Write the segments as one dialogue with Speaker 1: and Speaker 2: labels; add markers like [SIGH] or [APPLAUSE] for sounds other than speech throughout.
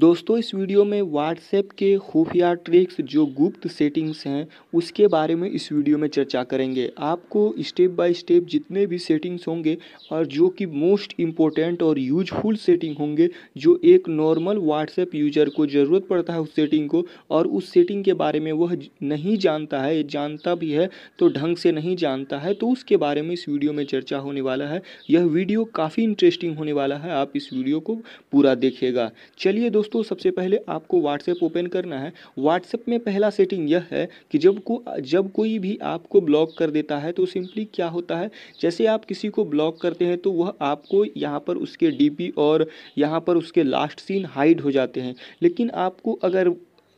Speaker 1: दोस्तों इस वीडियो में व्हाट्सएप के खुफिया ट्रिक्स जो गुप्त सेटिंग्स हैं उसके बारे में इस वीडियो में चर्चा करेंगे आपको स्टेप बाय स्टेप जितने भी सेटिंग्स होंगे और जो कि मोस्ट इम्पोर्टेंट और यूजफुल सेटिंग होंगे जो एक नॉर्मल व्हाट्सएप यूजर को ज़रूरत पड़ता है उस सेटिंग को और उस सेटिंग के बारे में वह नहीं जानता है जानता भी है तो ढंग से नहीं जानता है तो उसके बारे में इस वीडियो में चर्चा होने वाला है यह वीडियो काफ़ी इंटरेस्टिंग होने वाला है आप इस वीडियो को पूरा देखिएगा चलिए दोस्तों दोस्तों सबसे पहले आपको व्हाट्सएप ओपन करना है व्हाट्सएप में पहला सेटिंग यह है कि जब को जब कोई भी आपको ब्लॉक कर देता है तो सिंपली क्या होता है जैसे आप किसी को ब्लॉक करते हैं तो वह आपको यहाँ पर उसके डी और यहाँ पर उसके लास्ट सीन हाइड हो जाते हैं लेकिन आपको अगर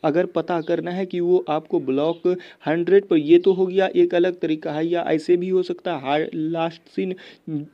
Speaker 1: अगर पता करना है कि वो आपको ब्लॉक हंड्रेड पर ये तो हो गया एक अलग तरीका है या ऐसे भी हो सकता है लास्ट सीन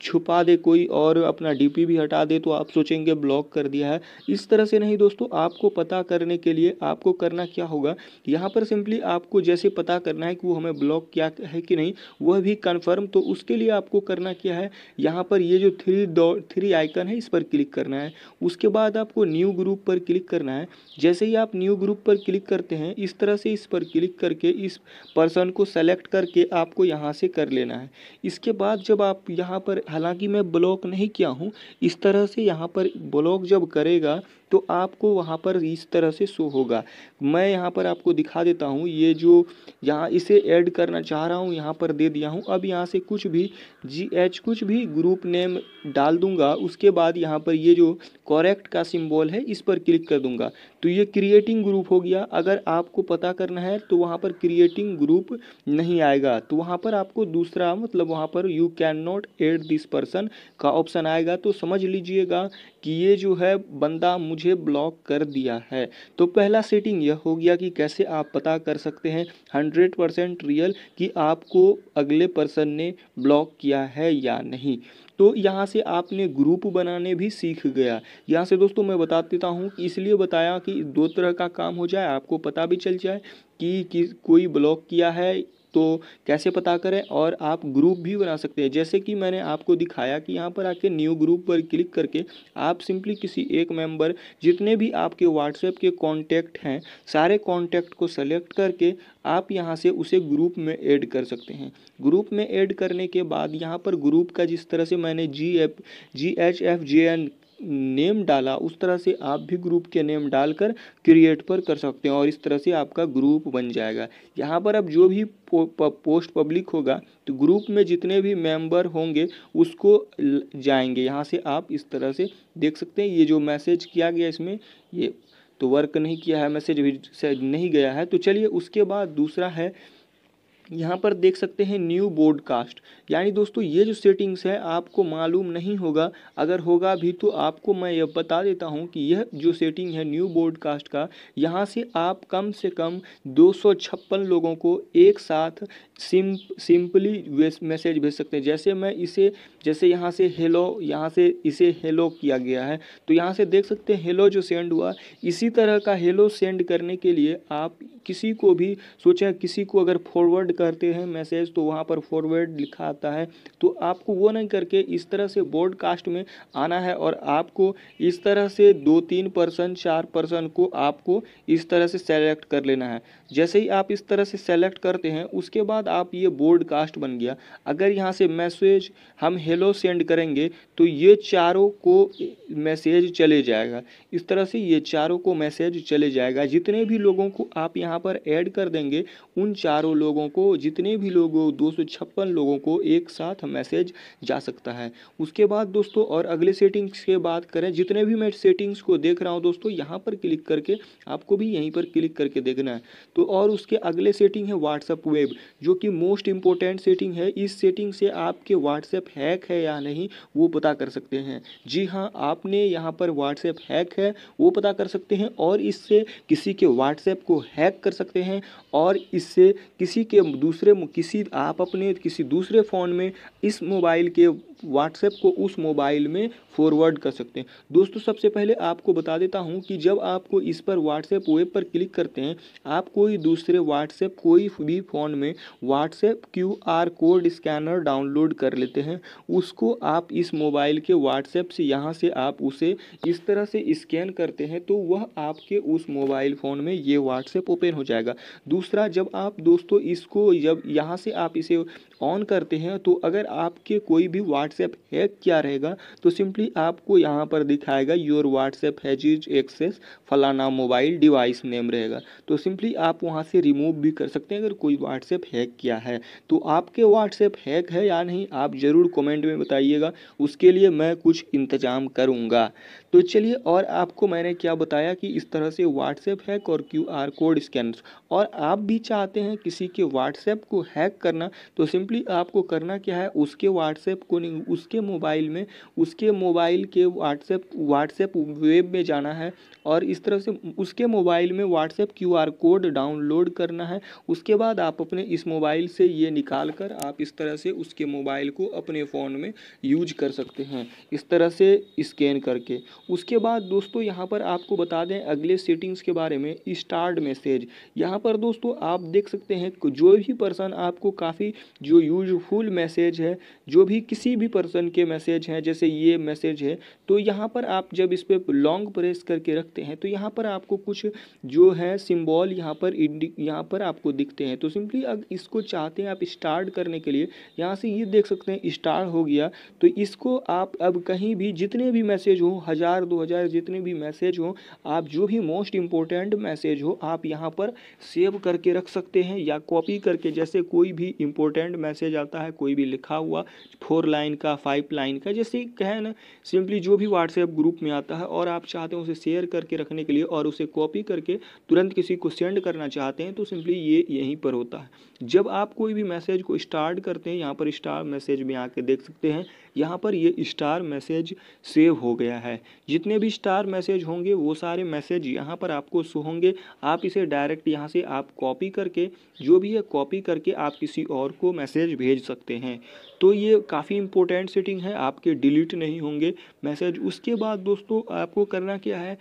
Speaker 1: छुपा दे कोई और अपना डीपी भी हटा दे तो आप सोचेंगे ब्लॉक कर दिया है इस तरह से नहीं दोस्तों आपको पता करने के लिए आपको करना क्या होगा यहाँ पर सिंपली आपको जैसे पता करना है कि वो हमें ब्लॉक क्या है कि नहीं वह भी कन्फर्म तो उसके लिए आपको करना क्या है यहाँ पर ये जो थ्री डॉ थ्री आइकन है इस पर क्लिक करना है उसके बाद आपको न्यू ग्रुप पर क्लिक करना है जैसे ही आप न्यू ग्रुप पर पर क्लिक करते हैं इस तरह से इस पर क्लिक करके इस पर्सन को सेलेक्ट करके आपको यहाँ से कर लेना है इसके बाद जब आप यहाँ पर हालांकि मैं ब्लॉक नहीं किया हूँ इस तरह से यहाँ पर ब्लॉक जब करेगा तो आपको वहाँ पर इस तरह से शो होगा मैं यहाँ पर आपको दिखा देता हूँ ये जो यहाँ इसे ऐड करना चाह रहा हूँ यहाँ पर दे दिया हूँ अब यहाँ से कुछ भी जी एच कुछ भी ग्रुप नेम डाल दूँगा उसके बाद यहाँ पर ये जो कॉरेक्ट का सिम्बॉल है इस पर क्लिक कर दूँगा तो ये क्रिएटिंग ग्रुप हो गया अगर आपको पता करना है तो वहाँ पर क्रिएटिंग ग्रुप नहीं आएगा तो वहाँ पर आपको दूसरा मतलब वहाँ पर you can not add this person का ऑप्शन आएगा तो समझ लीजिएगा कि ये जो है बंदा मुझे ब्लॉक कर दिया है तो पहला सेटिंग यह हो गया कि कैसे आप पता कर सकते हैं हंड्रेड परसेंट रियल कि आपको अगले पर्सन ने ब्लॉक किया है या नहीं तो यहाँ से आपने ग्रुप बनाने भी सीख गया यहाँ से दोस्तों मैं बता देता हूँ इसलिए बताया कि दो तरह का काम हो जाए आपको पता भी चल जाए कि, कि कोई ब्लॉक किया है तो कैसे पता करें और आप ग्रुप भी बना सकते हैं जैसे कि मैंने आपको दिखाया कि यहाँ पर आके न्यू ग्रुप पर क्लिक करके आप सिंपली किसी एक मेंबर जितने भी आपके व्हाट्सएप के कॉन्टैक्ट हैं सारे कॉन्टैक्ट को सेलेक्ट करके आप यहाँ से उसे ग्रुप में ऐड कर सकते हैं ग्रुप में ऐड करने के बाद यहाँ पर ग्रुप का जिस तरह से मैंने G F G H F J N name डाला उस तरह से आप भी ग्रुप के नेम डालकर क्रिएट पर कर सकते हैं और इस तरह से आपका ग्रुप बन जाएगा यहाँ पर अब जो भी पो, प, पोस्ट पब्लिक होगा तो ग्रुप में जितने भी मेंबर होंगे उसको जाएंगे यहाँ से आप इस तरह से देख सकते हैं ये जो मैसेज किया गया इसमें ये तो वर्क नहीं किया है मैसेज भी नहीं गया है तो चलिए उसके बाद दूसरा है यहाँ पर देख सकते हैं न्यू बोर्डकास्ट यानी दोस्तों ये जो सेटिंग्स है आपको मालूम नहीं होगा अगर होगा भी तो आपको मैं यह बता देता हूँ कि यह जो सेटिंग है न्यू बोर्डकास्ट का यहाँ से आप कम से कम दो लोगों को एक साथ सिम सिंपली मैसेज भेज सकते हैं जैसे मैं इसे जैसे यहाँ से हेलो यहाँ से इसे हेलो किया गया है तो यहाँ से देख सकते हैं हेलो जो सेंड हुआ इसी तरह का हेलो सेंड करने के लिए आप किसी को भी सोचें किसी को अगर फॉरवर्ड करते हैं मैसेज तो वहाँ पर फॉरवर्ड लिखा आता है तो आपको वो नहीं करके इस तरह से ब्रॉडकास्ट में आना है और आपको इस तरह से दो तीन पर्सन चार पर्सन को आपको इस तरह से सेलेक्ट कर लेना है जैसे ही आप इस तरह से सेलेक्ट करते हैं उसके बाद आप ये ब्रॉडकास्ट बन गया अगर यहाँ से मैसेज हम हेलो सेंड करेंगे तो ये चारों को मैसेज चले जाएगा इस तरह से ये चारों को मैसेज चले जाएगा जितने भी लोगों को आप यहाँ पर ऐड कर देंगे उन चारों लोगों को जितने भी लोग हो दो लोगों को एक साथ मैसेज जा सकता है उसके बाद दोस्तों और अगले सेटिंग्स के बात करें जितने भी मैं सेटिंग्स को देख रहा हूँ दोस्तों यहाँ पर क्लिक करके आपको भी यहीं पर क्लिक करके देखना है तो और उसके अगले सेटिंग है व्हाट्सअप वेब जो कि मोस्ट इंपॉर्टेंट सेटिंग है इस सेटिंग से आपके व्हाट्सएप हैक है या नहीं वो पता कर सकते हैं जी हाँ आपने यहाँ पर व्हाट्सएप हैक है वो पता कर सकते हैं और इससे किसी के व्हाट्सएप को हैक कर सकते हैं और इससे किसी के दूसरे किसी आप अपने किसी दूसरे फ़ोन में इस मोबाइल के व्हाट्सएप को उस मोबाइल में फॉरवर्ड कर सकते हैं दोस्तों सबसे पहले आपको बता देता हूँ कि जब आपको इस पर व्हाट्सएप वेब पर क्लिक करते हैं आप कोई दूसरे व्हाट्सएप कोई भी फ़ोन में WhatsApp Q R code scanner download कर लेते हैं उसको आप इस मोबाइल के व्हाट्सएप से यहाँ से आप उसे इस तरह से स्कैन करते हैं तो वह आपके उस मोबाइल फ़ोन में ये व्हाट्सएप ओपन हो जाएगा दूसरा जब आप दोस्तों इसको जब यहाँ से आप इसे ऑन करते हैं तो अगर आपके कोई भी व्हाट्स व्हाट्सएप हैक क्या रहेगा तो सिंपली आपको यहाँ पर दिखाएगा your WhatsApp has is access फलाना मोबाइल डिवाइस नेम रहेगा तो सिंपली आप वहाँ से रिमूव भी कर सकते हैं अगर कोई व्हाट्सएप हैक किया है तो आपके व्हाट्सएप हैक है या नहीं आप ज़रूर कमेंट में बताइएगा उसके लिए मैं कुछ इंतज़ाम करूँगा तो चलिए और आपको मैंने क्या बताया कि इस तरह से व्हाट्सएप हैक और क्यू आर कोड स्कैनर्स और आप भी चाहते हैं किसी के व्हाट्सएप को हैक करना तो सिंपली आपको करना क्या है उसके व्हाट्सएप को नहीं उसके मोबाइल में उसके मोबाइल के व्हाट्सएप व्हाट्सएप वेब में जाना है और इस तरह से उसके मोबाइल में WhatsApp Q R code download करना है उसके बाद आप अपने इस मोबाइल से ये निकाल कर आप इस तरह से उसके मोबाइल को अपने फ़ोन में यूज कर सकते हैं इस तरह से स्कैन करके उसके बाद दोस्तों यहाँ पर आपको बता दें अगले सेटिंग्स के बारे में स्टार्ट मैसेज यहाँ पर दोस्तों आप देख सकते हैं जो भी पर्सन आपको काफ़ी जो यूजफुल मैसेज है जो भी किसी भी पर्सन के मैसेज हैं जैसे ये मैसेज है तो यहाँ पर आप जब इस पर लॉन्ग प्रेस करके रखते हैं तो यहाँ पर आपको कुछ जो है सिम्बॉल यहाँ पर यहाँ पर आपको दिखते हैं तो सिंपली अगर इसको चाहते हैं आप स्टार्ट करने के लिए यहाँ से ये देख सकते हैं स्टार हो गया तो इसको आप अब कहीं भी जितने भी मैसेज हों हज़ार हज़ार दो हज़ार जितने भी मैसेज हो आप जो भी मोस्ट इम्पोर्टेंट मैसेज हो आप यहाँ पर सेव करके रख सकते हैं या कॉपी करके जैसे कोई भी इम्पोर्टेंट मैसेज आता है कोई भी लिखा हुआ फोर लाइन का फाइव लाइन का जैसे कहें ना सिंपली जो भी व्हाट्सएप ग्रुप में आता है और आप चाहते हैं उसे शेयर करके रखने के लिए और उसे कॉपी करके तुरंत किसी को सेंड करना चाहते हैं तो सिंपली ये यहीं पर होता है जब आप कोई भी मैसेज को स्टार्ट करते हैं यहाँ पर स्टार मैसेज में आके देख सकते हैं यहाँ पर ये स्टार मैसेज सेव हो गया है जितने भी स्टार मैसेज होंगे वो सारे मैसेज यहाँ पर आपको सो होंगे आप इसे डायरेक्ट यहाँ से आप कॉपी करके जो भी है कॉपी करके आप किसी और को मैसेज भेज सकते हैं तो ये काफ़ी इंपॉर्टेंट सेटिंग है आपके डिलीट नहीं होंगे मैसेज उसके बाद दोस्तों आपको करना क्या है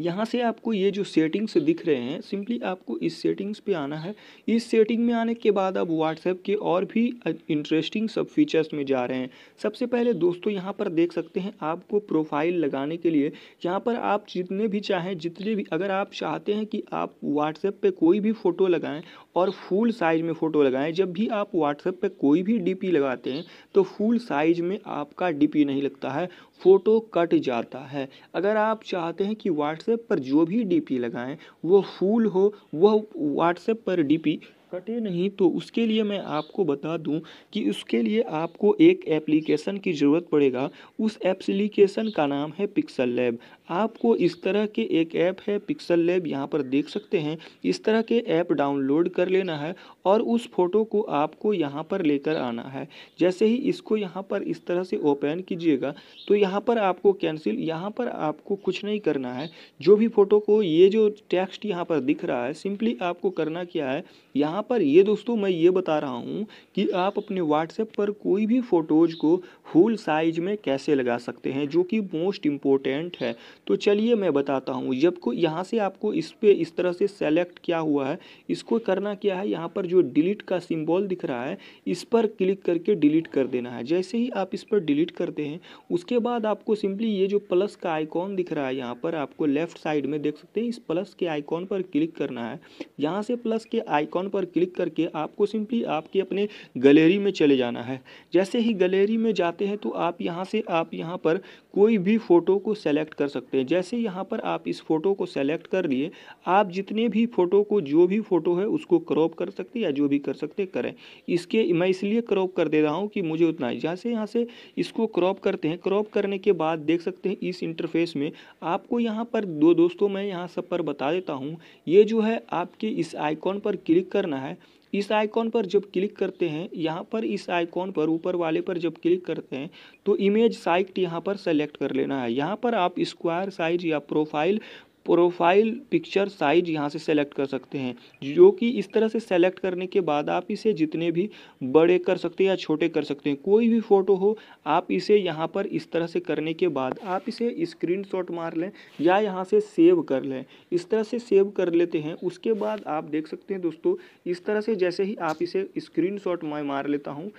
Speaker 1: यहाँ से आपको ये जो सेटिंग्स दिख रहे हैं सिंपली आपको इस सेटिंग्स पे आना है इस सेटिंग में आने के बाद आप व्हाट्सएप के और भी इंटरेस्टिंग सब फीचर्स में जा रहे हैं सबसे पहले दोस्तों यहाँ पर देख सकते हैं आपको प्रोफाइल लगाने के लिए यहाँ पर आप जितने भी चाहें जितने भी अगर आप चाहते हैं कि आप व्हाट्सएप पर कोई भी फ़ोटो लगाएँ और फुल साइज़ में फ़ोटो लगाएँ जब भी आप व्हाट्सएप पर कोई भी डी लगाते हैं तो फुल साइज़ में आपका डी नहीं लगता है फ़ोटो कट जाता है अगर आप चाहते हैं कि व्हाट्स व्हाट्सएप पर जो भी डी लगाएं वो फूल हो वह व्हाट्सएप पर डीपी कटे नहीं तो उसके लिए मैं आपको बता दूं कि उसके लिए आपको एक एप्लीकेशन की ज़रूरत पड़ेगा उस एप्लीकेशन का नाम है पिक्सल लैब आपको इस तरह के एक ऐप है पिक्सल लैब यहाँ पर देख सकते हैं इस तरह के ऐप डाउनलोड कर लेना है और उस फोटो को आपको यहाँ पर लेकर आना है जैसे ही इसको यहाँ पर इस तरह से ओपन कीजिएगा तो यहाँ पर आपको कैंसिल यहाँ पर आपको कुछ नहीं करना है जो भी फ़ोटो को ये जो टेक्स्ट यहाँ पर दिख रहा है सिंपली आपको करना क्या है यहाँ पर ये दोस्तों मैं ये बता रहा हूँ कि आप अपने व्हाट्सएप पर कोई भी फ़ोटोज़ को फुल साइज में कैसे लगा सकते हैं जो कि मोस्ट इम्पोर्टेंट है तो चलिए मैं बताता हूँ जब को यहाँ से आपको इस पर इस तरह से सेलेक्ट क्या हुआ है इसको करना क्या है यहाँ पर जो डिलीट का सिम्बॉल दिख रहा है इस पर क्लिक करके डिलीट कर देना है जैसे ही आप इस पर डिलीट करते हैं उसके बाद आपको सिंपली ये जो प्लस का आइकॉन दिख रहा है यहाँ पर आपको लेफ्ट साइड में देख सकते हैं इस प्लस के आइकॉन पर क्लिक करना है यहाँ से प्लस के आइकॉन पर क्लिक करके आपको सिंपली आपके अपने गलेरी में चले जाना है जैसे ही गलेरी में जाते हैं तो आप यहाँ से आप यहाँ पर कोई भी फ़ोटो को सेलेक्ट कर सकते हैं सकते हैं जैसे यहाँ पर आप इस फोटो को सेलेक्ट कर लिए आप जितने भी फोटो को जो भी फोटो है उसको क्रॉप कर सकते या जो भी कर सकते करें इसके मैं इसलिए क्रॉप कर दे रहा हूँ कि मुझे उतना जैसे यहाँ से इसको क्रॉप करते हैं क्रॉप करने के बाद देख सकते हैं इस इंटरफेस में आपको यहाँ पर दो दोस्तों मैं यहाँ सब पर बता देता हूँ ये जो है आपके इस आइकॉन पर क्लिक करना है इस आइकॉन पर जब क्लिक करते हैं यहाँ पर इस आइकॉन पर ऊपर वाले पर जब क्लिक करते हैं तो इमेज साइट यहाँ पर सेलेक्ट कर लेना है यहाँ पर आप स्क्वायर साइज या प्रोफाइल प्रोफाइल पिक्चर साइज यहाँ से सेलेक्ट कर सकते हैं जो कि इस तरह से सेलेक्ट करने के बाद आप इसे जितने भी बड़े कर सकते हैं या छोटे कर सकते हैं कोई भी फ़ोटो हो आप इसे यहाँ पर इस तरह से करने के बाद आप इसे स्क्रीन शॉट मार लें या यहाँ से सेव कर लें इस तरह से सेव कर लेते हैं उसके बाद आप देख सकते हैं दोस्तों इस तरह से जैसे ही आप इसे स्क्रीन शॉट मैं मार लेता हूँ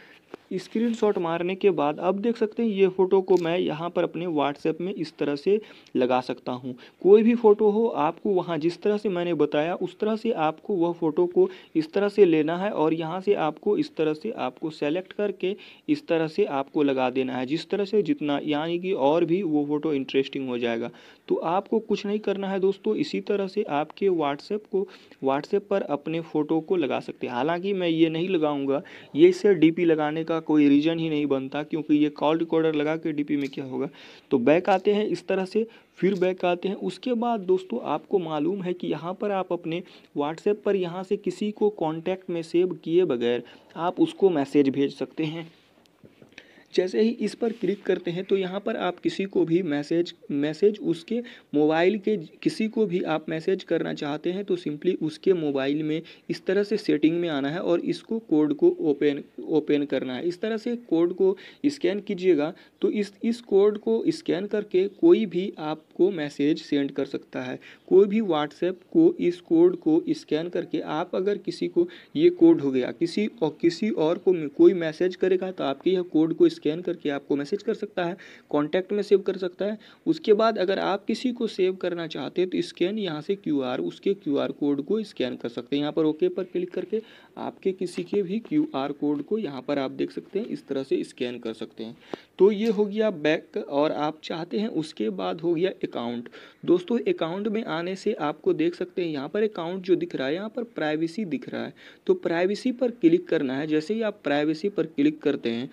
Speaker 1: स्क्रीनशॉट मारने के बाद अब देख सकते हैं ये फ़ोटो को मैं यहाँ पर अपने व्हाट्सएप में इस तरह से लगा सकता हूँ कोई भी फ़ोटो हो आपको वहाँ जिस तरह से मैंने बताया उस तरह से आपको वह फ़ोटो को इस तरह से लेना है और यहाँ से आपको इस तरह से आपको सेलेक्ट करके इस तरह से आपको लगा देना है जिस तरह से जितना यानी कि और भी वो फ़ोटो इंटरेस्टिंग हो जाएगा तो आपको कुछ नहीं करना है दोस्तों इसी तरह से आपके व्हाट्सएप को व्हाट्सएप पर अपने फ़ोटो को लगा सकते हैं हालाँकि मैं ये नहीं लगाऊँगा ये इसे डी लगाने का का कोई रीज़न ही नहीं बनता क्योंकि ये कॉल रिकॉर्डर लगा के डीपी में क्या होगा तो बैक आते हैं इस तरह से फिर बैक आते हैं उसके बाद दोस्तों आपको मालूम है कि यहाँ पर आप अपने व्हाट्सएप पर यहाँ से किसी को कॉन्टैक्ट में सेव किए बगैर आप उसको मैसेज भेज सकते हैं जैसे ही इस पर क्लिक करते हैं तो यहाँ पर आप किसी को भी मैसेज मैसेज उसके मोबाइल के किसी को भी आप मैसेज करना चाहते हैं तो सिंपली उसके मोबाइल में इस तरह से सेटिंग में आना है और इसको कोड को ओपन ओपन करना है इस तरह से कोड को स्कैन कीजिएगा तो इस इस कोड को स्कैन करके कोई भी आपको मैसेज सेंड कर सकता है कोई भी व्हाट्सएप को इस कोड को स्कैन करके आप अगर किसी को ये कोड हो गया किसी और किसी और को कोई मैसेज करेगा तो आपके यह कोड को स्कैन स्कैन करके आपको मैसेज कर सकता है कॉन्टैक्ट में सेव कर सकता है उसके बाद अगर आप किसी को सेव करना चाहते हैं तो स्कैन यहाँ से क्यू उसके क्यू कोड को स्कैन कर सकते हैं यहाँ पर ओके पर क्लिक करके आपके किसी के भी क्यू कोड को यहाँ पर आप देख सकते हैं इस तरह से स्कैन कर सकते हैं तो ये हो गया बैक और आप चाहते हैं उसके बाद हो गया अकाउंट दोस्तों अकाउंट में आने से आपको देख सकते हैं यहाँ पर अकाउंट जो दिख रहा है यहाँ पर प्राइवेसी दिख रहा है तो प्राइवेसी पर क्लिक करना है जैसे ही आप प्राइवेसी पर क्लिक करते हैं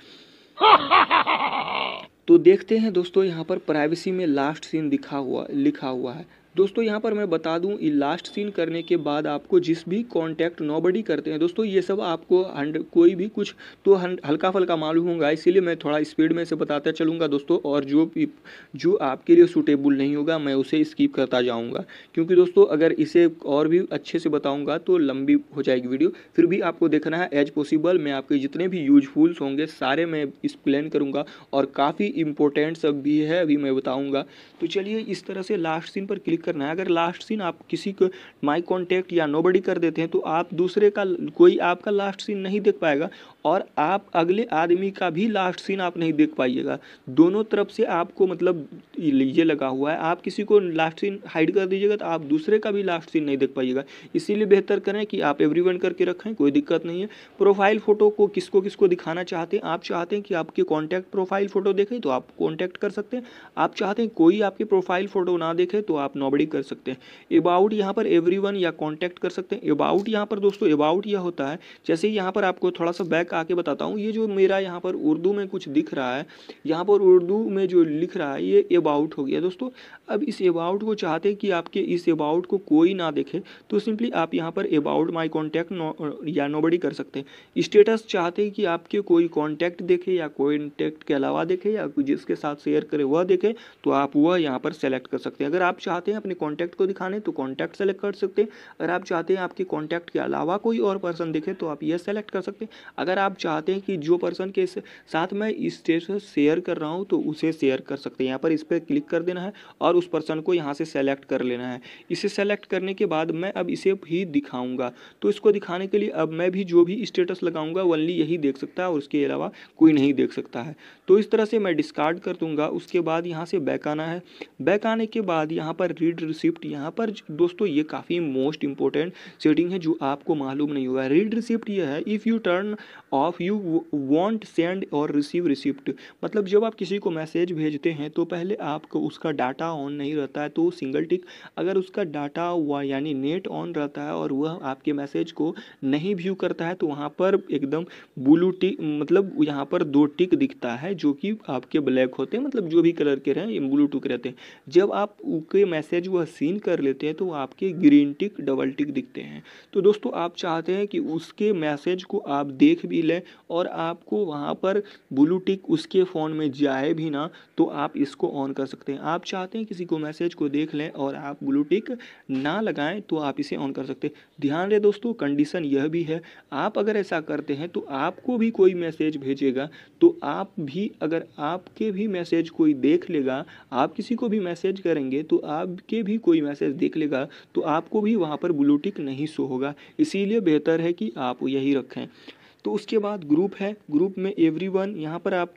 Speaker 1: [LAUGHS] तो देखते हैं दोस्तों यहाँ पर प्राइवेसी में लास्ट सीन दिखा हुआ लिखा हुआ है दोस्तों यहाँ पर मैं बता दूँ ये लास्ट सीन करने के बाद आपको जिस भी कॉन्टैक्ट नोबडी करते हैं दोस्तों ये सब आपको हंड कोई भी कुछ तो हल्का फल्का मालूम होगा इसीलिए मैं थोड़ा स्पीड में से बताता चलूँगा दोस्तों और जो भी जो आपके लिए सूटेबल नहीं होगा मैं उसे स्किप करता जाऊँगा क्योंकि दोस्तों अगर इसे और भी अच्छे से बताऊँगा तो लंबी हो जाएगी वीडियो फिर भी आपको देखना है एज पॉसिबल मैं आपके जितने भी यूजफुल्स होंगे सारे मैं एक्सप्लेन करूँगा और काफ़ी इंपॉर्टेंट सब भी है अभी मैं बताऊँगा तो चलिए इस तरह से लास्ट सीन पर क्लिक क्लिक करना है अगर लास्ट सीन आप किसी को माई कॉन्टेक्ट या नोबडी कर देते हैं तो आप दूसरे का कोई आपका लास्ट सीन नहीं देख पाएगा और आप अगले आदमी का भी लास्ट सीन आप नहीं देख पाइएगा दोनों तरफ से आपको मतलब ये लगा हुआ है आप किसी को लास्ट सीन हाइड कर दीजिएगा तो आप दूसरे का भी लास्ट सीन नहीं देख पाइएगा इसीलिए बेहतर करें कि आप एवरीवन करके रखें कोई दिक्कत नहीं है प्रोफाइल फ़ोटो को किसको किसको दिखाना चाहते हैं आप चाहते हैं कि आपके कॉन्टैक्ट प्रोफाइल फ़ोटो देखें तो आप कॉन्टैक्ट कर सकते हैं आप चाहते हैं कोई आपकी प्रोफाइल फ़ोटो ना देखे तो आप नॉबड़ी कर सकते हैं अबाउट यहाँ पर एवरी या कॉन्टैक्ट कर सकते हैं अबाउट यहाँ पर दोस्तों अबाउट यह होता है जैसे यहाँ पर आपको थोड़ा सा बैक आके बताता हूँ ये जो मेरा यहाँ पर उर्दू में कुछ दिख रहा है यहाँ पर उर्दू में जो लिख रहा है ये अबाउट हो गया दोस्तों अब इस अबाउट को चाहते कि आपके इस अबाउट को कोई ना देखे तो सिंपली आप यहाँ पर अबाउट माई कॉन्टैक्ट नो, या नोबडी कर सकते हैं स्टेटस चाहते कि आपके कोई कॉन्टैक्ट देखे या कॉन्टैक्ट के अलावा देखे या जिसके साथ शेयर करे वह देखे तो आप वह यहाँ पर सेलेक्ट कर सकते हैं अगर आप चाहते हैं अपने कॉन्टैक्ट को दिखाने तो कॉन्टैक्ट सेलेक्ट कर सकते हैं अगर आप चाहते हैं आपके कॉन्टैक्ट के अलावा कोई और पर्सन देखे तो आप यह सेलेक्ट कर सकते हैं अगर आप चाहते हैं कि जो पर्सन के साथ मैं स्टेटस शेयर कर रहा हूँ तो उसे शेयर कर सकते हैं यहाँ पर इस पर क्लिक कर देना है और उस पर्सन को यहाँ से सेलेक्ट कर लेना है इसे सेलेक्ट करने के बाद मैं अब इसे भी दिखाऊँगा तो इसको दिखाने के लिए अब मैं भी जो भी स्टेटस लगाऊँगा ओनली यही देख सकता है और उसके अलावा कोई नहीं देख सकता है तो इस तरह से मैं डिस्कार्ड कर दूंगा उसके बाद यहाँ से बैक आना है बैक आने के बाद यहाँ पर रीड रिसिप्ट यहाँ पर दोस्तों ये काफ़ी मोस्ट इंपॉर्टेंट सेटिंग है जो आपको मालूम नहीं होगा रीड रिसिप्ट ये है if you turn off you want send और रिसीव रिसिप्ट मतलब जब आप किसी को मैसेज भेजते हैं तो पहले आपको उसका डाटा ऑन नहीं रहता है तो सिंगल टिक अगर उसका डाटा हुआ यानी नेट ऑन रहता है और वह आपके मैसेज को नहीं व्यू करता है तो वहाँ पर एकदम ब्लू टिक मतलब यहाँ पर दो टिक दिखता है जो कि आपके ब्लैक होते हैं मतलब जो भी कलर के रहें ब्लू टिक रहते हैं जब आप उनके मैसेज वह सीन कर लेते हैं तो आपके ग्रीन टिक डबल टिक दिखते हैं तो दोस्तों आप चाहते हैं कि उसके मैसेज को आप देख भी डील है और आपको वहाँ पर ब्लू टिक उसके फ़ोन में जाए भी ना तो आप इसको ऑन कर सकते हैं आप चाहते हैं किसी को मैसेज को देख लें और आप ब्लू टिक ना लगाएं तो आप इसे ऑन कर सकते हैं ध्यान रहे दोस्तों कंडीशन यह भी है आप अगर ऐसा करते हैं तो आपको भी कोई मैसेज भेजेगा तो आप भी अगर आपके भी मैसेज कोई देख लेगा आप किसी को भी मैसेज करेंगे तो आपके भी कोई मैसेज देख लेगा तो आपको भी वहाँ पर ब्लूटिक नहीं शो होगा इसीलिए बेहतर है कि आप यही रखें तो उसके बाद ग्रुप है ग्रुप में एवरी वन यहाँ पर आप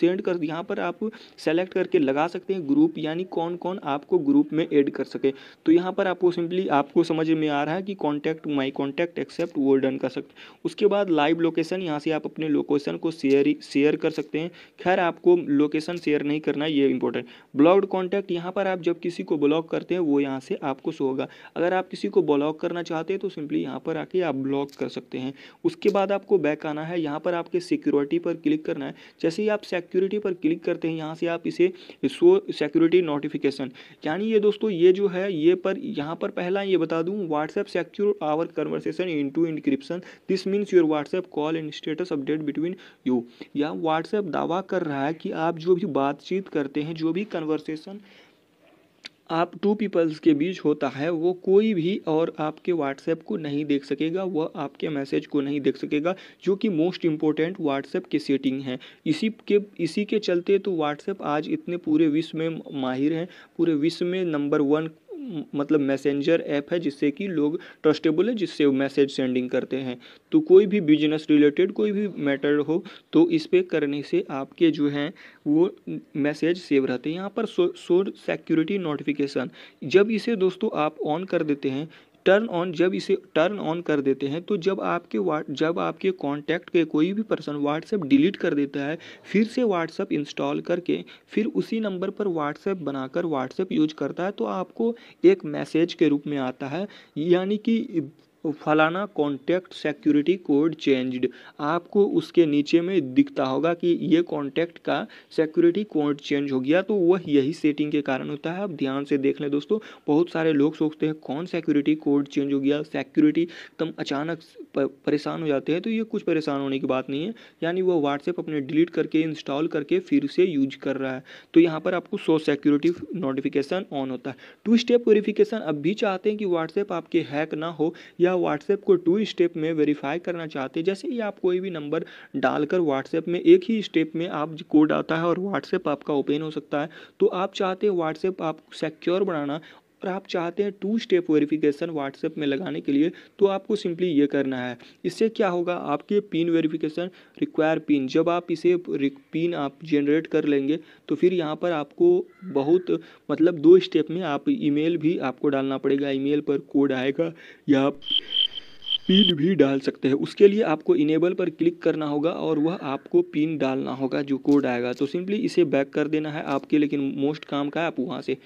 Speaker 1: सेंड कर यहाँ पर आप सेलेक्ट करके लगा सकते हैं ग्रुप यानी कौन कौन आपको ग्रुप में ऐड कर सके तो यहाँ पर आपको सिंपली आपको समझ में आ रहा है कि कॉन्टैक्ट माई कॉन्टैक्ट एक्सेप्ट वो डन कर सकते उसके बाद लाइव लोकेशन यहाँ से आप अपने लोकेशन को शेयर शेयर कर सकते हैं खैर आपको लोकेशन शेयर नहीं करना ये इंपॉर्टेंट ब्लॉग्ड कॉन्टैक्ट यहाँ पर आप जब किसी को ब्लॉक करते हैं वो यहाँ से आपको शो होगा अगर आप किसी को ब्लॉक करना चाहते हैं तो सिंपली यहाँ पर आके आप ब्लॉक कर सकते हैं उसके बाद आपको बैक आना है यहाँ पर आपके सिक्योरिटी पर क्लिक करना है जैसे ही आप सिक्योरिटी पर क्लिक करते हैं यहाँ से आप इसे शो सिक्योरिटी नोटिफिकेशन यानी ये दोस्तों ये जो है ये पर यहाँ पर पहला ये बता दूँ WhatsApp secure our conversation in to encryption this means your WhatsApp call and status update between you या व्हाट्सएप दावा कर रहा है कि आप जो भी बातचीत करते हैं जो भी कन्वर्सेशन आप टू पीपल्स के बीच होता है वो कोई भी और आपके व्हाट्सएप को नहीं देख सकेगा वह आपके मैसेज को नहीं देख सकेगा जो कि मोस्ट इम्पोर्टेंट व्हाट्सएप की सेटिंग है इसी के इसी के चलते तो व्हाट्सएप आज इतने पूरे विश्व में माहिर हैं पूरे विश्व में नंबर वन मतलब मैसेंजर ऐप है जिससे कि लोग ट्रस्टेबल है जिससे मैसेज सेंडिंग करते हैं तो कोई भी बिजनेस रिलेटेड कोई भी मैटर हो तो इस पर करने से आपके जो हैं वो मैसेज सेव रहते हैं यहाँ पर सो सिक्योरिटी नोटिफिकेशन जब इसे दोस्तों आप ऑन कर देते हैं टर्न ऑन जब इसे टर्न ऑन कर देते हैं तो जब आपके वाट जब आपके कॉन्टैक्ट के कोई भी पर्सन व्हाट्सएप डिलीट कर देता है फिर से व्हाट्सएप इंस्टॉल करके फिर उसी नंबर पर व्हाट्सएप बनाकर व्हाट्सएप यूज करता है तो आपको एक मैसेज के रूप में आता है यानी कि फलाना कॉन्टैक्ट सिक्योरिटी कोड चेंज्ड आपको उसके नीचे में दिखता होगा कि ये कॉन्टैक्ट का सिक्योरिटी कोड चेंज हो गया तो वह यही सेटिंग के कारण होता है आप ध्यान से देख लें दोस्तों बहुत सारे लोग सोचते हैं कौन सिक्योरिटी कोड चेंज हो गया सिक्योरिटी एकदम अचानक परेशान हो जाते हैं तो ये कुछ परेशान होने की बात नहीं है यानी वह व्हाट्सएप अपने डिलीट करके इंस्टॉल करके फिर से यूज कर रहा है तो यहाँ पर आपको सो सिक्योरिटी नोटिफिकेशन ऑन होता है टू स्टेप वेरिफिकेशन अब भी चाहते हैं कि व्हाट्सएप आपके हैक ना हो या या व्हाट्सएप को टू स्टेप में वेरीफाई करना चाहते हैं जैसे ही आप कोई भी नंबर डालकर व्हाट्सएप में एक ही स्टेप में आप कोड आता है और व्हाट्सएप आपका ओपन हो सकता है तो आप चाहते हैं व्हाट्सएप आप सिक्योर बनाना और आप चाहते हैं टू स्टेप वेरिफिकेशन व्हाट्सएप में लगाने के लिए तो आपको सिंपली ये करना है इससे क्या होगा आपके पिन वेरिफिकेशन रिक्वायर पिन जब आप इसे पिन आप जनरेट कर लेंगे तो फिर यहाँ पर आपको बहुत मतलब दो स्टेप में आप ईमेल भी आपको डालना पड़ेगा ईमेल पर कोड आएगा या पिन भी डाल सकते हैं उसके लिए आपको इनेबल पर क्लिक करना होगा और वह आपको पिन डालना होगा जो कोड आएगा तो सिंपली इसे बैक कर देना है आपके लेकिन मोस्ट काम का है आप वहाँ से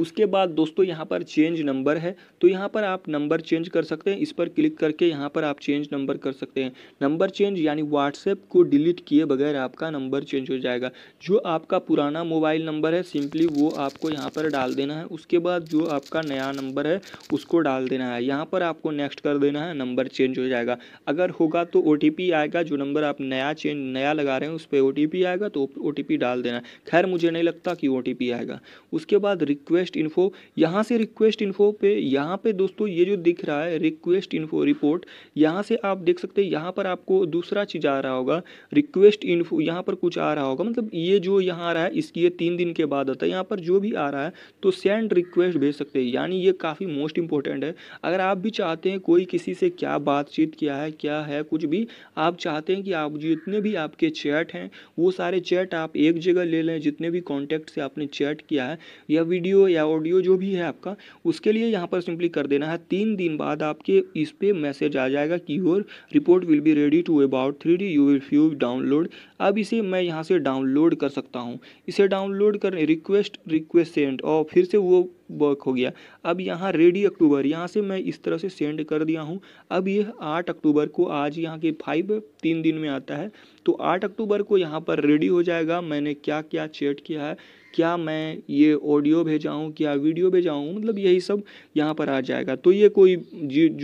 Speaker 1: उसके बाद दोस्तों यहाँ पर चेंज नंबर है तो यहाँ पर आप नंबर चेंज कर सकते हैं इस पर क्लिक करके यहाँ पर आप चेंज नंबर कर सकते हैं नंबर चेंज यानी व्हाट्सएप को डिलीट किए बगैर आपका नंबर चेंज हो जाएगा जो आपका पुराना मोबाइल नंबर है सिंपली वो आपको यहाँ पर डाल देना है उसके बाद जो आपका नया नंबर है उसको डाल देना है यहाँ पर आपको नेक्स्ट कर देना है नंबर चेंज हो जाएगा अगर होगा तो ओ आएगा जो नंबर आप नया चेंज नया लगा रहे हैं उस पर ओ आएगा तो ओ डाल देना है खैर मुझे नहीं लगता कि ओ आएगा उसके बाद रिक्वेस्ट रिक्वेस्ट इन्फो यहाँ से रिक्वेस्ट इन्फो पे यहाँ पे दोस्तों ये जो दिख रहा है रिक्वेस्ट इन्फो रिपोर्ट यहाँ से आप देख सकते हैं यहाँ पर आपको दूसरा चीज़ आ रहा होगा रिक्वेस्ट इन्फो यहाँ पर कुछ आ रहा होगा मतलब ये जो यहाँ आ रहा है इसकी ये तीन दिन के बाद आता है यहाँ पर जो भी आ रहा है तो सेंड रिक्वेस्ट भेज सकते हैं यानी ये काफ़ी मोस्ट इंपॉर्टेंट है अगर आप भी चाहते हैं कोई किसी से क्या बातचीत किया है क्या है कुछ भी आप चाहते हैं कि आप जितने भी आपके चैट हैं वो सारे चैट आप एक जगह ले लें जितने भी कॉन्टैक्ट से आपने चैट किया है या वीडियो या ऑडियो जो भी है आपका उसके लिए यहाँ पर सिंपली कर देना है तीन दिन बाद आपके इस पर मैसेज आ जाएगा कि your report will be ready to about three D you will you download अब इसे मैं यहाँ से डाउनलोड कर सकता हूँ इसे डाउनलोड करने रिक्वेस्ट रिक्वेस्ट सेंड और फिर से वो वर्क हो गया अब यहाँ रेडी अक्टूबर यहाँ से मैं इस तरह से सेंड कर दिया हूँ अब यह आठ अक्टूबर को आज यहाँ के फाइव तीन दिन में आता है तो आठ अक्टूबर को यहाँ पर रेडी हो जाएगा मैंने क्या क्या चेट किया है क्या मैं ये ऑडियो भेजाऊँ क्या वीडियो भेजाऊँ मतलब यही सब यहाँ पर आ जाएगा तो ये कोई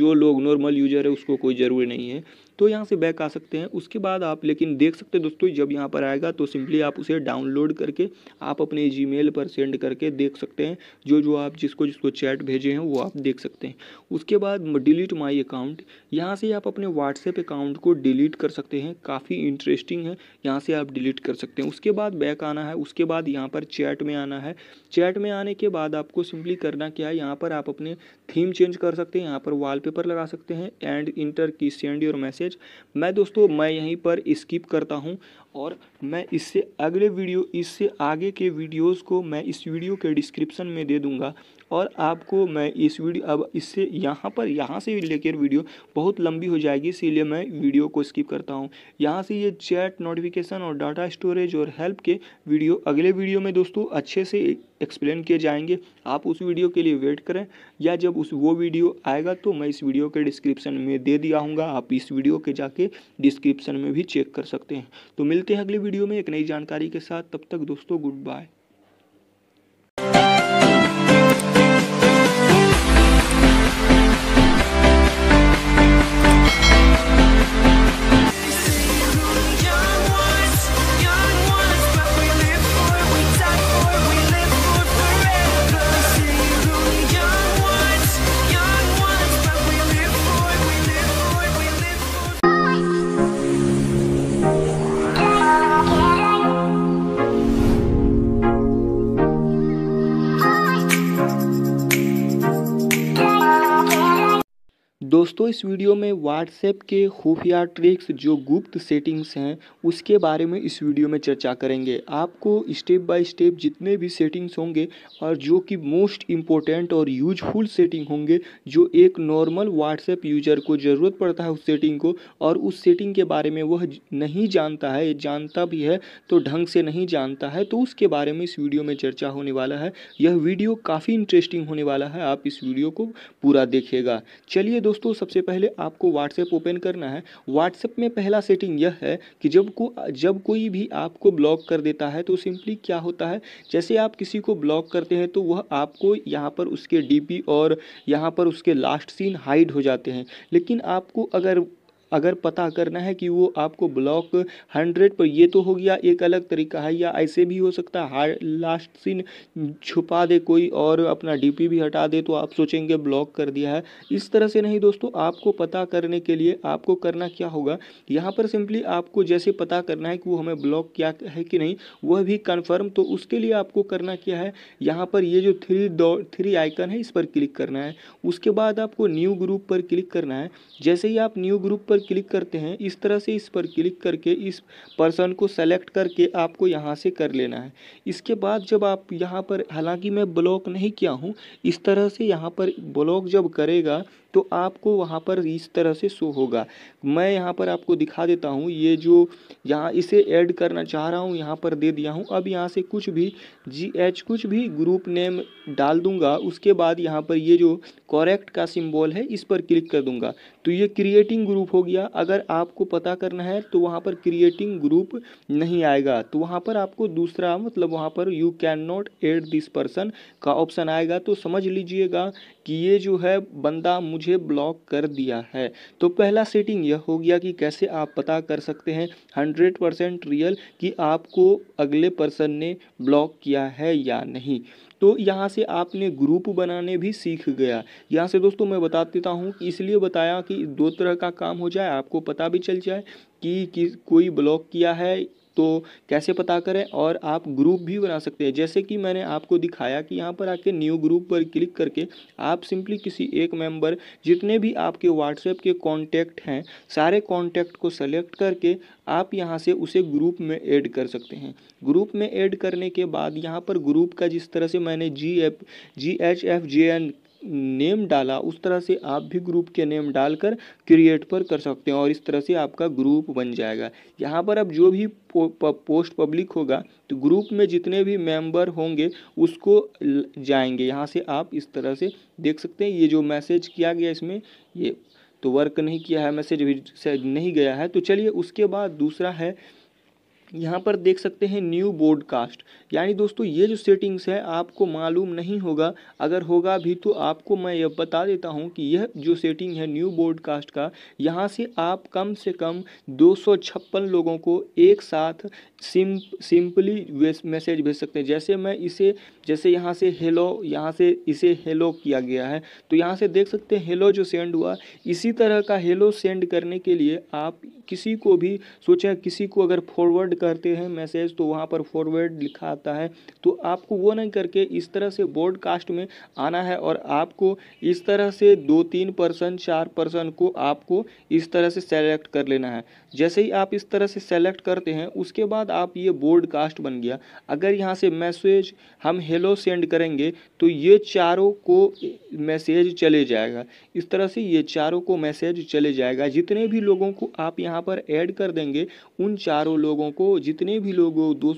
Speaker 1: जो लोग नॉर्मल यूजर है उसको कोई ज़रूरी नहीं है तो यहाँ से बैक आ सकते हैं उसके बाद आप लेकिन देख सकते हैं दोस्तों जब यहाँ पर आएगा तो सिंपली आप उसे डाउनलोड करके आप अपने जी पर सेंड करके देख सकते हैं जो जो आप जिसको जिसको चैट भेजे हैं वो आप देख सकते हैं उसके बाद डिलीट माई अकाउंट यहाँ से आप अपने व्हाट्सएप अकाउंट को डिलीट कर सकते हैं काफ़ी इंटरेस्टिंग है यहाँ से आप डिलीट कर सकते हैं उसके बाद बैक आना है उसके बाद यहाँ पर चैट में आना है चैट में आने के बाद आपको सिंपली करना क्या है यहाँ पर आप अपने थीम चेंज कर सकते हैं यहाँ पर वॉलपेपर लगा सकते हैं and enter key send your message message मैं दोस्तों मैं यहीं पर स्किप करता हूं और मैं इससे अगले वीडियो इससे आगे के वीडियोस को मैं इस वीडियो के डिस्क्रिप्शन में दे दूंगा और आपको मैं इस वीडियो अब इससे यहाँ पर यहाँ से लेकर वीडियो बहुत लंबी हो जाएगी इसीलिए मैं वीडियो को स्किप करता हूँ यहाँ से ये चैट नोटिफिकेशन और डाटा स्टोरेज और हेल्प के वीडियो अगले वीडियो में दोस्तों अच्छे से एक्सप्लेन किए जाएंगे आप उस वीडियो के लिए वेट करें या जब उस वो वीडियो आएगा तो मैं इस वीडियो के डिस्क्रिप्शन में दे दिया हूँ आप इस वीडियो के जाके डिस्क्रिप्शन में भी चेक कर सकते हैं तो मिलते हैं अगले वीडियो में एक नई जानकारी के साथ तब तक दोस्तों गुड बाय दोस्तों इस वीडियो में व्हाट्सएप के खुफिया ट्रिक्स जो गुप्त सेटिंग्स हैं उसके बारे में इस वीडियो में चर्चा करेंगे आपको स्टेप बाय स्टेप जितने भी सेटिंग्स होंगे और जो कि मोस्ट इम्पोर्टेंट और यूजफुल सेटिंग होंगे जो एक नॉर्मल व्हाट्सएप यूजर को ज़रूरत पड़ता है उस सेटिंग को और उस सेटिंग के बारे में वह नहीं जानता है जानता भी है तो ढंग से नहीं जानता है तो उसके बारे में इस वीडियो में चर्चा होने वाला है यह वीडियो काफ़ी इंटरेस्टिंग होने वाला है आप इस वीडियो को पूरा देखिएगा चलिए दोस्तों सबसे पहले आपको व्हाट्सएप ओपन करना है व्हाट्सएप में पहला सेटिंग यह है कि जब को जब कोई भी आपको ब्लॉक कर देता है तो सिंपली क्या होता है जैसे आप किसी को ब्लॉक करते हैं तो वह आपको यहाँ पर उसके डी और यहाँ पर उसके लास्ट सीन हाइड हो जाते हैं लेकिन आपको अगर अगर पता करना है कि वो आपको ब्लॉक हंड्रेड पर ये तो हो गया एक अलग तरीका है या ऐसे भी हो सकता है हार लास्ट सीन छुपा दे कोई और अपना डीपी भी हटा दे तो आप सोचेंगे ब्लॉक कर दिया है इस तरह से नहीं दोस्तों आपको पता करने के लिए आपको करना क्या होगा यहाँ पर सिंपली आपको जैसे पता करना है कि वो हमें ब्लॉक क्या है कि नहीं वह भी कन्फर्म तो उसके लिए आपको करना क्या है यहाँ पर ये जो थ्री थ्री आइकन है इस पर क्लिक करना है उसके बाद आपको न्यू ग्रुप पर क्लिक करना है जैसे ही आप न्यू ग्रुप पर क्लिक करते हैं इस तरह से इस पर क्लिक करके इस पर्सन को सेलेक्ट करके आपको यहाँ से कर लेना है इसके बाद जब आप यहाँ पर हालांकि मैं ब्लॉक नहीं किया हूँ इस तरह से यहाँ पर ब्लॉक जब करेगा तो आपको वहाँ पर इस तरह से शो होगा मैं यहाँ पर आपको दिखा देता हूँ ये जो यहाँ इसे ऐड करना चाह रहा हूँ यहाँ पर दे दिया हूँ अब यहाँ से कुछ भी जी एच कुछ भी ग्रुप नेम डाल दूँगा उसके बाद यहाँ पर ये जो कॉरेक्ट का सिम्बॉल है इस पर क्लिक कर दूँगा तो ये क्रिएटिंग ग्रुप हो गया अगर आपको पता करना है तो वहाँ पर क्रिएटिंग ग्रुप नहीं आएगा तो वहाँ पर आपको दूसरा मतलब वहाँ पर you can not add this person का ऑप्शन आएगा तो समझ लीजिएगा कि ये जो है बंदा मुझे ब्लॉक कर दिया है तो पहला सेटिंग यह हो गया कि कैसे आप पता कर सकते हैं हंड्रेड परसेंट रियल कि आपको अगले पर्सन ने ब्लॉक किया है या नहीं तो यहाँ से आपने ग्रुप बनाने भी सीख गया यहाँ से दोस्तों मैं बता देता हूँ इसलिए बताया कि दो तरह का काम हो जाए आपको पता भी चल जाए कि, कि कोई ब्लॉक किया है तो कैसे पता करें और आप ग्रुप भी बना सकते हैं जैसे कि मैंने आपको दिखाया कि यहाँ पर आके न्यू ग्रुप पर क्लिक करके आप सिंपली किसी एक मेंबर जितने भी आपके व्हाट्सएप के कॉन्टैक्ट हैं सारे कॉन्टैक्ट को सेलेक्ट करके आप यहाँ से उसे ग्रुप में ऐड कर सकते हैं ग्रुप में ऐड करने के बाद यहाँ पर ग्रुप का जिस तरह से मैंने G F G H F J N name डाला उस तरह से आप भी ग्रुप के नेम डालकर क्रिएट पर कर सकते हैं और इस तरह से आपका ग्रुप बन जाएगा यहाँ पर अब जो भी पो, प, पोस्ट पब्लिक होगा तो ग्रुप में जितने भी मेंबर होंगे उसको जाएंगे यहाँ से आप इस तरह से देख सकते हैं ये जो मैसेज किया गया इसमें ये तो वर्क नहीं किया है मैसेज भी नहीं गया है तो चलिए उसके बाद दूसरा है यहाँ पर देख सकते हैं न्यू बोर्डकास्ट यानी दोस्तों ये जो सेटिंग्स है आपको मालूम नहीं होगा अगर होगा भी तो आपको मैं ये बता देता हूँ कि यह जो सेटिंग है न्यू ब्रॉडकास्ट का यहाँ से आप कम से कम दो लोगों को एक साथ सिम सिंपली मैसेज भेज सकते हैं जैसे मैं इसे जैसे यहाँ से हेलो यहाँ से इसे हेलो किया गया है तो यहाँ से देख सकते हैं हेलो जो सेंड हुआ इसी तरह का हेलो सेंड करने के लिए आप किसी को भी सोचें किसी को अगर फॉरवर्ड करते हैं मैसेज तो वहाँ पर फॉरवर्ड लिखा आता है तो आपको वो नहीं करके इस तरह से ब्रॉडकास्ट में आना है और आपको इस तरह से दो तीन पर्सन चार पर्सन को आपको इस तरह से सेलेक्ट कर लेना है जैसे ही आप इस तरह से सेलेक्ट करते हैं उसके बाद आप ये कास्ट बन गया अगर यहाँ से मैसेज हम हेलो सेंड करेंगे तो ये चारों को मैसेज चले जाएगा इस तरह से ये चारों को मैसेज चले जाएगा जितने भी लोगों को आप यहाँ पर ऐड कर देंगे उन चारों लोगों को जितने भी लोगों दो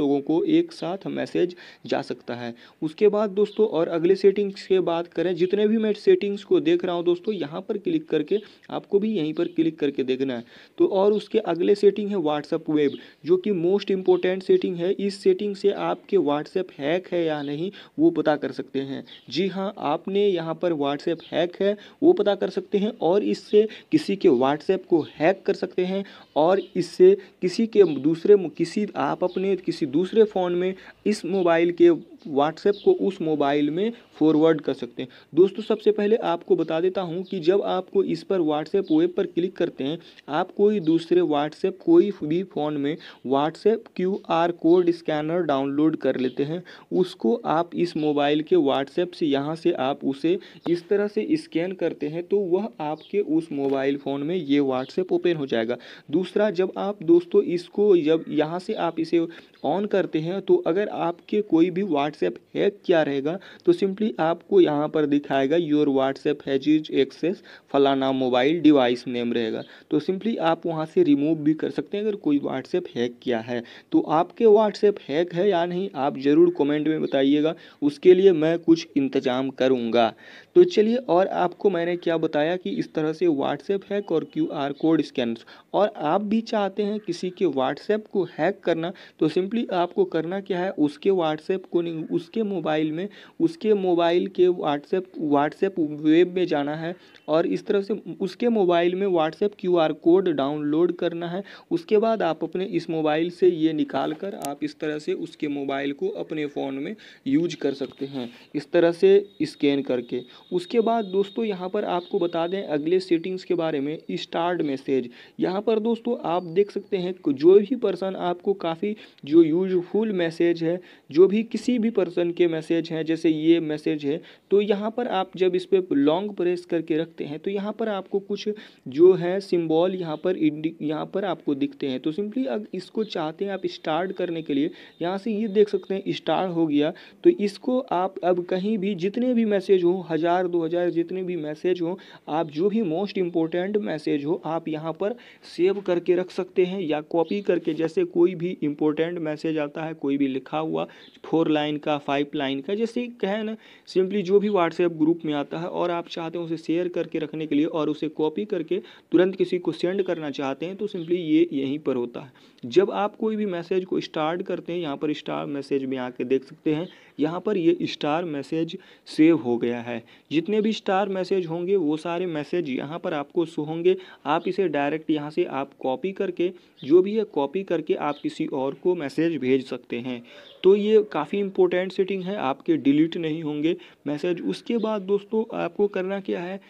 Speaker 1: लोगों को एक साथ मैसेज जा सकता है उसके बाद दोस्तों और अगले सेटिंग्स के बात करें जितने भी मैं सेटिंग्स को देख रहा हूँ दोस्तों यहाँ पर क्लिक करके आपको भी यहीं पर क्लिक करके देखना है तो और उसके अगले सेटिंग है व्हाट्सअप वेब जो कि मोस्ट इंपॉर्टेंट सेटिंग है इस सेटिंग से आपके व्हाट्सएप हैक है या नहीं वो पता कर सकते हैं जी हाँ आपने यहाँ पर व्हाट्सएप हैक है वो पता कर सकते हैं और इससे किसी के व्हाट्सएप को हैक कर सकते हैं और इससे किसी के दूसरे किसी आप अपने किसी दूसरे फोन फ़ोन में इस मोबाइल के व्हाट्सएप को उस मोबाइल में फॉरवर्ड कर सकते हैं दोस्तों सबसे पहले आपको बता देता हूँ कि जब आपको इस पर व्हाट्सएप वेब पर क्लिक करते हैं आप कोई दूसरे व्हाट्सएप कोई भी फ़ोन में WhatsApp Q code scanner download कर लेते हैं उसको आप इस मोबाइल के व्हाट्सएप से यहाँ से आप उसे इस तरह से स्कैन करते हैं तो वह आपके उस मोबाइल फ़ोन में ये व्हाट्सएप ओपन हो जाएगा दूसरा जब आप दोस्तों इसको जब यहाँ से आप इसे ऑन करते हैं तो अगर आपके कोई भी व्हाट्स व्हाट्सएप हैक क्या रहेगा तो सिंपली आपको यहाँ पर दिखाएगा your WhatsApp has is access फलाना मोबाइल डिवाइस नेम रहेगा तो सिंपली आप वहाँ से रिमूव भी कर सकते हैं अगर कोई व्हाट्सएप हैक किया है तो आपके व्हाट्सएप हैक है या नहीं आप ज़रूर कमेंट में बताइएगा उसके लिए मैं कुछ इंतज़ाम करूँगा तो चलिए और आपको मैंने क्या बताया कि इस तरह से व्हाट्सएप हैक और क्यू आर कोड स्कैनर्स और आप भी चाहते हैं किसी के व्हाट्सएप को हैक करना तो सिंपली आपको करना क्या है उसके व्हाट्सएप को नहीं उसके मोबाइल में उसके मोबाइल के व्हाट्सएप व्हाट्सएप वेब में जाना है और इस तरह से उसके मोबाइल में WhatsApp Q R code download करना है उसके बाद आप अपने इस मोबाइल से ये निकाल कर आप इस तरह से उसके मोबाइल को अपने फ़ोन में यूज कर सकते हैं इस तरह से स्कैन करके उसके बाद दोस्तों यहाँ पर आपको बता दें अगले सेटिंग्स के बारे में स्टार्ट मैसेज यहाँ पर दोस्तों आप देख सकते हैं जो भी पर्सन आपको काफ़ी जो यूजफुल मैसेज है जो भी किसी भी पर्सन के मैसेज हैं जैसे ये मैसेज है तो यहाँ पर आप जब इस पर लॉन्ग प्रेस करके रखते हैं तो यहाँ पर आपको कुछ जो है सिम्बॉल यहाँ पर यहाँ पर आपको दिखते हैं तो सिंपली अब इसको चाहते हैं आप स्टार्ट करने के लिए यहाँ से ये देख सकते हैं स्टार हो गया तो इसको आप अब कहीं भी जितने भी मैसेज हो हज़ार हज़ार दो हज़ार जितने भी मैसेज हो आप जो भी मोस्ट इम्पोर्टेंट मैसेज हो आप यहाँ पर सेव करके रख सकते हैं या कॉपी करके जैसे कोई भी इम्पोर्टेंट मैसेज आता है कोई भी लिखा हुआ फोर लाइन का फाइव लाइन का जैसे कहें ना सिंपली जो भी व्हाट्सएप ग्रुप में आता है और आप चाहते हैं उसे शेयर करके रखने के लिए और उसे कॉपी करके तुरंत किसी को सेंड करना चाहते हैं तो सिंपली ये यहीं पर होता है जब आप कोई भी मैसेज को स्टार्ट करते हैं यहाँ पर स्टार मैसेज में आके देख सकते हैं यहाँ पर ये स्टार मैसेज सेव हो गया है जितने भी स्टार मैसेज होंगे वो सारे मैसेज यहाँ पर आपको सो होंगे आप इसे डायरेक्ट यहाँ से आप कॉपी करके जो भी है कॉपी करके आप किसी और को मैसेज भेज सकते हैं तो ये काफ़ी इंपॉर्टेंट सेटिंग है आपके डिलीट नहीं होंगे मैसेज उसके बाद दोस्तों आपको करना क्या है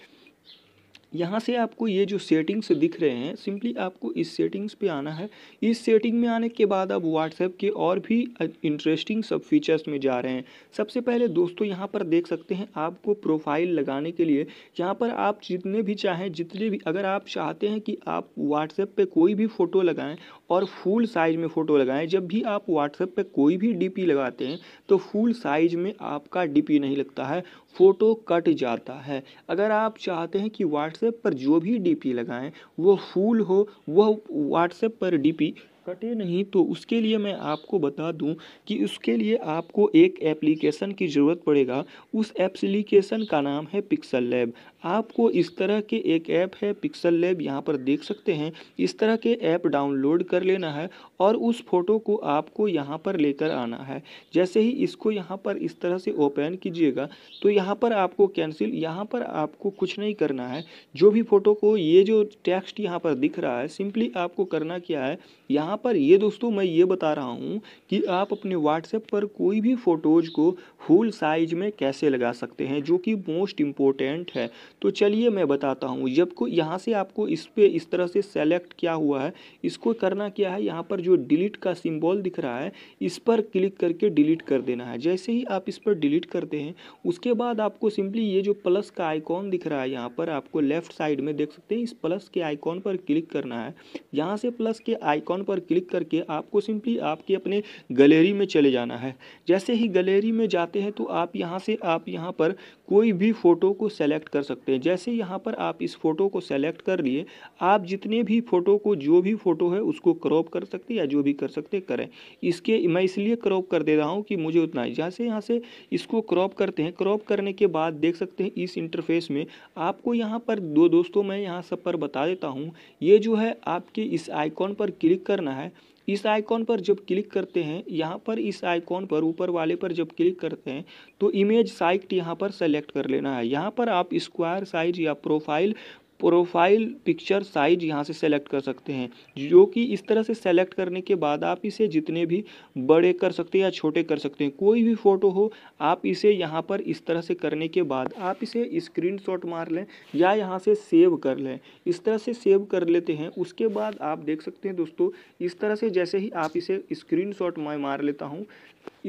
Speaker 1: यहाँ से आपको ये जो सेटिंग्स दिख रहे हैं सिंपली आपको इस सेटिंग्स पे आना है इस सेटिंग में आने के बाद आप व्हाट्सएप के और भी इंटरेस्टिंग सब फीचर्स में जा रहे हैं सबसे पहले दोस्तों यहाँ पर देख सकते हैं आपको प्रोफाइल लगाने के लिए यहाँ पर आप जितने भी चाहें जितने भी अगर आप चाहते हैं कि आप व्हाट्सएप पर कोई भी फ़ोटो लगाएँ और फुल साइज में फ़ोटो लगाएँ जब भी आप व्हाट्सएप पर कोई भी डी लगाते हैं तो फुल साइज में आपका डी नहीं लगता है फ़ोटो कट जाता है अगर आप चाहते हैं कि व्हाट्स व्हाट्सएप पर जो भी डीपी लगाएं वो फूल हो वह व्हाट्सएप पर डीपी कटे नहीं तो उसके लिए मैं आपको बता दूं कि उसके लिए आपको एक एप्लीकेशन की ज़रूरत पड़ेगा उस एप्लीकेशन का नाम है पिक्सल लैब आपको इस तरह के एक ऐप है पिक्सल लैब यहाँ पर देख सकते हैं इस तरह के ऐप डाउनलोड कर लेना है और उस फोटो को आपको यहाँ पर लेकर आना है जैसे ही इसको यहाँ पर इस तरह से ओपन कीजिएगा तो यहाँ पर आपको कैंसिल यहाँ पर आपको कुछ नहीं करना है जो भी फ़ोटो को ये जो टेक्स्ट यहाँ पर दिख रहा है सिंपली आपको करना क्या है यहाँ पर ये दोस्तों मैं ये बता रहा हूँ कि आप अपने व्हाट्सएप पर कोई भी फ़ोटोज़ को फुल साइज में कैसे लगा सकते हैं जो कि मोस्ट इम्पोर्टेंट है तो चलिए मैं बताता हूँ जब को यहाँ से आपको इस पर इस तरह से सेलेक्ट क्या हुआ है इसको करना क्या है यहाँ पर जो डिलीट का सिम्बॉल दिख रहा है इस पर क्लिक करके डिलीट कर देना है जैसे ही आप इस पर डिलीट करते हैं उसके बाद आपको सिंपली ये जो प्लस का आइकॉन दिख रहा है यहाँ पर आपको लेफ्ट साइड में देख सकते हैं इस प्लस के आइकॉन पर क्लिक करना है यहाँ से प्लस के आइकॉन पर क्लिक करके आपको सिंपली आपके अपने गैलरी में चले जाना है जैसे ही गैलरी में जाते हैं तो आप यहाँ से आप यहाँ पर कोई भी फ़ोटो को सेलेक्ट कर सकते हैं जैसे यहाँ पर आप इस फ़ोटो को सेलेक्ट कर लिए आप जितने भी फ़ोटो को जो भी फ़ोटो है उसको क्रॉप कर सकते या जो भी कर सकते करें इसके मैं इसलिए क्रॉप कर दे रहा हूँ कि मुझे उतना ही जैसे से यहाँ से इसको क्रॉप करते हैं क्रॉप करने के बाद देख सकते हैं इस इंटरफेस में आपको यहाँ पर दो दोस्तों मैं यहाँ सब पर बता देता हूँ ये जो है आपके इस आइकॉन पर क्लिक करना है इस आइकॉन पर जब क्लिक करते हैं यहाँ पर इस आइकॉन पर ऊपर वाले पर जब क्लिक करते हैं तो इमेज साइट यहाँ पर सेलेक्ट कर लेना है यहाँ पर आप स्क्वायर साइज या प्रोफाइल प्रोफाइल पिक्चर साइज यहाँ से सेलेक्ट कर सकते हैं जो कि इस तरह से सेलेक्ट करने के बाद आप इसे जितने भी बड़े कर सकते हैं या छोटे कर सकते हैं कोई भी फ़ोटो हो आप इसे यहाँ पर इस तरह से करने के बाद आप इसे स्क्रीन मार लें या यहाँ से सेव कर लें इस तरह से सेव कर लेते हैं उसके बाद आप देख सकते हैं दोस्तों इस तरह से जैसे ही आप इसे स्क्रीन शॉट मैं मार लेता हूँ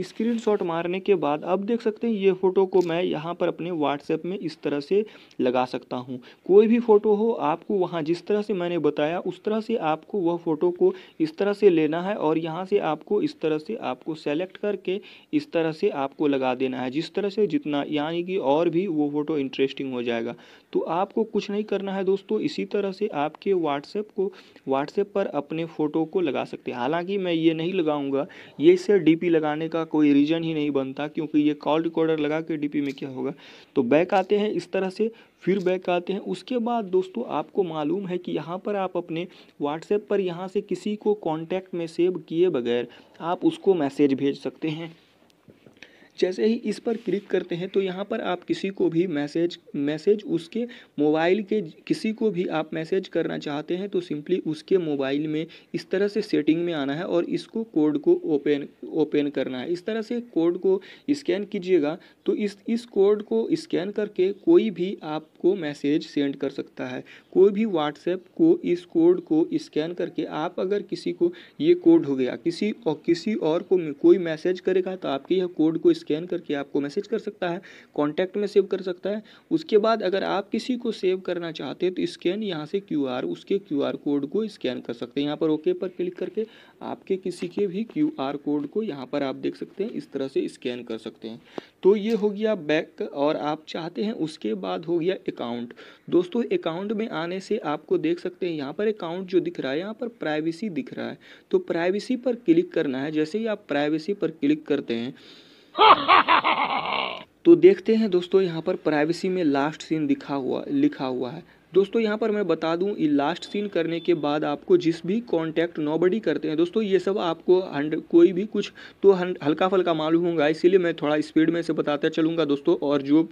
Speaker 1: स्क्रीनशॉट मारने के बाद अब देख सकते हैं ये फ़ोटो को मैं यहाँ पर अपने व्हाट्सएप में इस तरह से लगा सकता हूँ कोई भी फ़ोटो हो आपको वहाँ जिस तरह से मैंने बताया उस तरह से आपको वह फ़ोटो को इस तरह से लेना है और यहाँ से आपको इस तरह से आपको सेलेक्ट करके इस तरह से आपको लगा देना है जिस तरह से जितना यानी कि और भी वो फ़ोटो इंटरेस्टिंग हो जाएगा तो आपको कुछ नहीं करना है दोस्तों इसी तरह से आपके व्हाट्सएप को व्हाट्सएप पर अपने फ़ोटो को लगा सकते हैं हालाँकि मैं ये नहीं लगाऊँगा ये इसे डी लगाने का का कोई रीज़न ही नहीं बनता क्योंकि ये कॉल रिकॉर्डर लगा के डीपी में क्या होगा तो बैक आते हैं इस तरह से फिर बैक आते हैं उसके बाद दोस्तों आपको मालूम है कि यहाँ पर आप अपने व्हाट्सएप पर यहाँ से किसी को कॉन्टैक्ट में सेव किए बगैर आप उसको मैसेज भेज सकते हैं जैसे ही इस पर क्लिक करते हैं तो यहाँ पर आप किसी को भी मैसेज मैसेज उसके मोबाइल के किसी को भी आप मैसेज करना चाहते हैं तो सिंपली उसके मोबाइल में इस तरह से सेटिंग में आना है और इसको कोड को ओपन ओपन करना है इस तरह से कोड को स्कैन कीजिएगा तो इस इस कोड को स्कैन करके कोई भी आप को मैसेज सेंड कर सकता है कोई भी व्हाट्सएप को इस कोड को स्कैन करके आप अगर किसी को ये कोड हो गया किसी और किसी और को कोई मैसेज करेगा तो आपके यह कोड को स्कैन करके आपको मैसेज कर सकता है कॉन्टैक्ट में सेव कर सकता है उसके बाद अगर आप किसी को सेव करना चाहते हैं तो स्कैन यहाँ से क्यू उसके क्यू कोड को स्कैन कर सकते हैं यहाँ पर ओके पर क्लिक करके आपके किसी के भी क्यू कोड को यहाँ पर आप देख सकते हैं इस तरह से स्कैन कर सकते हैं तो ये हो गया बैक और आप चाहते हैं उसके बाद हो गया अकाउंट दोस्तों अकाउंट में आने से आपको देख सकते हैं यहाँ पर अकाउंट जो दिख रहा है यहाँ पर प्राइवेसी दिख रहा है तो प्राइवेसी पर क्लिक करना है जैसे ही आप प्राइवेसी पर क्लिक करते हैं तो देखते हैं दोस्तों यहाँ पर प्राइवेसी में लास्ट सीन दिखा हुआ लिखा हुआ है दोस्तों यहाँ पर मैं बता दूँ ये लास्ट सीन करने के बाद आपको जिस भी कॉन्टैक्ट नोबडी करते हैं दोस्तों ये सब आपको हंड कोई भी कुछ तो हल्का फल्का मालूम होगा इसीलिए मैं थोड़ा स्पीड में से बताता चलूँगा दोस्तों और जो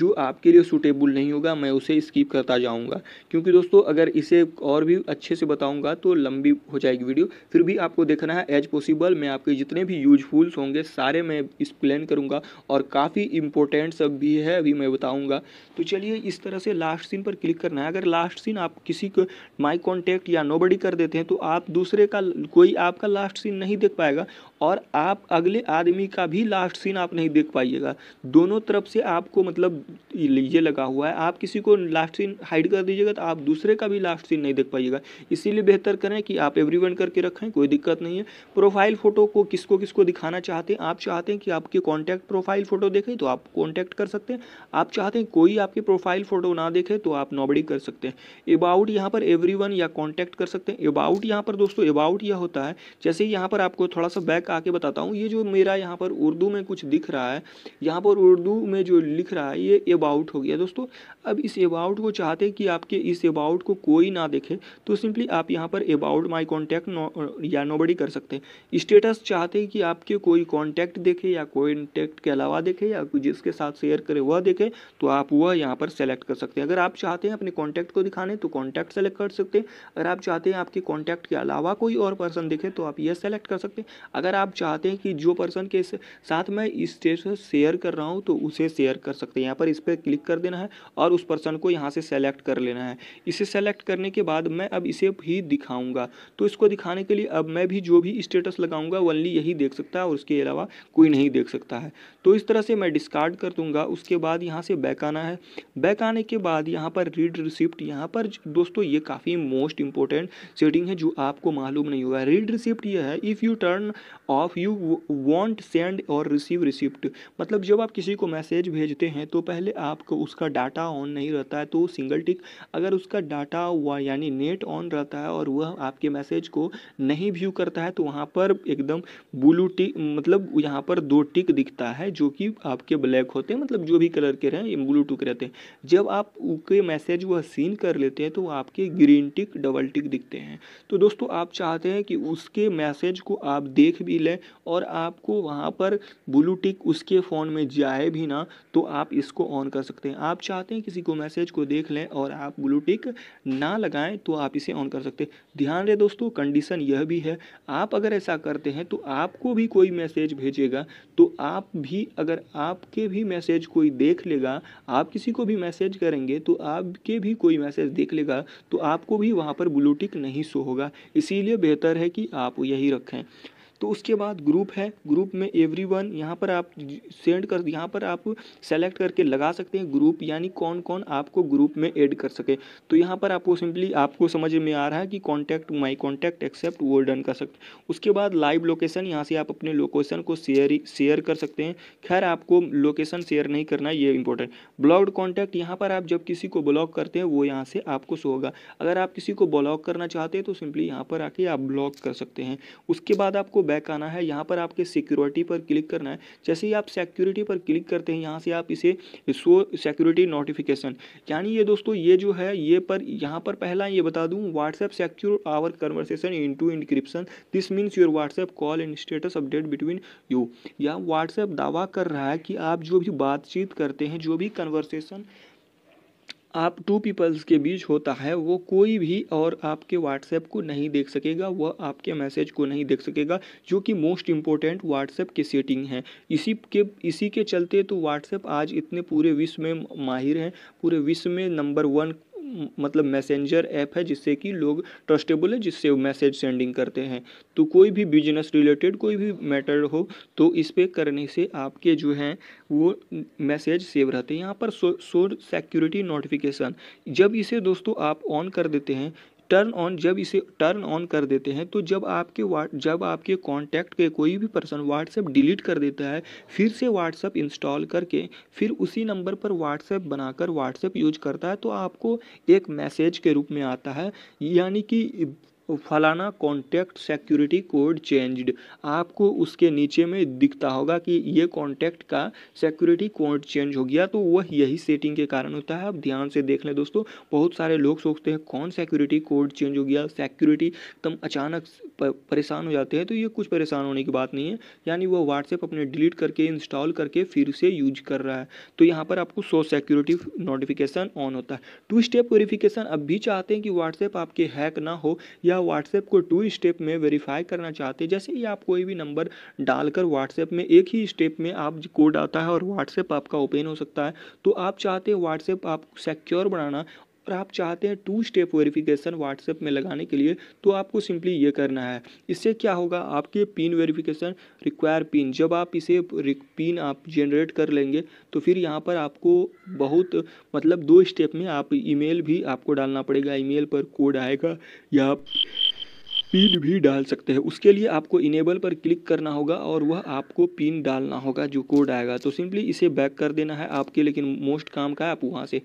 Speaker 1: जो आपके लिए सूटेबल नहीं होगा मैं उसे स्किप करता जाऊँगा क्योंकि दोस्तों अगर इसे और भी अच्छे से बताऊँगा तो लंबी हो जाएगी वीडियो फिर भी आपको देखना है एज पॉसिबल मैं आपके जितने भी यूजफुल्स होंगे सारे मैं एक्सप्लेन करूँगा और काफ़ी इम्पोर्टेंट सब भी है अभी मैं बताऊँगा तो चलिए इस तरह से लास्ट सीन पर क्लिक करना है अगर लास्ट सीन आप किसी को माई कॉन्टेक्ट या नोबडी कर देते हैं तो आप दूसरे का कोई आपका लास्ट सीन नहीं देख पाएगा और आप अगले आदमी का भी लास्ट सीन आप नहीं देख पाइएगा दोनों तरफ से आपको मतलब ये लगा हुआ है आप किसी को लास्ट सीन हाइड कर दीजिएगा तो आप दूसरे का भी लास्ट सीन नहीं देख पाइएगा इसीलिए बेहतर करें कि आप एवरी करके रखें कोई दिक्कत नहीं है प्रोफाइल फ़ोटो को किसको किसको दिखाना चाहते हैं आप चाहते हैं कि आपके कॉन्टैक्ट प्रोफाइल फ़ोटो देखें तो आप कॉन्टैक्ट कर सकते हैं आप चाहते हैं कोई आपके प्रोफाइल फ़ोटो ना देखे तो आप नॉबड़ी कर सकते हैं अबाउट यहाँ पर एवरी या कॉन्टैक्ट कर सकते हैं अबाउट यहाँ पर दोस्तों अबाउट यह होता है जैसे यहाँ पर आपको थोड़ा सा बैक एक आके बताता हूँ ये जो मेरा यहाँ पर उर्दू में कुछ दिख रहा है यहाँ पर उर्दू में जो लिख रहा है ये अबाउट हो गया दोस्तों अब इस अबाउट को चाहते कि आपके इस अबाउट को कोई ना देखे तो सिंपली आप यहाँ पर अबाउट माई कॉन्टैक्ट नो, या नोबडी कर सकते हैं स्टेटस चाहते हैं कि आपके कोई कॉन्टैक्ट देखे या कॉन्टैक्ट के अलावा देखे या जिसके साथ शेयर करे वह देखे तो आप वह यहाँ पर सेलेक्ट कर सकते हैं अगर आप चाहते हैं अपने कॉन्टैक्ट को दिखाने तो कॉन्टैक्ट सेलेक्ट कर सकते हैं अगर आप चाहते हैं आपके कॉन्टैक्ट के अलावा कोई और पर्सन देखे तो आप यह सेलेक्ट कर सकते हैं अगर आप चाहते हैं कि जो पर्सन के साथ मैं स्टेटस शेयर कर रहा हूँ तो उसे शेयर कर सकते हैं यहाँ पर इस पर क्लिक कर देना है और उस पर्सन को यहाँ से सेलेक्ट कर लेना है इसे सेलेक्ट करने के बाद मैं अब इसे भी दिखाऊँगा तो इसको दिखाने के लिए अब मैं भी जो भी स्टेटस लगाऊँगा ओनली यही देख सकता है और उसके अलावा कोई नहीं देख सकता है तो इस तरह से मैं डिस्कार्ड कर दूंगा उसके बाद यहाँ से बैक आना है बैक आने के बाद यहाँ पर रीड रिसिप्ट यहाँ पर दोस्तों ये काफ़ी मोस्ट इंपॉर्टेंट सेटिंग है जो आपको मालूम नहीं होगा रीड रिसिप्ट ये है if you turn off you want send और रिसीव रिसिप्ट मतलब जब आप किसी को मैसेज भेजते हैं तो पहले आपको उसका डाटा ऑन नहीं रहता है तो सिंगल टिक अगर उसका डाटा यानी नेट ऑन रहता है और वह आपके मैसेज को नहीं व्यू करता है तो वहाँ पर एकदम ब्लू टिक मतलब यहाँ पर दो टिक दिखता है जो कि आपके ब्लैक होते हैं मतलब जो भी कलर के रहें ब्लू टिक रहते हैं जब आप उनके मैसेज वह सीन कर लेते हैं तो आपके ग्रीन टिक डबल टिक दिखते हैं तो दोस्तों आप चाहते हैं कि उसके मैसेज को आप देख भी है और आपको वहाँ पर ब्लू टिक उसके फ़ोन में जाए भी ना तो आप इसको ऑन कर सकते हैं आप चाहते हैं किसी को मैसेज को देख लें और आप ब्लू टिक ना लगाएं तो आप इसे ऑन कर सकते हैं ध्यान रहे दोस्तों कंडीशन यह भी है आप अगर ऐसा करते हैं तो आपको भी कोई मैसेज भेजेगा तो आप भी अगर आपके भी मैसेज कोई देख लेगा आप किसी को भी मैसेज करेंगे तो आपके भी कोई मैसेज देख लेगा तो आपको भी वहाँ पर ब्लूटिक नहीं शो होगा इसीलिए बेहतर है कि आप यही रखें तो उसके बाद ग्रुप है ग्रुप में एवरी वन यहाँ पर आप सेंड कर यहाँ पर आप सेलेक्ट करके लगा सकते हैं ग्रुप यानी कौन कौन आपको ग्रुप में ऐड कर सके तो यहाँ पर आपको सिंपली आपको समझ में आ रहा है कि कॉन्टैक्ट माई कॉन्टैक्ट एक्सेप्ट वो डन कर सकते उसके बाद लाइव लोकेशन यहाँ से आप अपने लोकेशन को शेयर शेयर कर सकते हैं खैर आपको लोकेशन शेयर नहीं करना ये इंपॉर्टेंट ब्लॉग्ड कॉन्टैक्ट यहाँ पर आप जब किसी को ब्लॉक करते हैं वो यहाँ से आपको शो होगा अगर आप किसी को ब्लॉक करना चाहते हैं तो सिंपली यहाँ पर आके आप ब्लॉक कर सकते हैं उसके बाद आपको बैक आना है यहाँ पर आपके सिक्योरिटी पर क्लिक करना है जैसे ही आप सिक्योरिटी पर क्लिक करते हैं यहाँ से आप इसे शो सिक्योरिटी नोटिफिकेशन यानी ये दोस्तों ये जो है ये पर यहाँ पर पहला ये बता दूँ WhatsApp secure our conversation in to encryption this means your WhatsApp call and status update between you या व्हाट्सएप दावा कर रहा है कि आप जो भी बातचीत करते हैं जो भी कन्वर्सेशन आप टू पीपल्स के बीच होता है वो कोई भी और आपके व्हाट्सएप को नहीं देख सकेगा वह आपके मैसेज को नहीं देख सकेगा जो कि मोस्ट इम्पोर्टेंट व्हाट्सएप की सेटिंग है इसी के इसी के चलते तो व्हाट्सएप आज इतने पूरे विश्व में माहिर हैं पूरे विश्व में नंबर वन मतलब मैसेंजर ऐप है जिससे कि लोग ट्रस्टेबल है जिससे मैसेज सेंडिंग करते हैं तो कोई भी बिजनेस रिलेटेड कोई भी मैटर हो तो इस पर करने से आपके जो हैं वो मैसेज सेव रहते हैं यहाँ पर सो सिक्योरिटी नोटिफिकेशन जब इसे दोस्तों आप ऑन कर देते हैं टर्न ऑन जब इसे टर्न ऑन कर देते हैं तो जब आपके वाट जब आपके कॉन्टैक्ट के कोई भी पर्सन व्हाट्सएप डिलीट कर देता है फिर से व्हाट्सएप इंस्टॉल करके फिर उसी नंबर पर व्हाट्सएप बनाकर व्हाट्सएप यूज करता है तो आपको एक मैसेज के रूप में आता है यानी कि फलाना कॉन्टैक्ट सिक्योरिटी कोड चेंज्ड आपको उसके नीचे में दिखता होगा कि ये कॉन्टैक्ट का सिक्योरिटी कोड चेंज हो गया तो वह यही सेटिंग के कारण होता है आप ध्यान से देख लें दोस्तों बहुत सारे लोग सोचते हैं कौन सिक्योरिटी कोड चेंज हो गया सिक्योरिटी एकदम अचानक परेशान हो जाते हैं तो ये कुछ परेशान होने की बात नहीं है यानी वह व्हाट्सएप अपने डिलीट करके इंस्टॉल करके फिर से यूज कर रहा है तो यहाँ पर आपको सो सिक्योरिटी नोटिफिकेशन ऑन होता है टू स्टेप वेरिफिकेशन अब भी चाहते हैं कि व्हाट्सएप आपके हैक ना हो या आप व्हाट्सएप को टू स्टेप में वेरीफाई करना चाहते हैं जैसे ही आप कोई भी नंबर डालकर व्हाट्सएप में एक ही स्टेप में आप कोड आता है और व्हाट्सएप आपका ओपन हो सकता है तो आप चाहते हैं व्हाट्सएप आप सिक्योर बनाना और आप चाहते हैं टू स्टेप वेरिफिकेशन व्हाट्सएप में लगाने के लिए तो आपको सिंपली ये करना है इससे क्या होगा आपके पिन वेरिफिकेशन रिक्वायर पिन जब आप इसे पिन आप जनरेट कर लेंगे तो फिर यहाँ पर आपको बहुत मतलब दो स्टेप में आप ईमेल भी आपको डालना पड़ेगा ईमेल पर कोड आएगा या पिन भी डाल सकते हैं उसके लिए आपको इनेबल पर क्लिक करना होगा और वह आपको पिन डालना होगा जो कोड आएगा तो सिंपली इसे बैक कर देना है आपके लेकिन मोस्ट काम का है आप वहाँ से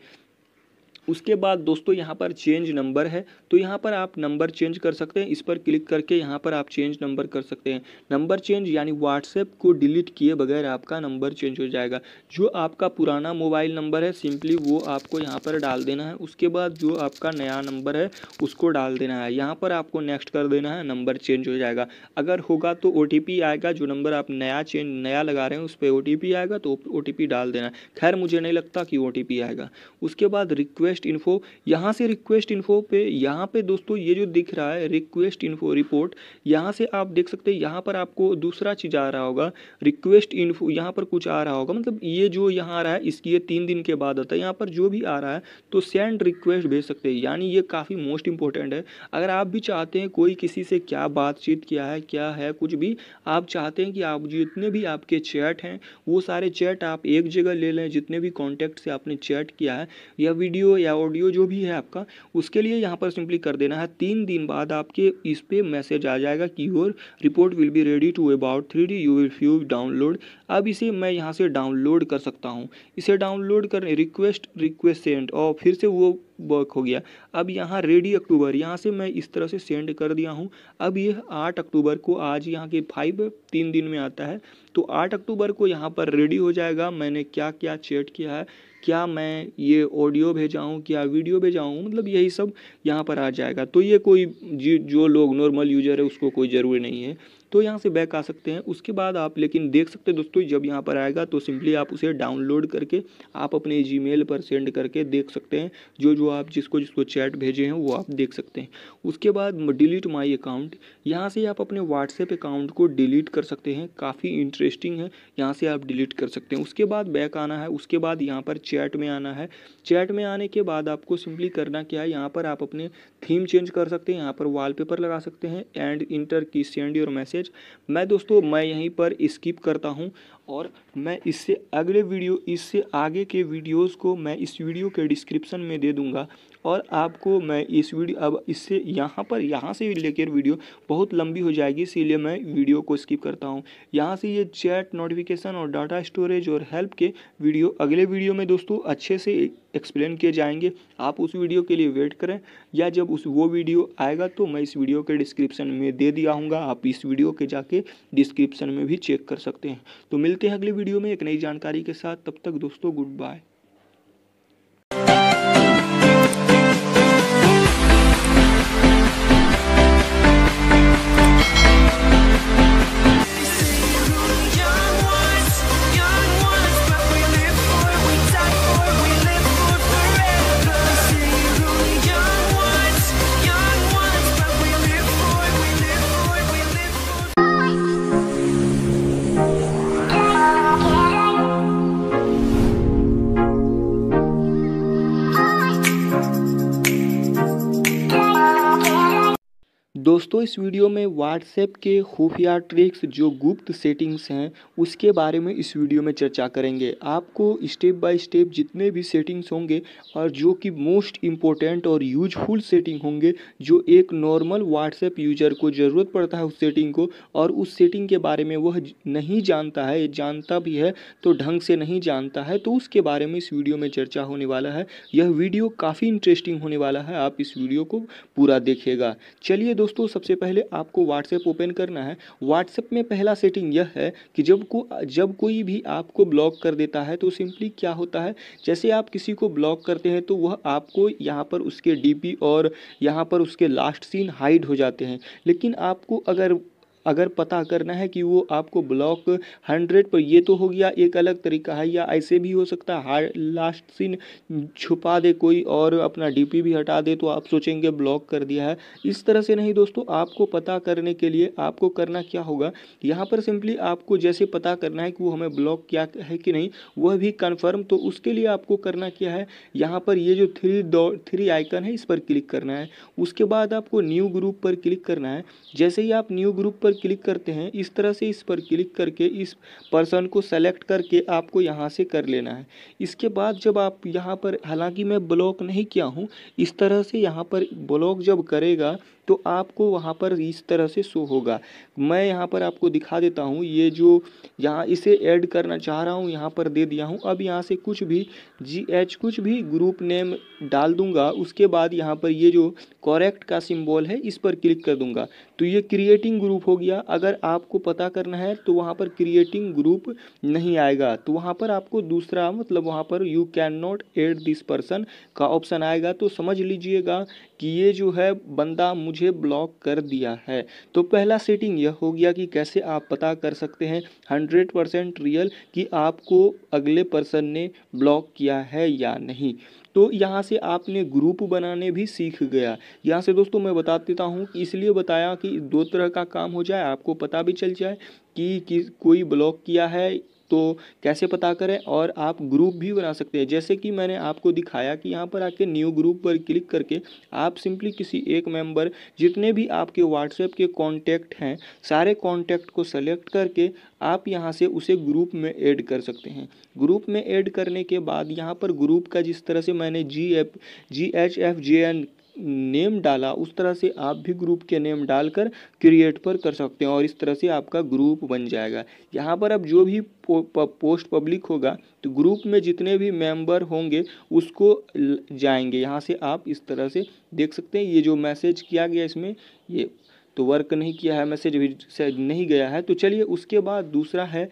Speaker 1: उसके बाद दोस्तों यहाँ पर चेंज नंबर है तो यहाँ पर आप नंबर चेंज कर सकते हैं इस पर क्लिक करके यहाँ पर आप चेंज नंबर कर सकते हैं नंबर चेंज यानी व्हाट्सएप को डिलीट किए बगैर आपका नंबर चेंज हो जाएगा जो आपका पुराना मोबाइल नंबर है सिंपली वो आपको यहाँ पर डाल देना है उसके बाद जो आपका नया नंबर है उसको डाल देना है यहाँ पर आपको नेक्स्ट कर देना है नंबर चेंज हो जाएगा अगर होगा तो ओ आएगा जो नंबर आप नया चेंज नया लगा रहे हैं उस पर ओ आएगा तो ओ डाल देना है खैर मुझे नहीं लगता कि ओ आएगा उसके बाद रिक्वेस्ट रिक्वेस्ट इन्फो यहाँ से रिक्वेस्ट इन्फो पे यहाँ पे दोस्तों ये जो दिख रहा है रिक्वेस्ट इन्फो रिपोर्ट यहाँ से आप देख सकते हैं यहाँ पर आपको दूसरा चीज़ आ रहा होगा रिक्वेस्ट इन्फो यहाँ पर कुछ आ रहा होगा मतलब ये जो यहाँ आ रहा है इसकी ये तीन दिन के बाद आता है यहाँ पर जो भी आ रहा है तो सेंड रिक्वेस्ट भेज सकते हैं यानी ये काफ़ी मोस्ट इंपॉर्टेंट है अगर आप भी चाहते हैं कोई किसी से क्या बातचीत किया है क्या है कुछ भी आप चाहते हैं कि आप जितने भी आपके चैट हैं वो सारे चैट आप एक जगह ले लें जितने भी कॉन्टैक्ट से आपने चैट किया है या वीडियो या ऑडियो जो भी है आपका उसके लिए यहाँ पर सिंपली कर देना है तीन दिन बाद आपके इस पर मैसेज आ जाएगा कि your report will be ready to about three D you will you download अब इसे मैं यहाँ से डाउनलोड कर सकता हूँ इसे डाउनलोड करने रिक्वेस्ट रिक्वेस्ट सेंड और फिर से वो वर्क हो गया अब यहाँ रेडी अक्टूबर यहाँ से मैं इस तरह से सेंड कर दिया हूँ अब यह आठ अक्टूबर को आज यहाँ के फाइव तीन दिन में आता है तो आठ अक्टूबर को यहाँ पर रेडी हो जाएगा मैंने क्या क्या चेट किया है क्या मैं ये ऑडियो भेजा हूँ क्या वीडियो भेजा हूँ मतलब यही सब यहाँ पर आ जाएगा तो ये कोई जो लोग नॉर्मल यूज़र है उसको कोई ज़रूरी नहीं है तो यहाँ से बैक आ सकते हैं उसके बाद आप लेकिन देख सकते हैं दोस्तों जब यहाँ पर आएगा तो सिंपली आप उसे डाउनलोड करके आप अपने जी पर सेंड करके देख सकते हैं जो जो आप जिसको जिसको चैट भेजे हैं वो आप देख सकते हैं उसके बाद डिलीट माई अकाउंट यहाँ से आप अपने व्हाट्सएप अकाउंट को डिलीट कर सकते हैं काफ़ी इंटरेस्टिंग है यहाँ से आप डिलीट कर सकते हैं उसके बाद बैक आना है उसके बाद यहाँ पर चैट में आना है चैट में आने के बाद आपको सिंपली करना क्या है यहाँ पर आप अपने थीम चेंज कर सकते हैं यहाँ पर वॉलपेपर लगा सकते हैं and enter key send your message message मैं दोस्तों मैं यहीं पर स्किप करता हूं और मैं इससे अगले वीडियो इससे आगे के वीडियोस को मैं इस वीडियो के डिस्क्रिप्शन में दे दूंगा और आपको मैं इस वीडियो अब इससे यहाँ पर यहाँ से लेकर वीडियो बहुत लंबी हो जाएगी इसीलिए मैं वीडियो को स्किप करता हूँ यहाँ से ये चैट नोटिफिकेशन और डाटा स्टोरेज और हेल्प के वीडियो अगले वीडियो में दोस्तों अच्छे से एक्सप्लेन किए जाएंगे आप उस वीडियो के लिए वेट करें या जब उस वो वीडियो आएगा तो मैं इस वीडियो के डिस्क्रिप्शन में दे दिया हूँगा आप इस वीडियो के जाके डिस्क्रिप्शन में भी चेक कर सकते हैं तो मिलते हैं अगले वीडियो में एक नई जानकारी के साथ तब तक दोस्तों गुड बाय दोस्तों इस वीडियो में व्हाट्सएप के खुफिया ट्रिक्स जो गुप्त सेटिंग्स हैं उसके बारे में इस वीडियो में चर्चा करेंगे आपको स्टेप बाय स्टेप जितने भी सेटिंग्स होंगे और जो कि मोस्ट इम्पोर्टेंट और यूजफुल सेटिंग होंगे जो एक नॉर्मल व्हाट्सएप यूजर को ज़रूरत पड़ता है उस सेटिंग को और उस सेटिंग के बारे में वह नहीं जानता है जानता भी है तो ढंग से नहीं जानता है तो उसके बारे में इस वीडियो में चर्चा होने वाला है यह वीडियो काफ़ी इंटरेस्टिंग होने वाला है आप इस वीडियो को पूरा देखिएगा चलिए दोस्तों सबसे पहले आपको व्हाट्सएप ओपन करना है व्हाट्सएप में पहला सेटिंग यह है कि जब को जब कोई भी आपको ब्लॉक कर देता है तो सिंपली क्या होता है जैसे आप किसी को ब्लॉक करते हैं तो वह आपको यहाँ पर उसके डी और यहाँ पर उसके लास्ट सीन हाइड हो जाते हैं लेकिन आपको अगर अगर पता करना है कि वो आपको ब्लॉक हंड्रेड पर ये तो हो गया एक अलग तरीका है या ऐसे भी हो सकता है हार लास्ट सीन छुपा दे कोई और अपना डीपी भी हटा दे तो आप सोचेंगे ब्लॉक कर दिया है इस तरह से नहीं दोस्तों आपको पता करने के लिए आपको करना क्या होगा यहाँ पर सिंपली आपको जैसे पता करना है कि वो हमें ब्लॉक क्या है कि नहीं वह भी कन्फर्म तो उसके लिए आपको करना क्या है यहाँ पर ये जो थ्री डॉ थ्री आइकन है इस पर क्लिक करना है उसके बाद आपको न्यू ग्रुप पर क्लिक करना है जैसे ही आप न्यू ग्रुप पर क्लिक करते हैं इस तरह से इस पर क्लिक करके इस पर्सन को सेलेक्ट करके आपको यहाँ से कर लेना है इसके बाद जब आप यहाँ पर हालांकि मैं ब्लॉक नहीं किया हूँ इस तरह से यहाँ पर ब्लॉक जब करेगा तो आपको वहाँ पर इस तरह से शो होगा मैं यहाँ पर आपको दिखा देता हूँ ये जो यहाँ इसे ऐड करना चाह रहा हूँ यहाँ पर दे दिया हूँ अब यहाँ से कुछ भी जी एच कुछ भी ग्रुप नेम डाल दूँगा उसके बाद यहाँ पर ये जो कॉरेक्ट का सिम्बॉल है इस पर क्लिक कर दूँगा तो ये क्रिएटिंग ग्रुप हो गया अगर आपको पता करना है तो वहाँ पर क्रिएटिंग ग्रुप नहीं आएगा तो वहाँ पर आपको दूसरा मतलब वहाँ पर you can not add this person का ऑप्शन आएगा तो समझ लीजिएगा कि ये जो है बंदा मुझे ब्लॉक कर दिया है तो पहला सेटिंग यह हो गया कि कैसे आप पता कर सकते हैं हंड्रेड परसेंट रियल कि आपको अगले पर्सन ने ब्लॉक किया है या नहीं तो यहाँ से आपने ग्रुप बनाने भी सीख गया यहाँ से दोस्तों मैं बता देता हूँ इसलिए बताया कि दो तरह का काम हो जाए आपको पता भी चल जाए कि, कि कोई ब्लॉक किया है तो कैसे पता करें और आप ग्रुप भी बना सकते हैं जैसे कि मैंने आपको दिखाया कि यहाँ पर आके न्यू ग्रुप पर क्लिक करके आप सिंपली किसी एक मेंबर जितने भी आपके व्हाट्सएप के कॉन्टैक्ट हैं सारे कॉन्टैक्ट को सेलेक्ट करके आप यहाँ से उसे ग्रुप में ऐड कर सकते हैं ग्रुप में ऐड करने के बाद यहाँ पर ग्रुप का जिस तरह से मैंने G F G H F J N name डाला उस तरह से आप भी ग्रुप के नेम डालकर क्रिएट पर कर सकते हैं और इस तरह से आपका ग्रुप बन जाएगा यहाँ पर अब जो भी पो, पोस्ट पब्लिक होगा तो ग्रुप में जितने भी मेंबर होंगे उसको जाएंगे यहाँ से आप इस तरह से देख सकते हैं ये जो मैसेज किया गया इसमें ये तो वर्क नहीं किया है मैसेज भी नहीं गया है तो चलिए उसके बाद दूसरा है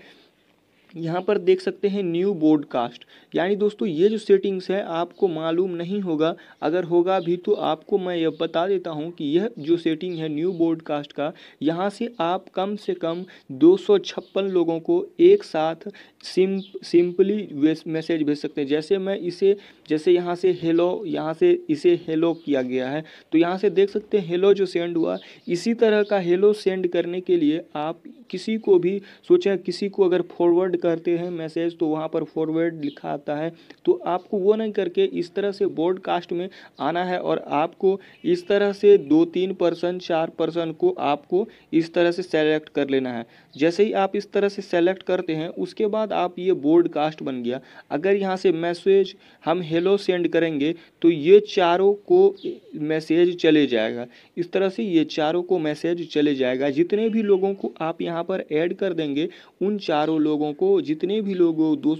Speaker 1: यहाँ पर देख सकते हैं न्यू बोर्डकास्ट यानी दोस्तों ये जो सेटिंग्स है आपको मालूम नहीं होगा अगर होगा भी तो आपको मैं यह बता देता हूँ कि यह जो सेटिंग है न्यू बोर्डकास्ट का यहाँ से आप कम से कम दो लोगों को एक साथ सिम सिंपली वेस मैसेज भेज सकते हैं जैसे मैं इसे जैसे यहाँ से हेलो यहाँ से इसे हेलो किया गया है तो यहाँ से देख सकते हैं हेलो जो सेंड हुआ इसी तरह का हेलो सेंड करने के लिए आप किसी को भी सोचें किसी को अगर फॉरवर्ड करते हैं मैसेज तो वहाँ पर फॉरवर्ड लिखा आता है तो आपको वो नहीं करके इस तरह से ब्रॉडकास्ट में आना है और आपको इस तरह से दो तीन पर्सन चार पर्सन को आपको इस तरह से सेलेक्ट कर लेना है जैसे ही आप इस तरह से सेलेक्ट करते हैं उसके बाद आप ये ब्रॉडकास्ट बन गया अगर यहाँ से मैसेज हम हेलो सेंड करेंगे तो ये चारों को मैसेज चले जाएगा इस तरह से ये चारों को मैसेज चले जाएगा जितने भी लोगों को आप यहाँ पर ऐड कर देंगे उन चारों लोगों को जितने भी लोगों दो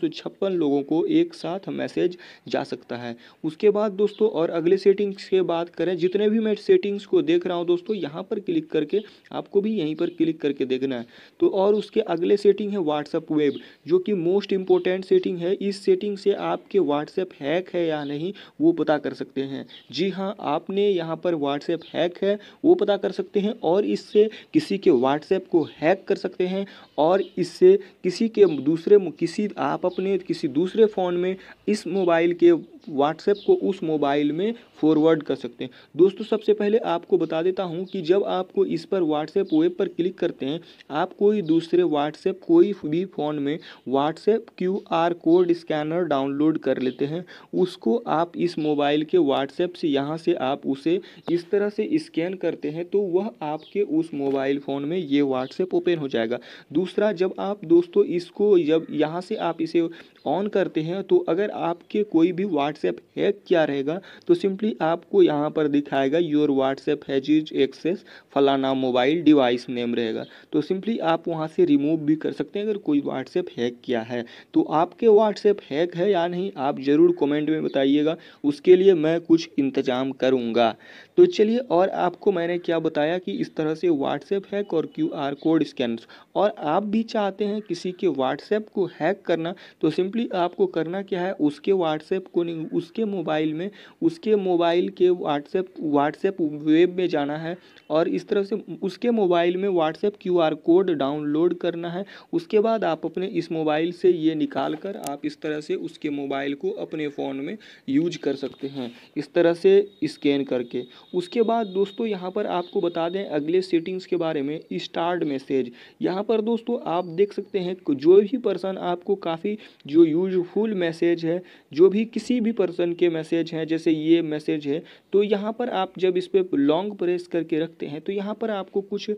Speaker 1: लोगों को एक साथ मैसेज जा सकता है उसके बाद दोस्तों और अगले सेटिंग्स के बात करें जितने भी मैं सेटिंग्स को देख रहा हूँ दोस्तों यहाँ पर क्लिक करके आपको भी यहीं पर क्लिक करके देखना है तो और उसके अगले सेटिंग है व्हाट्सअप वेब जो कि मोस्ट इम्पोर्टेंट सेटिंग है इस सेटिंग से आपके व्हाट्सएप हैक है या नहीं वो पता कर सकते हैं जी हाँ आपने यहाँ पर व्हाट्सएप हैक है वो पता कर सकते हैं और इससे किसी के व्हाट्सएप को हैक कर सकते हैं और इससे किसी के दूसरे किसी आप अपने किसी दूसरे फ़ोन में इस मोबाइल के व्हाट्सएप को उस मोबाइल में फॉरवर्ड कर सकते हैं दोस्तों सबसे पहले आपको बता देता हूँ कि जब आपको इस पर व्हाट्सएप वेब पर क्लिक करते हैं आप कोई दूसरे व्हाट्सएप कोई भी फ़ोन में WhatsApp Q code scanner download कर लेते हैं उसको आप इस मोबाइल के व्हाट्सएप से यहाँ से आप उसे इस तरह से स्कैन करते हैं तो वह आपके उस मोबाइल फ़ोन में ये व्हाट्सएप ओपन हो जाएगा दूसरा जब आप दोस्तों इसको जब यहाँ से आप इसे ऑन करते हैं तो अगर आपके कोई भी व्हाट्स व्हाट्सएप है क्या रहेगा तो सिंपली आपको यहाँ पर दिखाएगा your WhatsApp has is access फलाना मोबाइल डिवाइस नेम रहेगा तो सिंपली आप वहाँ से रिमूव भी कर सकते हैं अगर कोई व्हाट्सएप हैक किया है तो आपके व्हाट्सएप हैक है या नहीं आप ज़रूर कमेंट में बताइएगा उसके लिए मैं कुछ इंतज़ाम करूँगा तो चलिए और आपको मैंने क्या बताया कि इस तरह से व्हाट्सएप हैक और क्यू आर कोड स्कैन और आप भी चाहते हैं किसी के व्हाट्सएप को हैक करना तो सिंपली आपको करना क्या है उसके व्हाट्सएप को उसके मोबाइल में उसके मोबाइल के व्हाट्सएप व्हाट्सएप वेब में जाना है और इस तरह से उसके मोबाइल में व्हाट्सएप क्यू कोड डाउनलोड करना है उसके बाद आप अपने इस मोबाइल से ये निकाल कर आप इस तरह से उसके मोबाइल को अपने फ़ोन में यूज कर सकते हैं इस तरह से स्कैन करके उसके बाद दोस्तों यहाँ पर आपको बता दें अगले सेटिंग्स के बारे में स्टार्ट मैसेज यहाँ पर दोस्तों आप देख सकते हैं जो भी पर्सन आपको काफ़ी जो यूजफुल मैसेज है जो भी किसी भी पर्सन के मैसेज हैं जैसे ये मैसेज है तो यहाँ पर आप जब इस पर लॉन्ग प्रेस करके रखते हैं तो यहाँ पर आपको कुछ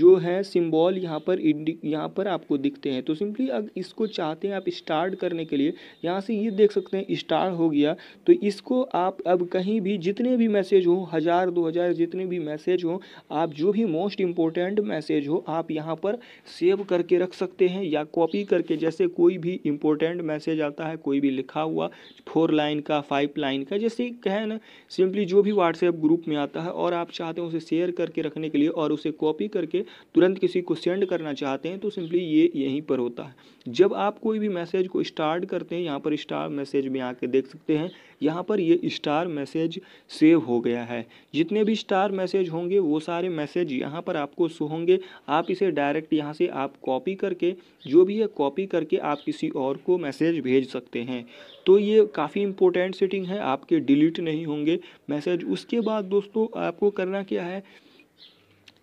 Speaker 1: जो है सिम्बॉल यहाँ पर यहाँ पर आपको दिखते हैं तो सिंपली अगर इसको चाहते हैं आप स्टार्ट करने के लिए यहाँ से ये देख सकते हैं स्टार हो गया तो इसको आप अब कहीं भी जितने भी मैसेज हों हज़ार दो हज़ार जितने भी मैसेज हों आप जो भी मोस्ट इम्पोर्टेंट मैसेज हो आप यहाँ पर सेव करके रख सकते हैं या कॉपी करके जैसे कोई भी इम्पोर्टेंट मैसेज आता है कोई भी लिखा हुआ फोर लाइन का फाइप लाइन का जैसे कहें ना सिंपली जो भी व्हाट्सएप ग्रुप में आता है और आप चाहते हैं उसे शेयर करके रखने के लिए और उसे कॉपी करके तुरंत किसी को सेंड करना चाहते हैं तो सिंपली ये यहीं पर होता है जब आप कोई भी मैसेज को स्टार्ट करते हैं यहाँ पर स्टार मैसेज में आके देख सकते हैं यहाँ पर ये स्टार मैसेज सेव हो गया है जितने भी स्टार मैसेज होंगे वो सारे मैसेज यहाँ पर आपको सो होंगे आप इसे डायरेक्ट यहाँ से आप कॉपी करके जो भी है कॉपी करके आप किसी और को मैसेज भेज सकते हैं तो ये काफ़ी इंपॉर्टेंट सेटिंग है आपके डिलीट नहीं होंगे मैसेज उसके बाद दोस्तों आपको करना क्या है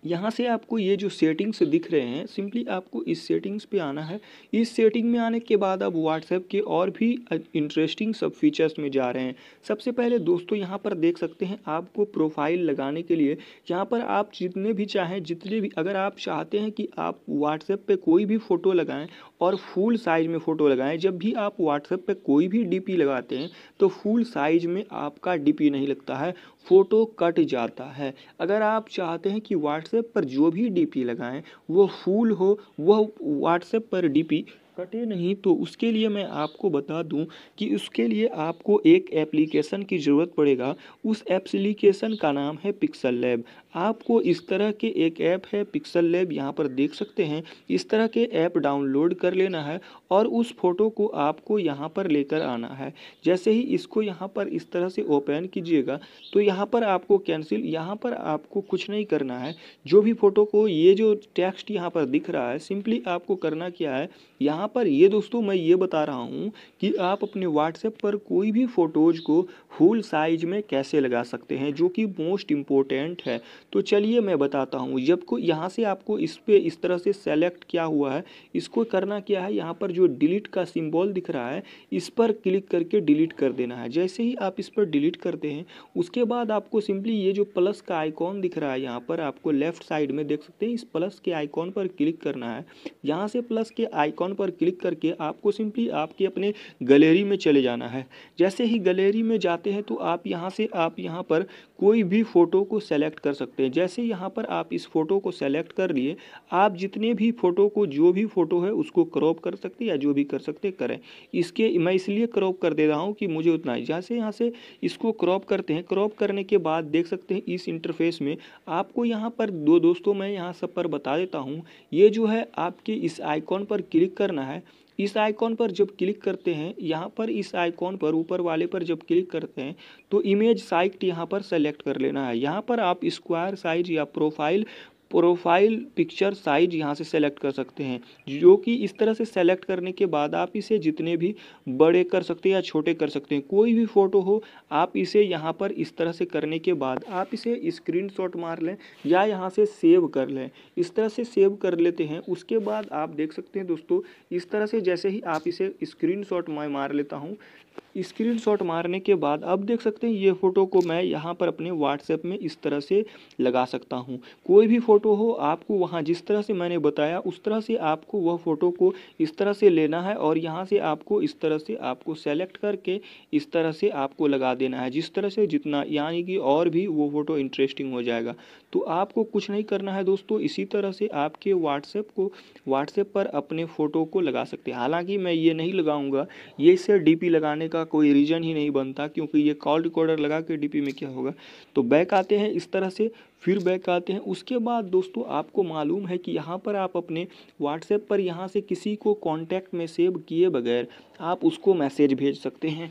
Speaker 1: यहाँ से आपको ये जो सेटिंग्स दिख रहे हैं सिंपली आपको इस सेटिंग्स पे आना है इस सेटिंग में आने के बाद आप व्हाट्सएप के और भी इंटरेस्टिंग सब फीचर्स में जा रहे हैं सबसे पहले दोस्तों यहाँ पर देख सकते हैं आपको प्रोफाइल लगाने के लिए यहाँ पर आप जितने भी चाहें जितने भी अगर आप चाहते हैं कि आप व्हाट्सएप पर कोई भी फ़ोटो लगाएँ और फुल साइज में फ़ोटो लगाएं जब भी आप व्हाट्सएप पे कोई भी डीपी लगाते हैं तो फुल साइज में आपका डीपी नहीं लगता है फ़ोटो कट जाता है अगर आप चाहते हैं कि व्हाट्सएप पर जो भी डीपी लगाएं वो फूल हो वह व्हाट्सएप पर डीपी कटे नहीं तो उसके लिए मैं आपको बता दूं कि उसके लिए आपको एक एप्लीकेशन की ज़रूरत पड़ेगा उस एप्लीकेशन का नाम है पिक्सल लैब आपको इस तरह के एक ऐप है पिक्सल लैब यहाँ पर देख सकते हैं इस तरह के ऐप डाउनलोड कर लेना है और उस फोटो को आपको यहाँ पर लेकर आना है जैसे ही इसको यहाँ पर इस तरह से ओपन कीजिएगा तो यहाँ पर आपको कैंसिल यहाँ पर आपको कुछ नहीं करना है जो भी फ़ोटो को ये जो टेक्स्ट यहाँ पर दिख रहा है सिंपली आपको करना क्या है यहाँ यहाँ पर ये दोस्तों मैं ये बता रहा हूँ कि आप अपने व्हाट्सएप पर कोई भी फ़ोटोज़ को फुल साइज में कैसे लगा सकते हैं जो कि मोस्ट इम्पोर्टेंट है तो चलिए मैं बताता हूँ जब को यहाँ से आपको इस पर इस तरह से सेलेक्ट किया हुआ है इसको करना क्या है यहाँ पर जो डिलीट का सिम्बॉल दिख रहा है इस पर क्लिक करके डिलीट कर देना है जैसे ही आप इस पर डिलीट करते हैं उसके बाद आपको सिंपली ये जो प्लस का आइकॉन दिख रहा है यहाँ पर आपको लेफ्ट साइड में देख सकते हैं इस प्लस के आइकॉन पर क्लिक करना है यहाँ से प्लस के आइकॉन पर क्लिक करके आपको सिंपली आपके अपने गलेरी में चले जाना है जैसे ही गलेरी में जाते हैं तो आप यहाँ से आप यहाँ पर कोई भी फ़ोटो को सेलेक्ट कर सकते हैं जैसे यहाँ पर आप इस फ़ोटो को सेलेक्ट कर लिए आप जितने भी फ़ोटो को जो भी फ़ोटो है उसको क्रॉप कर सकते या जो भी कर सकते करें इसके मैं इसलिए क्रॉप कर दे रहा हूँ कि मुझे उतना जैसे यहाँ से इसको क्रॉप करते हैं क्रॉप करने के बाद देख सकते हैं इस इंटरफेस में आपको यहाँ पर दो दोस्तों मैं यहाँ सब पर बता देता हूँ ये जो है आपके इस आइकॉन पर क्लिक करना करना है इस आइकॉन पर जब क्लिक करते हैं यहाँ पर इस आइकॉन पर ऊपर वाले पर जब क्लिक करते हैं तो इमेज साइट यहाँ पर सेलेक्ट कर लेना है यहाँ पर आप स्क्वायर साइज या प्रोफाइल प्रोफाइल पिक्चर साइज यहाँ से सेलेक्ट कर सकते हैं जो कि इस तरह से सेलेक्ट करने के बाद आप इसे जितने भी बड़े कर सकते हैं या छोटे कर सकते हैं कोई भी फ़ोटो हो आप इसे यहाँ पर इस तरह से करने के बाद आप इसे स्क्रीन मार लें या यहाँ से सेव कर लें इस तरह से सेव कर लेते हैं उसके बाद आप देख सकते हैं दोस्तों इस तरह से जैसे ही आप इसे स्क्रीन शॉट मैं मार लेता हूँ स्क्रीनशॉट मारने के बाद अब देख सकते हैं ये फ़ोटो को मैं यहाँ पर अपने व्हाट्सएप में इस तरह से लगा सकता हूँ कोई भी फ़ोटो हो आपको वहाँ जिस तरह से मैंने बताया उस तरह से आपको वह फ़ोटो को इस तरह से लेना है और यहाँ से आपको इस तरह से आपको सेलेक्ट करके इस तरह से आपको लगा देना है जिस तरह से जितना यानी कि और भी वो फ़ोटो इंटरेस्टिंग हो जाएगा तो आपको कुछ नहीं करना है दोस्तों इसी तरह से आपके व्हाट्सएप को व्हाट्सएप पर अपने फ़ोटो को लगा सकते हैं हालाँकि मैं ये नहीं लगाऊँगा ये इसे डी लगाने लगाने का कोई रीज़न ही नहीं बनता क्योंकि ये कॉल रिकॉर्डर लगा के डीपी में क्या होगा तो बैक आते हैं इस तरह से फिर बैक आते हैं उसके बाद दोस्तों आपको मालूम है कि यहाँ पर आप अपने व्हाट्सएप पर यहाँ से किसी को कॉन्टैक्ट में सेव किए बगैर आप उसको मैसेज भेज सकते हैं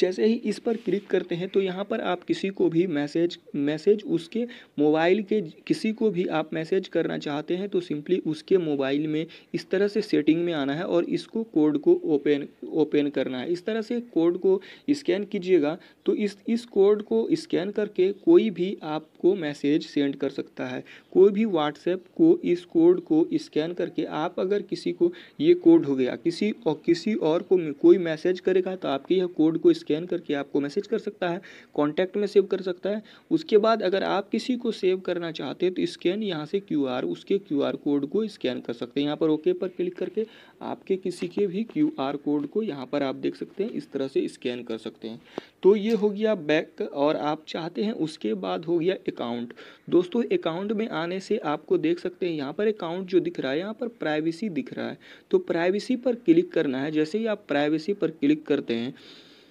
Speaker 1: जैसे ही इस पर क्लिक करते हैं तो यहाँ पर आप किसी को भी मैसेज मैसेज उसके मोबाइल के किसी को भी आप मैसेज करना चाहते हैं तो सिंपली उसके मोबाइल में इस तरह से सेटिंग में आना है और इसको कोड को ओपन ओपन करना है इस तरह से कोड को स्कैन कीजिएगा तो इस इस कोड को स्कैन करके कोई भी आपको मैसेज सेंड कर सकता है कोई भी व्हाट्सएप को इस कोड को स्कैन करके आप अगर किसी को ये कोड हो गया किसी और किसी और को कोई मैसेज करेगा तो आपके यह कोड को स्कैन करके आपको मैसेज कर सकता है कॉन्टैक्ट में सेव कर सकता है उसके बाद अगर आप किसी को सेव करना चाहते हैं तो स्कैन यहाँ से क्यू उसके क्यू कोड को स्कैन कर सकते हैं यहाँ पर ओके पर क्लिक करके आपके किसी के भी क्यू कोड को यहाँ पर आप देख सकते हैं इस तरह से स्कैन कर सकते हैं तो ये हो गया बैक और आप चाहते हैं उसके बाद हो गया अकाउंट दोस्तों अकाउंट में आने से आपको देख सकते हैं यहाँ पर अकाउंट जो दिख रहा है यहाँ पर प्राइवेसी दिख रहा है तो प्राइवेसी पर क्लिक करना है जैसे ही आप प्राइवेसी पर क्लिक करते हैं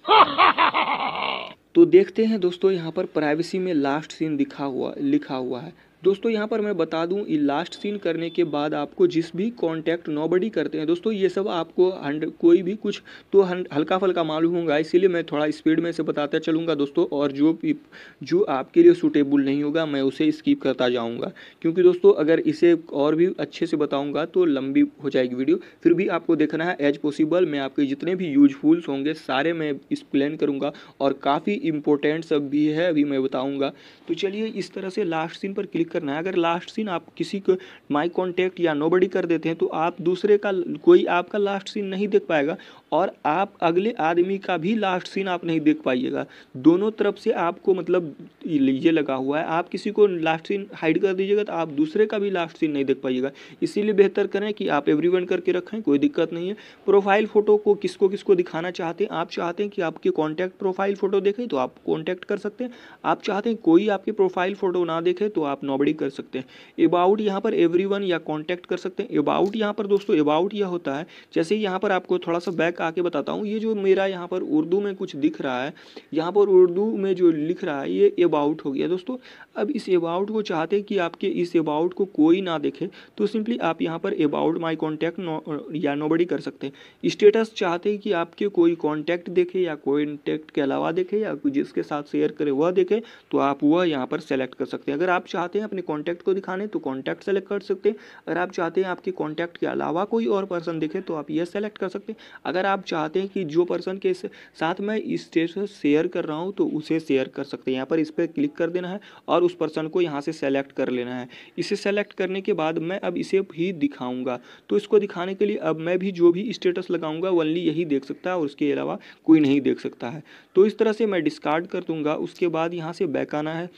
Speaker 1: [LAUGHS] तो देखते हैं दोस्तों यहाँ पर प्राइवेसी में लास्ट सीन दिखा हुआ लिखा हुआ है दोस्तों यहाँ पर मैं बता दूँ ये लास्ट सीन करने के बाद आपको जिस भी कॉन्टैक्ट नोबडी करते हैं दोस्तों ये सब आपको हंड कोई भी कुछ तो हल्का फल्का मालूम होगा इसीलिए मैं थोड़ा स्पीड में से बताता चलूँगा दोस्तों और जो जो आपके लिए सूटेबल नहीं होगा मैं उसे स्किप करता जाऊँगा क्योंकि दोस्तों अगर इसे और भी अच्छे से बताऊँगा तो लंबी हो जाएगी वीडियो फिर भी आपको देखना है एज पॉसिबल मैं आपके जितने भी यूजफुल्स होंगे सारे मैं एक्सप्लेन करूँगा और काफ़ी इम्पोर्टेंट सब भी है अभी मैं बताऊँगा तो चलिए इस तरह से लास्ट सीन पर क्लिक करना है अगर लास्ट सीन आप किसी को माई कॉन्टेक्ट या नोबडी कर देते हैं तो आप दूसरे का कोई आपका लास्ट सीन नहीं देख पाएगा और आप अगले आदमी का भी लास्ट सीन आप नहीं देख पाइएगा दोनों तरफ से आपको मतलब ये लगा हुआ है आप किसी को लास्ट सीन हाइड कर दीजिएगा तो आप दूसरे का भी लास्ट सीन नहीं देख पाइएगा इसीलिए बेहतर करें कि आप एवरी करके रखें कोई दिक्कत नहीं है प्रोफाइल फ़ोटो को किसको किसको दिखाना चाहते हैं आप चाहते हैं कि आपके कॉन्टैक्ट प्रोफाइल फ़ोटो देखें तो आप कॉन्टैक्ट कर सकते हैं आप चाहते हैं कोई आपके प्रोफाइल फ़ोटो ना देखे तो आप नॉबडी बड़ी कर सकते हैं अबाउट यहाँ पर एवरी या कॉन्टैक्ट कर सकते हैं अबाउट यहाँ पर दोस्तों अबाउट यह होता है जैसे यहाँ पर आपको थोड़ा सा बैक आके बताता हूँ ये जो मेरा यहाँ पर उर्दू में कुछ दिख रहा है यहाँ पर उर्दू में जो लिख रहा है ये अबाउट हो गया दोस्तों अब इस अबाउट को चाहते कि आपके इस अबाउट को कोई ना देखे तो सिंपली आप यहाँ पर अबाउट माई कॉन्टैक्ट नो, या नोबडी कर सकते हैं स्टेटस चाहते हैं कि आपके कोई कॉन्टैक्ट देखे या कॉन्टैक्ट के अलावा देखे या जिसके साथ शेयर करे वह देखे तो आप वह यहाँ पर सेलेक्ट कर सकते हैं अगर आप चाहते हैं अपने कॉन्टैक्ट को दिखाने तो कॉन्टैक्ट सेलेक्ट कर सकते हैं अगर आप चाहते हैं आपके कॉन्टैक्ट के अलावा कोई और पर्सन दिखे तो आप ये सेलेक्ट कर सकते हैं अगर आप चाहते हैं कि जो पर्सन के साथ मैं स्टेटस शेयर कर रहा हूँ तो उसे शेयर कर सकते हैं यहाँ पर इस पर क्लिक कर देना है और उस पर्सन को यहाँ से सेलेक्ट कर लेना है इसे सेलेक्ट करने के बाद मैं अब इसे भी दिखाऊंगा तो इसको दिखाने के लिए अब मैं भी जो भी स्टेटस लगाऊंगा ओनली यही देख सकता है और उसके अलावा कोई नहीं देख सकता है तो इस तरह से मैं डिस्कार्ड कर दूंगा उसके बाद यहाँ से बैक आना है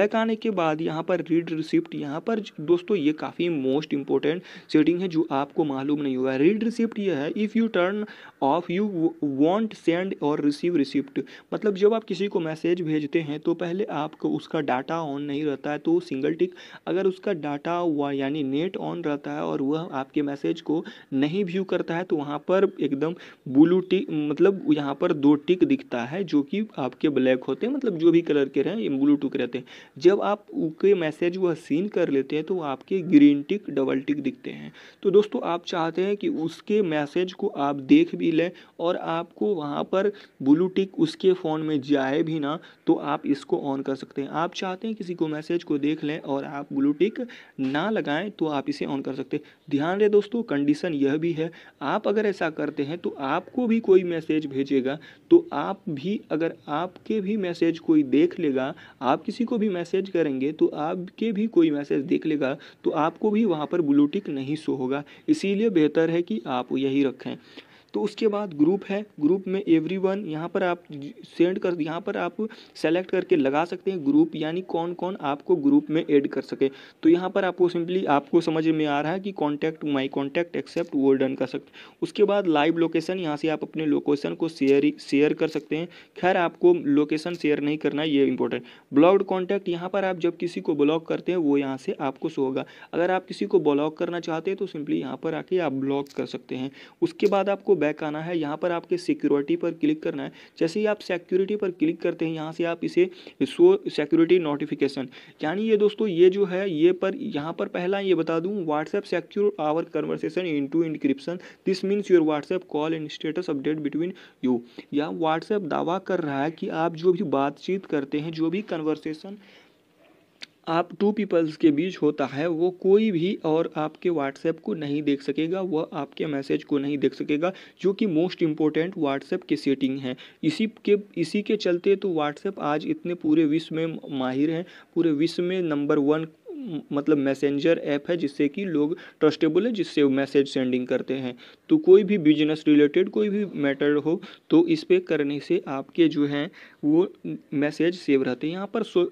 Speaker 1: बैक आने के बाद यहाँ पर रीड रीड रिसिप्ट यहाँ पर दोस्तों ये काफ़ी मोस्ट इंपॉर्टेंट सेटिंग है जो आपको मालूम नहीं होगा रीड रिसिप्ट ये है if you turn off you want send और रिसीव रिसिप्ट मतलब जब आप किसी को मैसेज भेजते हैं तो पहले आपको उसका डाटा ऑन नहीं रहता है तो सिंगल टिक अगर उसका डाटा यानी नेट ऑन रहता है और वह आपके मैसेज को नहीं व्यू करता है तो वहाँ पर एकदम ब्लू टिक मतलब यहाँ पर दो टिक दिखता है जो कि आपके ब्लैक होते हैं मतलब जो भी कलर के रहें ब्लू टुक रहते हैं जब आप के मैसेज आज वह सीन कर लेते हैं तो आपके ग्रीन टिक डबल टिक दिखते हैं तो दोस्तों आप चाहते हैं कि उसके मैसेज को आप देख भी लें और आपको वहाँ पर ब्लू टिक उसके फ़ोन में जाए भी ना तो आप इसको ऑन कर सकते हैं आप चाहते हैं किसी को मैसेज को देख लें और आप ब्लू टिक ना लगाएं तो आप इसे ऑन कर सकते हैं ध्यान रहे दोस्तों कंडीशन यह भी है आप अगर ऐसा करते हैं तो आपको भी कोई मैसेज भेजेगा तो आप भी अगर आपके भी मैसेज कोई देख लेगा आप किसी को भी मैसेज करेंगे तो आप के भी कोई मैसेज देख लेगा तो आपको भी वहाँ पर ब्लूटिक नहीं शो होगा इसीलिए बेहतर है कि आप यही रखें तो उसके बाद ग्रुप है ग्रुप में एवरी वन यहाँ पर आप सेंड कर यहाँ पर आप सेलेक्ट करके लगा सकते हैं ग्रुप यानी कौन कौन आपको ग्रुप में ऐड कर सके तो यहाँ पर आपको सिंपली आपको समझ में आ रहा है कि कॉन्टैक्ट माई कॉन्टैक्ट एक्सेप्ट वो डन कर सकते उसके बाद लाइव लोकेशन यहाँ से आप अपने लोकेशन को शेयर शेयर कर सकते हैं खैर आपको लोकेशन शेयर नहीं करना ये इंपॉर्टेंट ब्लॉग कॉन्टैक्ट यहाँ पर आप जब किसी को ब्लॉक करते हैं वो यहाँ से आपको शो होगा अगर आप किसी को ब्लॉक करना चाहते हैं तो सिंपली यहाँ पर आके आप ब्लॉक कर सकते हैं उसके बाद आपको बैक आना है यहाँ पर आपके सिक्योरिटी पर क्लिक करना है जैसे ही आप सिक्योरिटी पर क्लिक करते हैं यहाँ से आप इसे शो सिक्योरिटी नोटिफिकेशन यानी ये दोस्तों ये जो है ये पर यहाँ पर पहला ये बता दूँ WhatsApp secure our conversation in to encryption this means your WhatsApp call and status update between you या व्हाट्सएप दावा कर रहा है कि आप जो भी बातचीत करते हैं जो भी कन्वर्सेशन आप टू पीपल्स के बीच होता है वो कोई भी और आपके व्हाट्सएप को नहीं देख सकेगा वह आपके मैसेज को नहीं देख सकेगा जो कि मोस्ट इम्पोर्टेंट व्हाट्सएप की सेटिंग है इसी के इसी के चलते तो व्हाट्सएप आज इतने पूरे विश्व में माहिर हैं पूरे विश्व में नंबर वन मतलब मैसेंजर ऐप है जिससे कि लोग ट्रस्टेबल है जिससे मैसेज सेंडिंग करते हैं तो कोई भी बिजनेस रिलेटेड कोई भी मैटर हो तो इस पर करने से आपके जो हैं वो मैसेज सेव रहते हैं यहाँ पर सो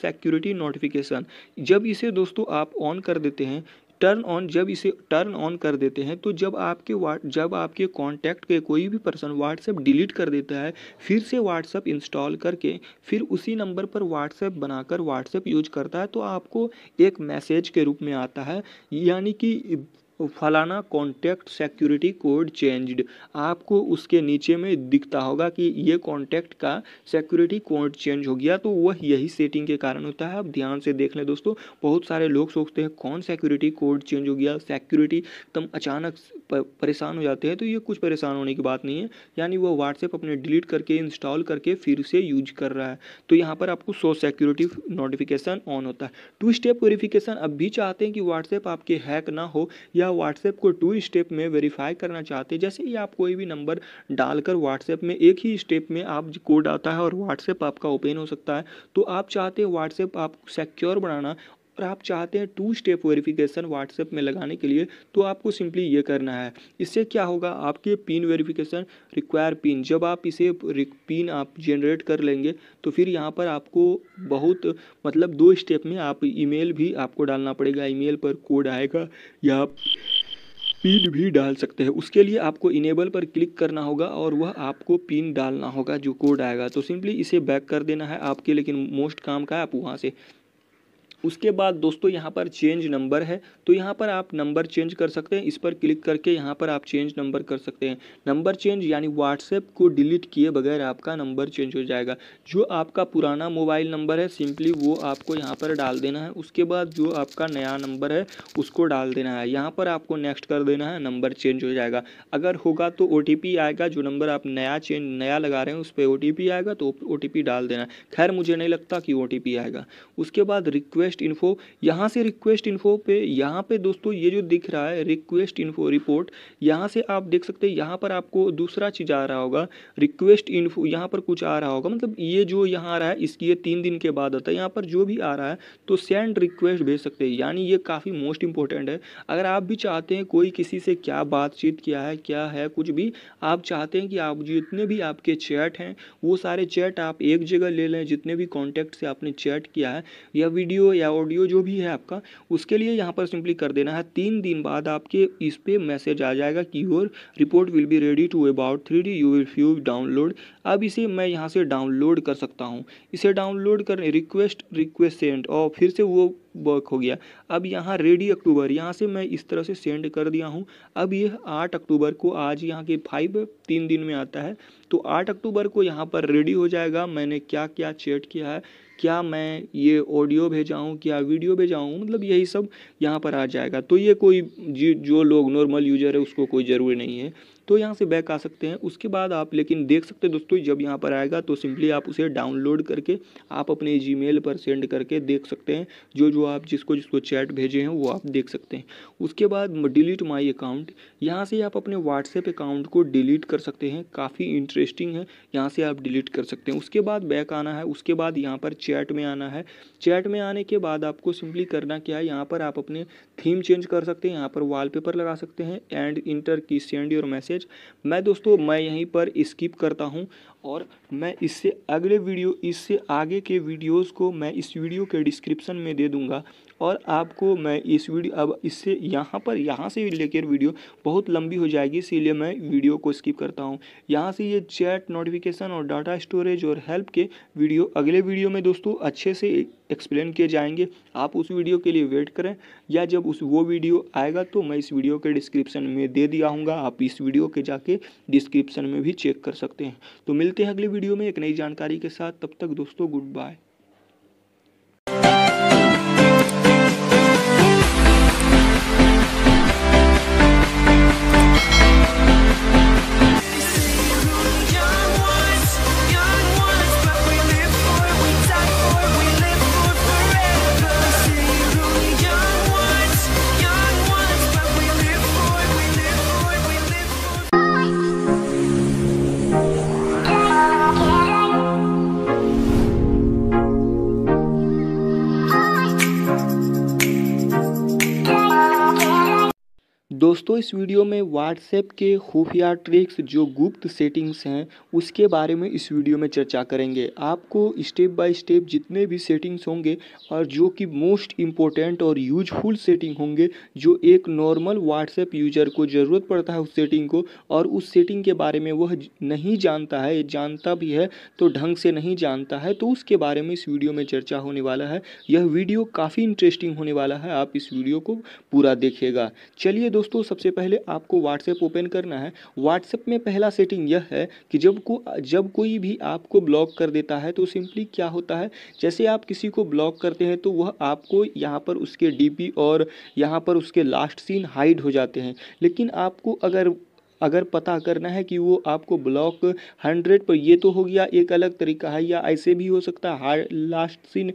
Speaker 1: सिक्योरिटी नोटिफिकेशन जब इसे दोस्तों आप ऑन कर देते हैं टर्न ऑन जब इसे टर्न ऑन कर देते हैं तो जब आपके वाट जब आपके कॉन्टैक्ट के कोई भी पर्सन व्हाट्सएप डिलीट कर देता है फिर से व्हाट्सएप इंस्टॉल करके फिर उसी नंबर पर व्हाट्सएप बनाकर व्हाट्सएप यूज करता है तो आपको एक मैसेज के रूप में आता है यानी कि फलाना कॉन्टैक्ट सिक्योरिटी कोड चेंज्ड आपको उसके नीचे में दिखता होगा कि ये कॉन्टैक्ट का सिक्योरिटी कोड चेंज हो गया तो वह यही सेटिंग के कारण होता है आप ध्यान से देख लें दोस्तों बहुत सारे लोग सोचते हैं कौन सिक्योरिटी कोड चेंज हो गया सिक्योरिटी एकदम अचानक परेशान हो जाते हैं तो ये कुछ परेशान होने की बात नहीं है यानी वह व्हाट्सएप अपने डिलीट करके इंस्टॉल करके फिर से यूज कर रहा है तो यहाँ पर आपको सो सिक्योरिटी नोटिफिकेशन ऑन होता है टू स्टेप वेरिफिकेशन अब भी चाहते हैं कि व्हाट्सएप आपके हैक ना हो या व्हाट्सएप को टू स्टेप में वेरीफाई करना चाहते हैं जैसे ही आप कोई भी नंबर डालकर व्हाट्सएप में एक ही स्टेप में आप कोड आता है और व्हाट्सएप आपका ओपन हो सकता है तो आप चाहते हैं व्हाट्सएप आप सिक्योर बनाना और आप चाहते हैं टू स्टेप वेरिफिकेशन व्हाट्सएप में लगाने के लिए तो आपको सिंपली ये करना है इससे क्या होगा आपके पिन वेरिफिकेशन रिक्वायर पिन जब आप इसे पिन आप जनरेट कर लेंगे तो फिर यहाँ पर आपको बहुत मतलब दो स्टेप में आप ईमेल भी आपको डालना पड़ेगा ईमेल पर कोड आएगा या पिन भी डाल सकते हैं उसके लिए आपको इनेबल पर क्लिक करना होगा और वह आपको पिन डालना होगा जो कोड आएगा तो सिंपली इसे बैक कर देना है आपके लेकिन मोस्ट काम का है आप वहाँ से उसके बाद दोस्तों यहाँ पर चेंज नंबर है तो यहाँ पर आप नंबर चेंज कर सकते हैं इस पर क्लिक करके यहाँ पर आप चेंज नंबर कर सकते हैं नंबर चेंज यानी व्हाट्सएप को डिलीट किए बगैर आपका नंबर चेंज हो जाएगा जो आपका पुराना मोबाइल नंबर है सिंपली वो आपको यहाँ पर डाल देना है उसके बाद जो आपका नया नंबर है उसको डाल देना है यहाँ पर आपको नेक्स्ट कर देना है नंबर चेंज हो जाएगा अगर होगा तो ओ आएगा जो नंबर आप नया चेंज नया लगा रहे हैं उस पर ओ आएगा तो ओ डाल देना है खैर मुझे नहीं लगता कि ओ आएगा उसके बाद रिक्वेस्ट रिक्वेस्ट इन्फो यहाँ से रिक्वेस्ट इन्फो पे यहाँ पे दोस्तों ये जो दिख रहा है रिक्वेस्ट इन्फो रिपोर्ट यहाँ से आप देख सकते हैं यहाँ पर आपको दूसरा चीज़ आ रहा होगा रिक्वेस्ट इन्फो यहाँ पर कुछ आ रहा होगा मतलब ये जो यहाँ आ रहा है इसकी ये तीन दिन के बाद आता है यहाँ पर जो भी आ रहा है तो सेंड रिक्वेस्ट भेज सकते हैं यानी ये काफ़ी मोस्ट इंपॉर्टेंट है अगर आप भी चाहते हैं कोई किसी से क्या बातचीत किया है क्या है कुछ भी आप चाहते हैं कि आप जितने भी आपके चैट हैं वो सारे चैट आप एक जगह ले लें जितने भी कॉन्टैक्ट से आपने चैट किया है या वीडियो या ऑडियो जो भी है आपका उसके लिए यहाँ पर सिंपली कर देना है तीन दिन बाद आपके इस पर मैसेज आ जाएगा कि your report will be ready to about three D you will few download अब इसे मैं यहाँ से डाउनलोड कर सकता हूँ इसे डाउनलोड कर रिक्वेस्ट रिक्वेस्ट सेंड और फिर से वो वर्क हो गया अब यहाँ रेडी अक्टूबर यहाँ से मैं इस तरह से सेंड कर दिया हूँ अब ये आठ अक्टूबर को आज यहाँ के फाइव तीन दिन में आता है तो आठ अक्टूबर को यहाँ पर रेडी हो जाएगा मैंने क्या क्या चेट किया है क्या मैं ये ऑडियो भेजाऊँ क्या वीडियो भेजाऊँ मतलब यही सब यहाँ पर आ जाएगा तो ये कोई जो लोग नॉर्मल यूज़र है उसको कोई ज़रूरी नहीं है तो यहाँ से बैक आ सकते हैं उसके बाद आप लेकिन देख सकते हैं दोस्तों जब यहाँ पर आएगा तो सिंपली आप उसे डाउनलोड करके आप अपने जी पर सेंड करके देख सकते हैं जो जो आप जिसको जिसको चैट भेजे हैं वो आप देख सकते हैं उसके बाद डिलीट माई अकाउंट यहाँ से आप अपने व्हाट्सएप अकाउंट को डिलीट कर सकते हैं काफ़ी इंटरेस्टिंग है यहाँ से आप डिलीट कर सकते हैं उसके बाद बैक आना है उसके बाद यहाँ पर चैट में आना है चैट में आने के बाद आपको सिंपली करना क्या है यहाँ पर आप अपने थीम चेंज कर सकते हैं यहाँ पर वॉलपेपर लगा सकते हैं and enter key send your message मैं दोस्तों मैं यहीं पर स्किप करता हूँ और मैं इससे अगले वीडियो इससे आगे के वीडियोस को मैं इस वीडियो के डिस्क्रिप्शन में दे दूंगा और आपको मैं इस वीडियो अब इससे यहाँ पर यहाँ से लेकर वीडियो बहुत लंबी हो जाएगी इसीलिए मैं वीडियो को स्किप करता हूँ यहाँ से ये चैट नोटिफिकेशन और डाटा स्टोरेज और हेल्प के वीडियो अगले वीडियो में दोस्तों अच्छे से एक्सप्लेन किए जाएंगे आप उस वीडियो के लिए वेट करें या जब उस वो वीडियो आएगा तो मैं इस वीडियो के डिस्क्रिप्शन में दे दिया हूँगा आप इस वीडियो के जाके डिस्क्रिप्शन में भी चेक कर सकते हैं तो मिलते हैं अगले वीडियो में एक नई जानकारी के साथ तब तक दोस्तों गुड बाय दोस्तों इस वीडियो में व्हाट्सएप के खुफिया ट्रिक्स जो गुप्त सेटिंग्स हैं उसके बारे में इस वीडियो में चर्चा करेंगे आपको स्टेप बाय स्टेप जितने भी सेटिंग्स होंगे और जो कि मोस्ट इम्पोर्टेंट और यूजफुल सेटिंग होंगे जो एक नॉर्मल व्हाट्सएप यूजर को ज़रूरत पड़ता है उस सेटिंग को और उस सेटिंग के बारे में वह नहीं जानता है जानता भी है तो ढंग से नहीं जानता है तो उसके बारे में इस वीडियो में चर्चा होने वाला है यह वीडियो काफ़ी इंटरेस्टिंग होने वाला है आप इस वीडियो को पूरा देखिएगा चलिए दोस्तों सबसे पहले आपको व्हाट्सएप ओपन करना है व्हाट्सएप में पहला सेटिंग यह है कि जब को जब कोई भी आपको ब्लॉक कर देता है तो सिंपली क्या होता है जैसे आप किसी को ब्लॉक करते हैं तो वह आपको यहाँ पर उसके डी और यहाँ पर उसके लास्ट सीन हाइड हो जाते हैं लेकिन आपको अगर अगर पता करना है कि वो आपको ब्लॉक हंड्रेड पर ये तो हो गया एक अलग तरीका है या ऐसे भी हो सकता है लास्ट सीन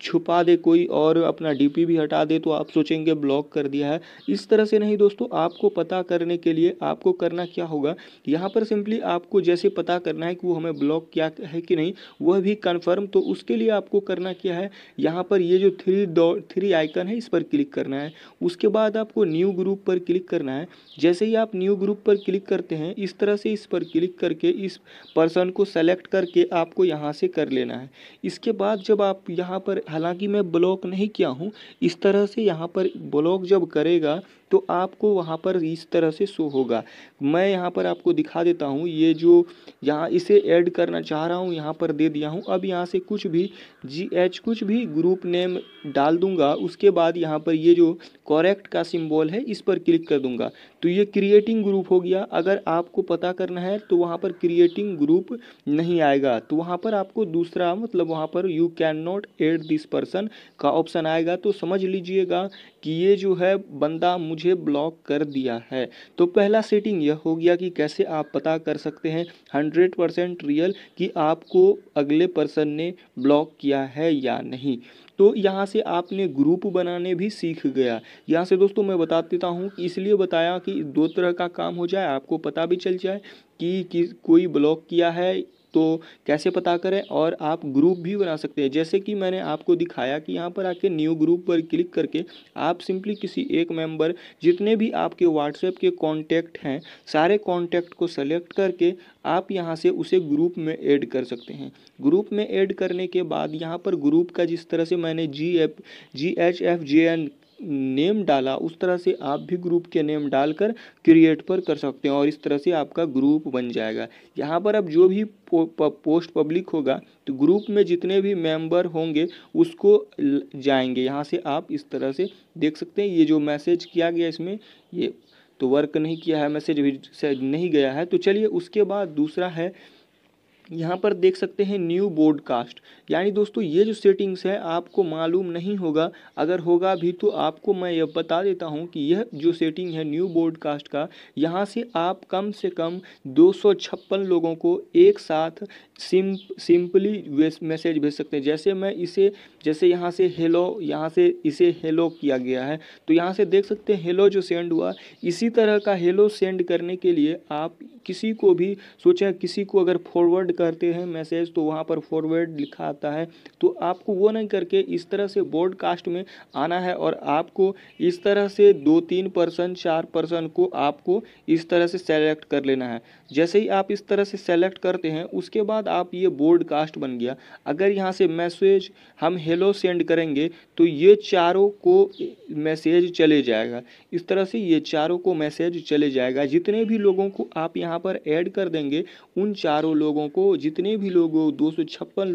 Speaker 1: छुपा दे कोई और अपना डीपी भी हटा दे तो आप सोचेंगे ब्लॉक कर दिया है इस तरह से नहीं दोस्तों आपको पता करने के लिए आपको करना क्या होगा यहाँ पर सिंपली आपको जैसे पता करना है कि वो हमें ब्लॉक क्या है कि नहीं वह भी कन्फर्म तो उसके लिए आपको करना क्या है यहाँ पर ये जो थ्री थ्री आइकन है इस पर क्लिक करना है उसके बाद आपको न्यू ग्रुप पर क्लिक करना है जैसे ही आप न्यू ग्रुप पर क्लिक करते हैं इस तरह से इस पर क्लिक करके इस पर्सन को सेलेक्ट करके आपको यहाँ से कर लेना है इसके बाद जब आप यहाँ पर हालांकि मैं ब्लॉक नहीं किया हूँ इस तरह से यहाँ पर ब्लॉक जब करेगा तो आपको वहाँ पर इस तरह से शो होगा मैं यहाँ पर आपको दिखा देता हूँ ये जो यहाँ इसे ऐड करना चाह रहा हूँ यहाँ पर दे दिया हूँ अब यहाँ से कुछ भी जी एच कुछ भी ग्रुप नेम डाल दूँगा उसके बाद यहाँ पर ये जो कॉरेक्ट का सिम्बॉल है इस पर क्लिक कर दूँगा तो ये क्रिएटिंग ग्रुप हो गया अगर आपको पता करना है तो वहाँ पर क्रिएटिंग ग्रुप नहीं आएगा तो वहाँ पर आपको दूसरा मतलब वहाँ पर you can not add this person का ऑप्शन आएगा तो समझ लीजिएगा कि ये जो है बंदा मुझे ब्लॉक कर दिया है तो पहला सेटिंग यह हो गया कि कैसे आप पता कर सकते हैं हंड्रेड परसेंट रियल कि आपको अगले पर्सन ने ब्लॉक किया है या नहीं तो यहाँ से आपने ग्रुप बनाने भी सीख गया यहाँ से दोस्तों मैं बता देता हूँ इसलिए बताया कि दो तरह का काम हो जाए आपको पता भी चल जाए कि, कि कोई ब्लॉक किया है तो कैसे पता करें और आप ग्रुप भी बना सकते हैं जैसे कि मैंने आपको दिखाया कि यहाँ पर आके न्यू ग्रुप पर क्लिक करके आप सिंपली किसी एक मेंबर जितने भी आपके व्हाट्सएप के कॉन्टैक्ट हैं सारे कॉन्टैक्ट को सेलेक्ट करके आप यहाँ से उसे ग्रुप में ऐड कर सकते हैं ग्रुप में ऐड करने के बाद यहाँ पर ग्रुप का जिस तरह से मैंने G F G H F J N name डाला उस तरह से आप भी ग्रुप के नेम डालकर क्रिएट पर कर सकते हैं और इस तरह से आपका ग्रुप बन जाएगा यहाँ पर अब जो भी पो, पोस्ट पब्लिक होगा तो ग्रुप में जितने भी मेंबर होंगे उसको जाएंगे यहाँ से आप इस तरह से देख सकते हैं ये जो मैसेज किया गया इसमें ये तो वर्क नहीं किया है मैसेज भी नहीं गया है तो चलिए उसके बाद दूसरा है यहाँ पर देख सकते हैं न्यू बोर्डकास्ट यानी दोस्तों ये जो सेटिंग्स है आपको मालूम नहीं होगा अगर होगा भी तो आपको मैं ये बता देता हूँ कि यह जो सेटिंग है न्यू बोर्डकास्ट का यहाँ से आप कम से कम दो लोगों को एक साथ सिम सिंपली मैसेज भेज सकते हैं जैसे मैं इसे जैसे यहाँ से हेलो यहाँ से इसे हेलो किया गया है तो यहाँ से देख सकते हैं हेलो जो सेंड हुआ इसी तरह का हेलो सेंड करने के लिए आप किसी को भी सोचा किसी को अगर फॉरवर्ड करते हैं मैसेज तो वहाँ पर फॉरवर्ड लिखा आता है तो आपको वो नहीं करके इस तरह से ब्रॉडकास्ट में आना है और आपको इस तरह से दो तीन पर्सन चार पर्सन को आपको इस तरह से सेलेक्ट कर लेना है जैसे ही आप इस तरह से सेलेक्ट करते हैं उसके बाद आप ये ब्रॉडकास्ट बन गया अगर यहाँ से मैसेज हम हेलो सेंड करेंगे तो ये चारों को मैसेज चले जाएगा इस तरह से ये चारों को मैसेज चले जाएगा जितने भी लोगों को आप यहाँ पर ऐड कर देंगे उन चारों लोगों को जितने भी लोग दो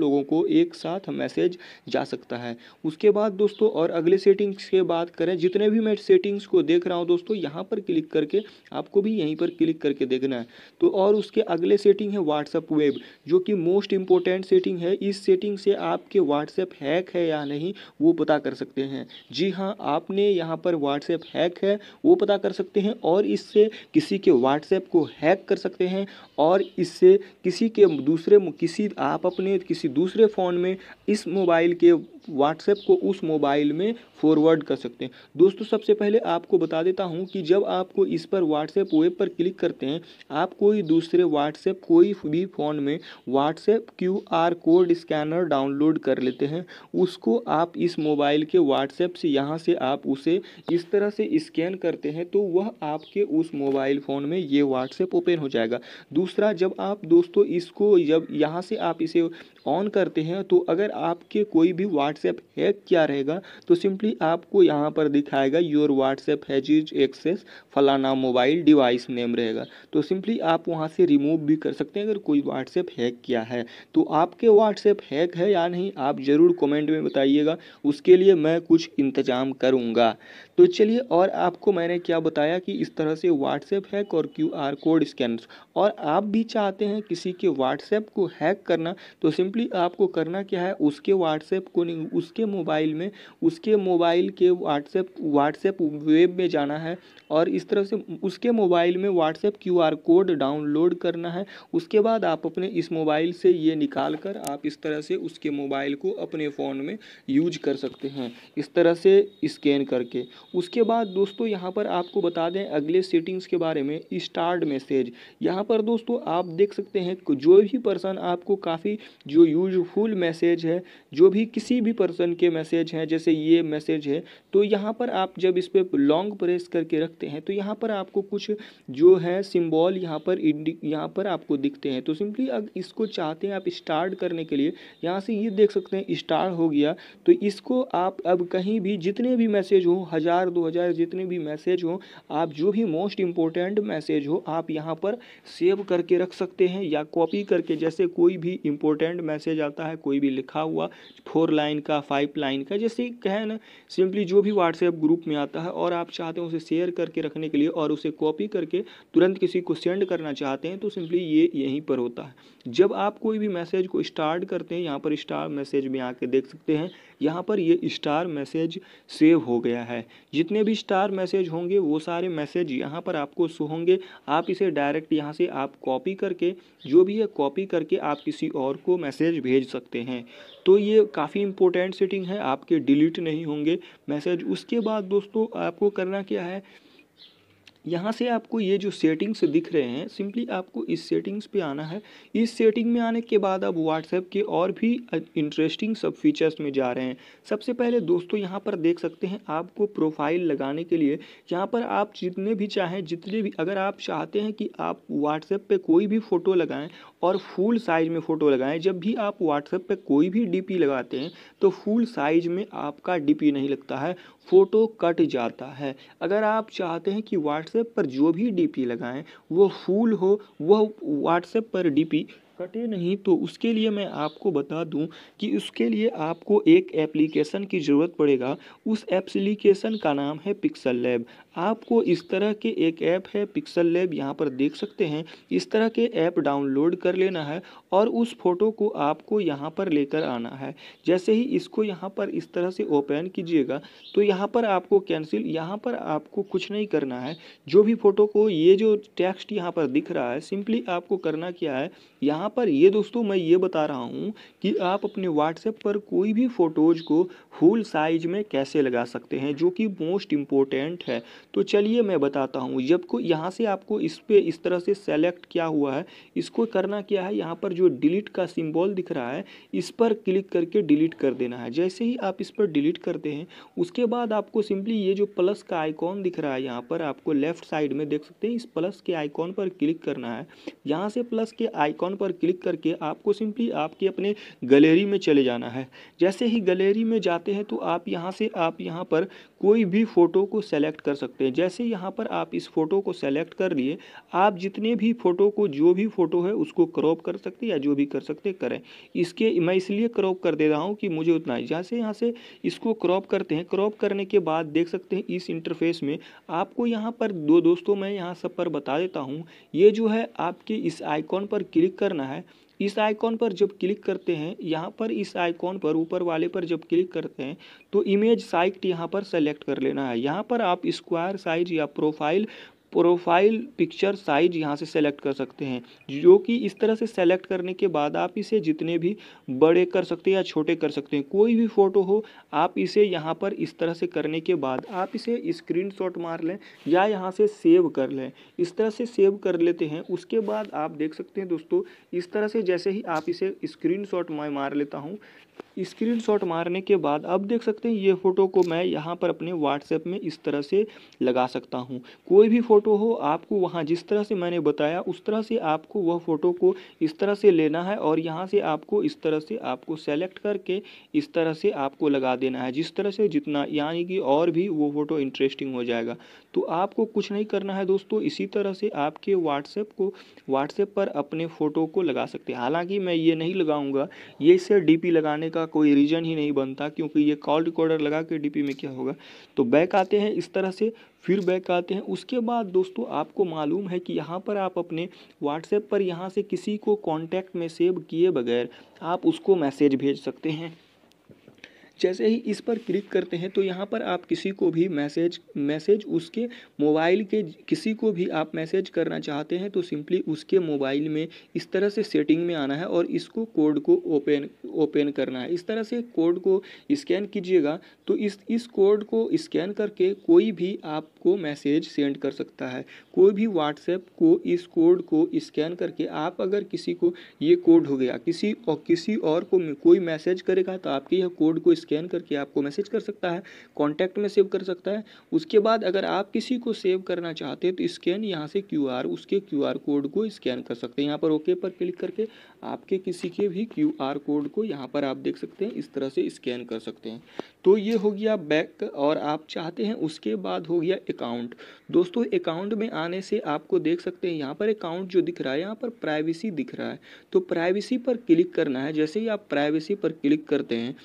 Speaker 1: लोगों को एक साथ मैसेज जा सकता है उसके बाद दोस्तों और अगले सेटिंग्स के बात करें जितने भी मैं सेटिंग्स को देख रहा हूँ दोस्तों यहाँ पर क्लिक करके आपको भी यहीं पर क्लिक करके देखना है तो और उसके अगले सेटिंग है व्हाट्सअप वेब जो कि मोस्ट इंपॉर्टेंट सेटिंग है इस सेटिंग से आपके व्हाट्सएप हैक है या नहीं वो पता कर सकते हैं जी हाँ आपने यहाँ पर व्हाट्सएप हैक है वो पता कर सकते हैं और इससे किसी के व्हाट्सएप को हैक कर सकते हैं और इससे किसी के दूसरे किसी आप अपने किसी दूसरे फ़ोन में इस मोबाइल के व्हाट्सएप को उस मोबाइल में फॉरवर्ड कर सकते हैं दोस्तों सबसे पहले आपको बता देता हूं कि जब आपको इस पर व्हाट्सएप वेब पर क्लिक करते हैं आप कोई दूसरे व्हाट्सएप कोई भी फ़ोन में WhatsApp Q code scanner download कर लेते हैं उसको आप इस मोबाइल के व्हाट्सएप से यहाँ से आप उसे इस तरह से स्कैन करते हैं तो वह आपके उस मोबाइल फ़ोन में ये व्हाट्सएप ओपन ओपन हो जाएगा दूसरा जब आप दोस्तों इसको जब यहाँ से आप इसे ऑन करते हैं तो अगर आपके कोई भी व्हाट्सएप हैक किया रहेगा तो सिंपली आपको यहाँ पर दिखाएगा your WhatsApp has is access फलाना मोबाइल डिवाइस नेम रहेगा तो सिंपली आप वहाँ से रिमूव भी कर सकते हैं अगर कोई व्हाट्सएप हैक किया है तो आपके व्हाट्सएप हैक है या नहीं आप ज़रूर कमेंट में बताइएगा उसके लिए मैं कुछ इंतज़ाम करूँगा तो चलिए और आपको मैंने क्या बताया कि इस तरह से व्हाट्सएप हैक और क्यू कोड स्कैन के और आप भी चाहते हैं किसी के व्हाट्सएप को हैक करना तो सिंपली आपको करना क्या है उसके व्हाट्सएप को नहीं उसके मोबाइल में उसके मोबाइल के व्हाट्सएप व्हाट्सएप वेब में जाना है और इस तरह से उसके मोबाइल में व्हाट्सएप क्यू कोड डाउनलोड करना है उसके बाद आप अपने इस मोबाइल से ये निकाल कर आप इस तरह से उसके मोबाइल को अपने फ़ोन में यूज कर सकते हैं इस तरह से स्कैन करके उसके बाद दोस्तों यहाँ पर आपको बता दें अगले सेटिंग्स के बारे में स्टार्ट मैसेज यहाँ पर दोस्तों आप देख सकते हैं जो भी पर्सन आपको काफ़ी जो यूजफुल मैसेज है जो भी किसी भी पर्सन के मैसेज हैं जैसे ये मैसेज है तो यहाँ पर आप जब इस पर लॉन्ग प्रेस करके रखते हैं तो यहाँ पर आपको कुछ जो है सिम्बॉल यहाँ पर यहाँ पर आपको दिखते हैं तो सिंपली अगर इसको चाहते हैं आप स्टार्ट करने के लिए यहाँ से ये देख सकते हैं स्टार हो गया तो इसको आप अब कहीं भी जितने भी मैसेज हों हज़ार दो हज़ार जितने भी मैसेज हों आप जो भी मोस्ट इम्पोर्टेंट मैसेज हो आप यहाँ पर सेव करके रख सकते हैं या कॉपी करके जैसे कोई भी इंपॉर्टेंट मैसेज आता है कोई भी लिखा हुआ फोर लाइन का फाइव लाइन का जैसे कहें ना सिंपली जो भी व्हाट्सएप ग्रुप में आता है और आप चाहते हैं उसे शेयर करके रखने के लिए और उसे कॉपी करके तुरंत किसी को सेंड करना चाहते हैं तो सिंपली ये यहीं पर होता है जब आप कोई भी मैसेज को स्टार्ट करते हैं यहाँ पर स्टार मैसेज में आके देख सकते हैं यहाँ पर ये स्टार मैसेज सेव हो गया है जितने भी स्टार मैसेज होंगे वो सारे मैसेज यहाँ पर आपको सो होंगे आप इसे डायरेक्ट यहाँ से आप कॉपी करके जो भी है कॉपी करके आप किसी और को मैसेज भेज सकते हैं तो ये काफ़ी इंपॉर्टेंट सेटिंग है आपके डिलीट नहीं होंगे मैसेज उसके बाद दोस्तों आपको करना क्या है यहाँ से आपको ये जो सेटिंग्स दिख रहे हैं सिंपली आपको इस सेटिंग्स पे आना है इस सेटिंग में आने के बाद आप व्हाट्सएप के और भी इंटरेस्टिंग सब फीचर्स में जा रहे हैं सबसे पहले दोस्तों यहाँ पर देख सकते हैं आपको प्रोफाइल लगाने के लिए यहाँ पर आप जितने भी चाहें जितने भी अगर आप चाहते हैं कि आप व्हाट्सएप पर कोई भी फ़ोटो लगाएँ और फुल साइज़ में फ़ोटो लगाएँ जब भी आप व्हाट्सएप पर कोई भी डी लगाते हैं तो फुल साइज़ में आपका डी नहीं लगता है फ़ोटो कट जाता है अगर आप चाहते हैं कि व्हाट्सएप पर जो भी डी पी लगाएँ वो फूल हो वह व्हाट्सएप पर डी पी कटे नहीं तो उसके लिए मैं आपको बता दूं कि उसके लिए आपको एक एप्लीकेशन की ज़रूरत पड़ेगा उस एप्लीकेशन का नाम है पिक्सल लैब आपको इस तरह के एक ऐप है पिक्सल लैब यहाँ पर देख सकते हैं इस तरह के ऐप डाउनलोड कर लेना है और उस फोटो को आपको यहाँ पर लेकर आना है जैसे ही इसको यहाँ पर इस तरह से ओपन कीजिएगा तो यहाँ पर आपको कैंसिल यहाँ पर आपको कुछ नहीं करना है जो भी फ़ोटो को ये जो टेक्स्ट यहाँ पर दिख रहा है सिंपली आपको करना क्या है यहाँ यहाँ पर ये दोस्तों मैं ये बता रहा हूँ कि आप अपने व्हाट्सएप पर कोई भी फ़ोटोज़ को फुल साइज में कैसे लगा सकते हैं जो कि मोस्ट इम्पोर्टेंट है तो चलिए मैं बताता हूँ जब को यहाँ से आपको इस पर इस तरह से सेलेक्ट क्या हुआ है इसको करना क्या है यहाँ पर जो डिलीट का सिम्बॉल दिख रहा है इस पर क्लिक करके डिलीट कर देना है जैसे ही आप इस पर डिलीट करते हैं उसके बाद आपको सिंपली ये जो प्लस का आइकॉन दिख रहा है यहाँ पर आपको लेफ्ट साइड में देख सकते हैं इस प्लस के आइकॉन पर क्लिक करना है यहाँ से प्लस के आइकॉन पर क्लिक करके आपको सिंपली आपके अपने गलेरी में चले जाना है जैसे ही गलेरी में जाते हैं तो आप यहाँ से आप यहाँ पर कोई भी फ़ोटो को सेलेक्ट कर सकते हैं जैसे यहाँ पर आप इस फ़ोटो को सेलेक्ट कर लिए आप जितने भी फ़ोटो को जो भी फ़ोटो है उसको क्रॉप कर सकते या जो भी कर सकते करें इसके मैं इसलिए क्रॉप कर दे रहा हूँ कि मुझे उतना ही से यहाँ से इसको क्रॉप करते हैं क्रॉप करने के बाद देख सकते हैं इस इंटरफेस में आपको यहाँ पर दो दोस्तों मैं यहाँ सब पर बता देता हूँ ये जो है आपके इस आइकॉन पर क्लिक करना है इस आइकॉन पर जब क्लिक करते हैं यहाँ पर इस आइकॉन पर ऊपर वाले पर जब क्लिक करते हैं तो इमेज साइट यहाँ पर सेलेक्ट कर लेना है यहाँ पर आप स्क्वायर साइज या प्रोफाइल प्रोफाइल पिक्चर साइज यहाँ से सेलेक्ट कर सकते हैं जो कि इस तरह से सेलेक्ट करने के बाद आप इसे जितने भी बड़े कर सकते हैं या छोटे कर सकते हैं कोई भी फ़ोटो हो आप इसे यहाँ पर इस तरह से करने के बाद आप इसे स्क्रीन मार लें या यहाँ से सेव कर लें इस तरह से सेव कर लेते हैं उसके बाद आप देख सकते हैं दोस्तों इस तरह से जैसे ही आप इसे स्क्रीन मार लेता हूँ स्क्रीनशॉट मारने के बाद अब देख सकते हैं ये फ़ोटो को मैं यहाँ पर अपने व्हाट्सएप में इस तरह से लगा सकता हूँ कोई भी फ़ोटो हो आपको वहाँ जिस तरह से मैंने बताया उस तरह से आपको वह फ़ोटो को इस तरह से लेना है और यहाँ से आपको इस तरह से आपको सेलेक्ट करके इस तरह से आपको लगा देना है जिस तरह से जितना यानी कि और भी वो फ़ोटो इंटरेस्टिंग हो जाएगा तो आपको कुछ नहीं करना है दोस्तों इसी तरह से आपके व्हाट्सएप को व्हाट्सएप पर अपने फ़ोटो को लगा सकते हैं हालांकि मैं ये नहीं लगाऊंगा ये इसे डीपी लगाने का कोई रीज़न ही नहीं बनता क्योंकि ये कॉल रिकॉर्डर लगा के डीपी में क्या होगा तो बैक आते हैं इस तरह से फिर बैक आते हैं उसके बाद दोस्तों आपको मालूम है कि यहाँ पर आप अपने व्हाट्सएप पर यहाँ से किसी को कॉन्टैक्ट में सेव किए बगैर आप उसको मैसेज भेज सकते हैं जैसे ही इस पर क्लिक करते हैं तो यहाँ पर आप किसी को भी मैसेज मैसेज उसके मोबाइल के किसी को भी आप मैसेज करना चाहते हैं तो सिंपली उसके मोबाइल में इस तरह से सेटिंग में आना है और इसको कोड को ओपन ओपन करना है इस तरह से कोड को स्कैन कीजिएगा तो इस इस कोड को स्कैन करके कोई भी आपको मैसेज सेंड कर सकता है कोई भी व्हाट्सएप को इस कोड को स्कैन करके आप अगर किसी को ये कोड हो गया किसी और किसी और को कोई मैसेज करेगा तो आपके यह कोड को स्कैन करके आपको मैसेज कर सकता है कॉन्टैक्ट में सेव कर सकता है उसके बाद अगर आप किसी को सेव करना चाहते हैं तो स्कैन यहाँ से क्यू उसके क्यू कोड को स्कैन कर सकते हैं यहाँ पर ओके पर क्लिक करके आपके किसी के भी क्यू कोड को यहाँ पर आप देख सकते हैं इस तरह से स्कैन कर सकते हैं तो ये हो गया बैक और आप चाहते हैं उसके बाद हो गया अकाउंट दोस्तों अकाउंट में आने से आपको देख सकते हैं यहाँ पर अकाउंट जो दिख रहा है यहाँ पर प्राइवेसी दिख रहा है तो प्राइवेसी पर क्लिक करना है जैसे ही आप प्राइवेसी पर क्लिक करते हैं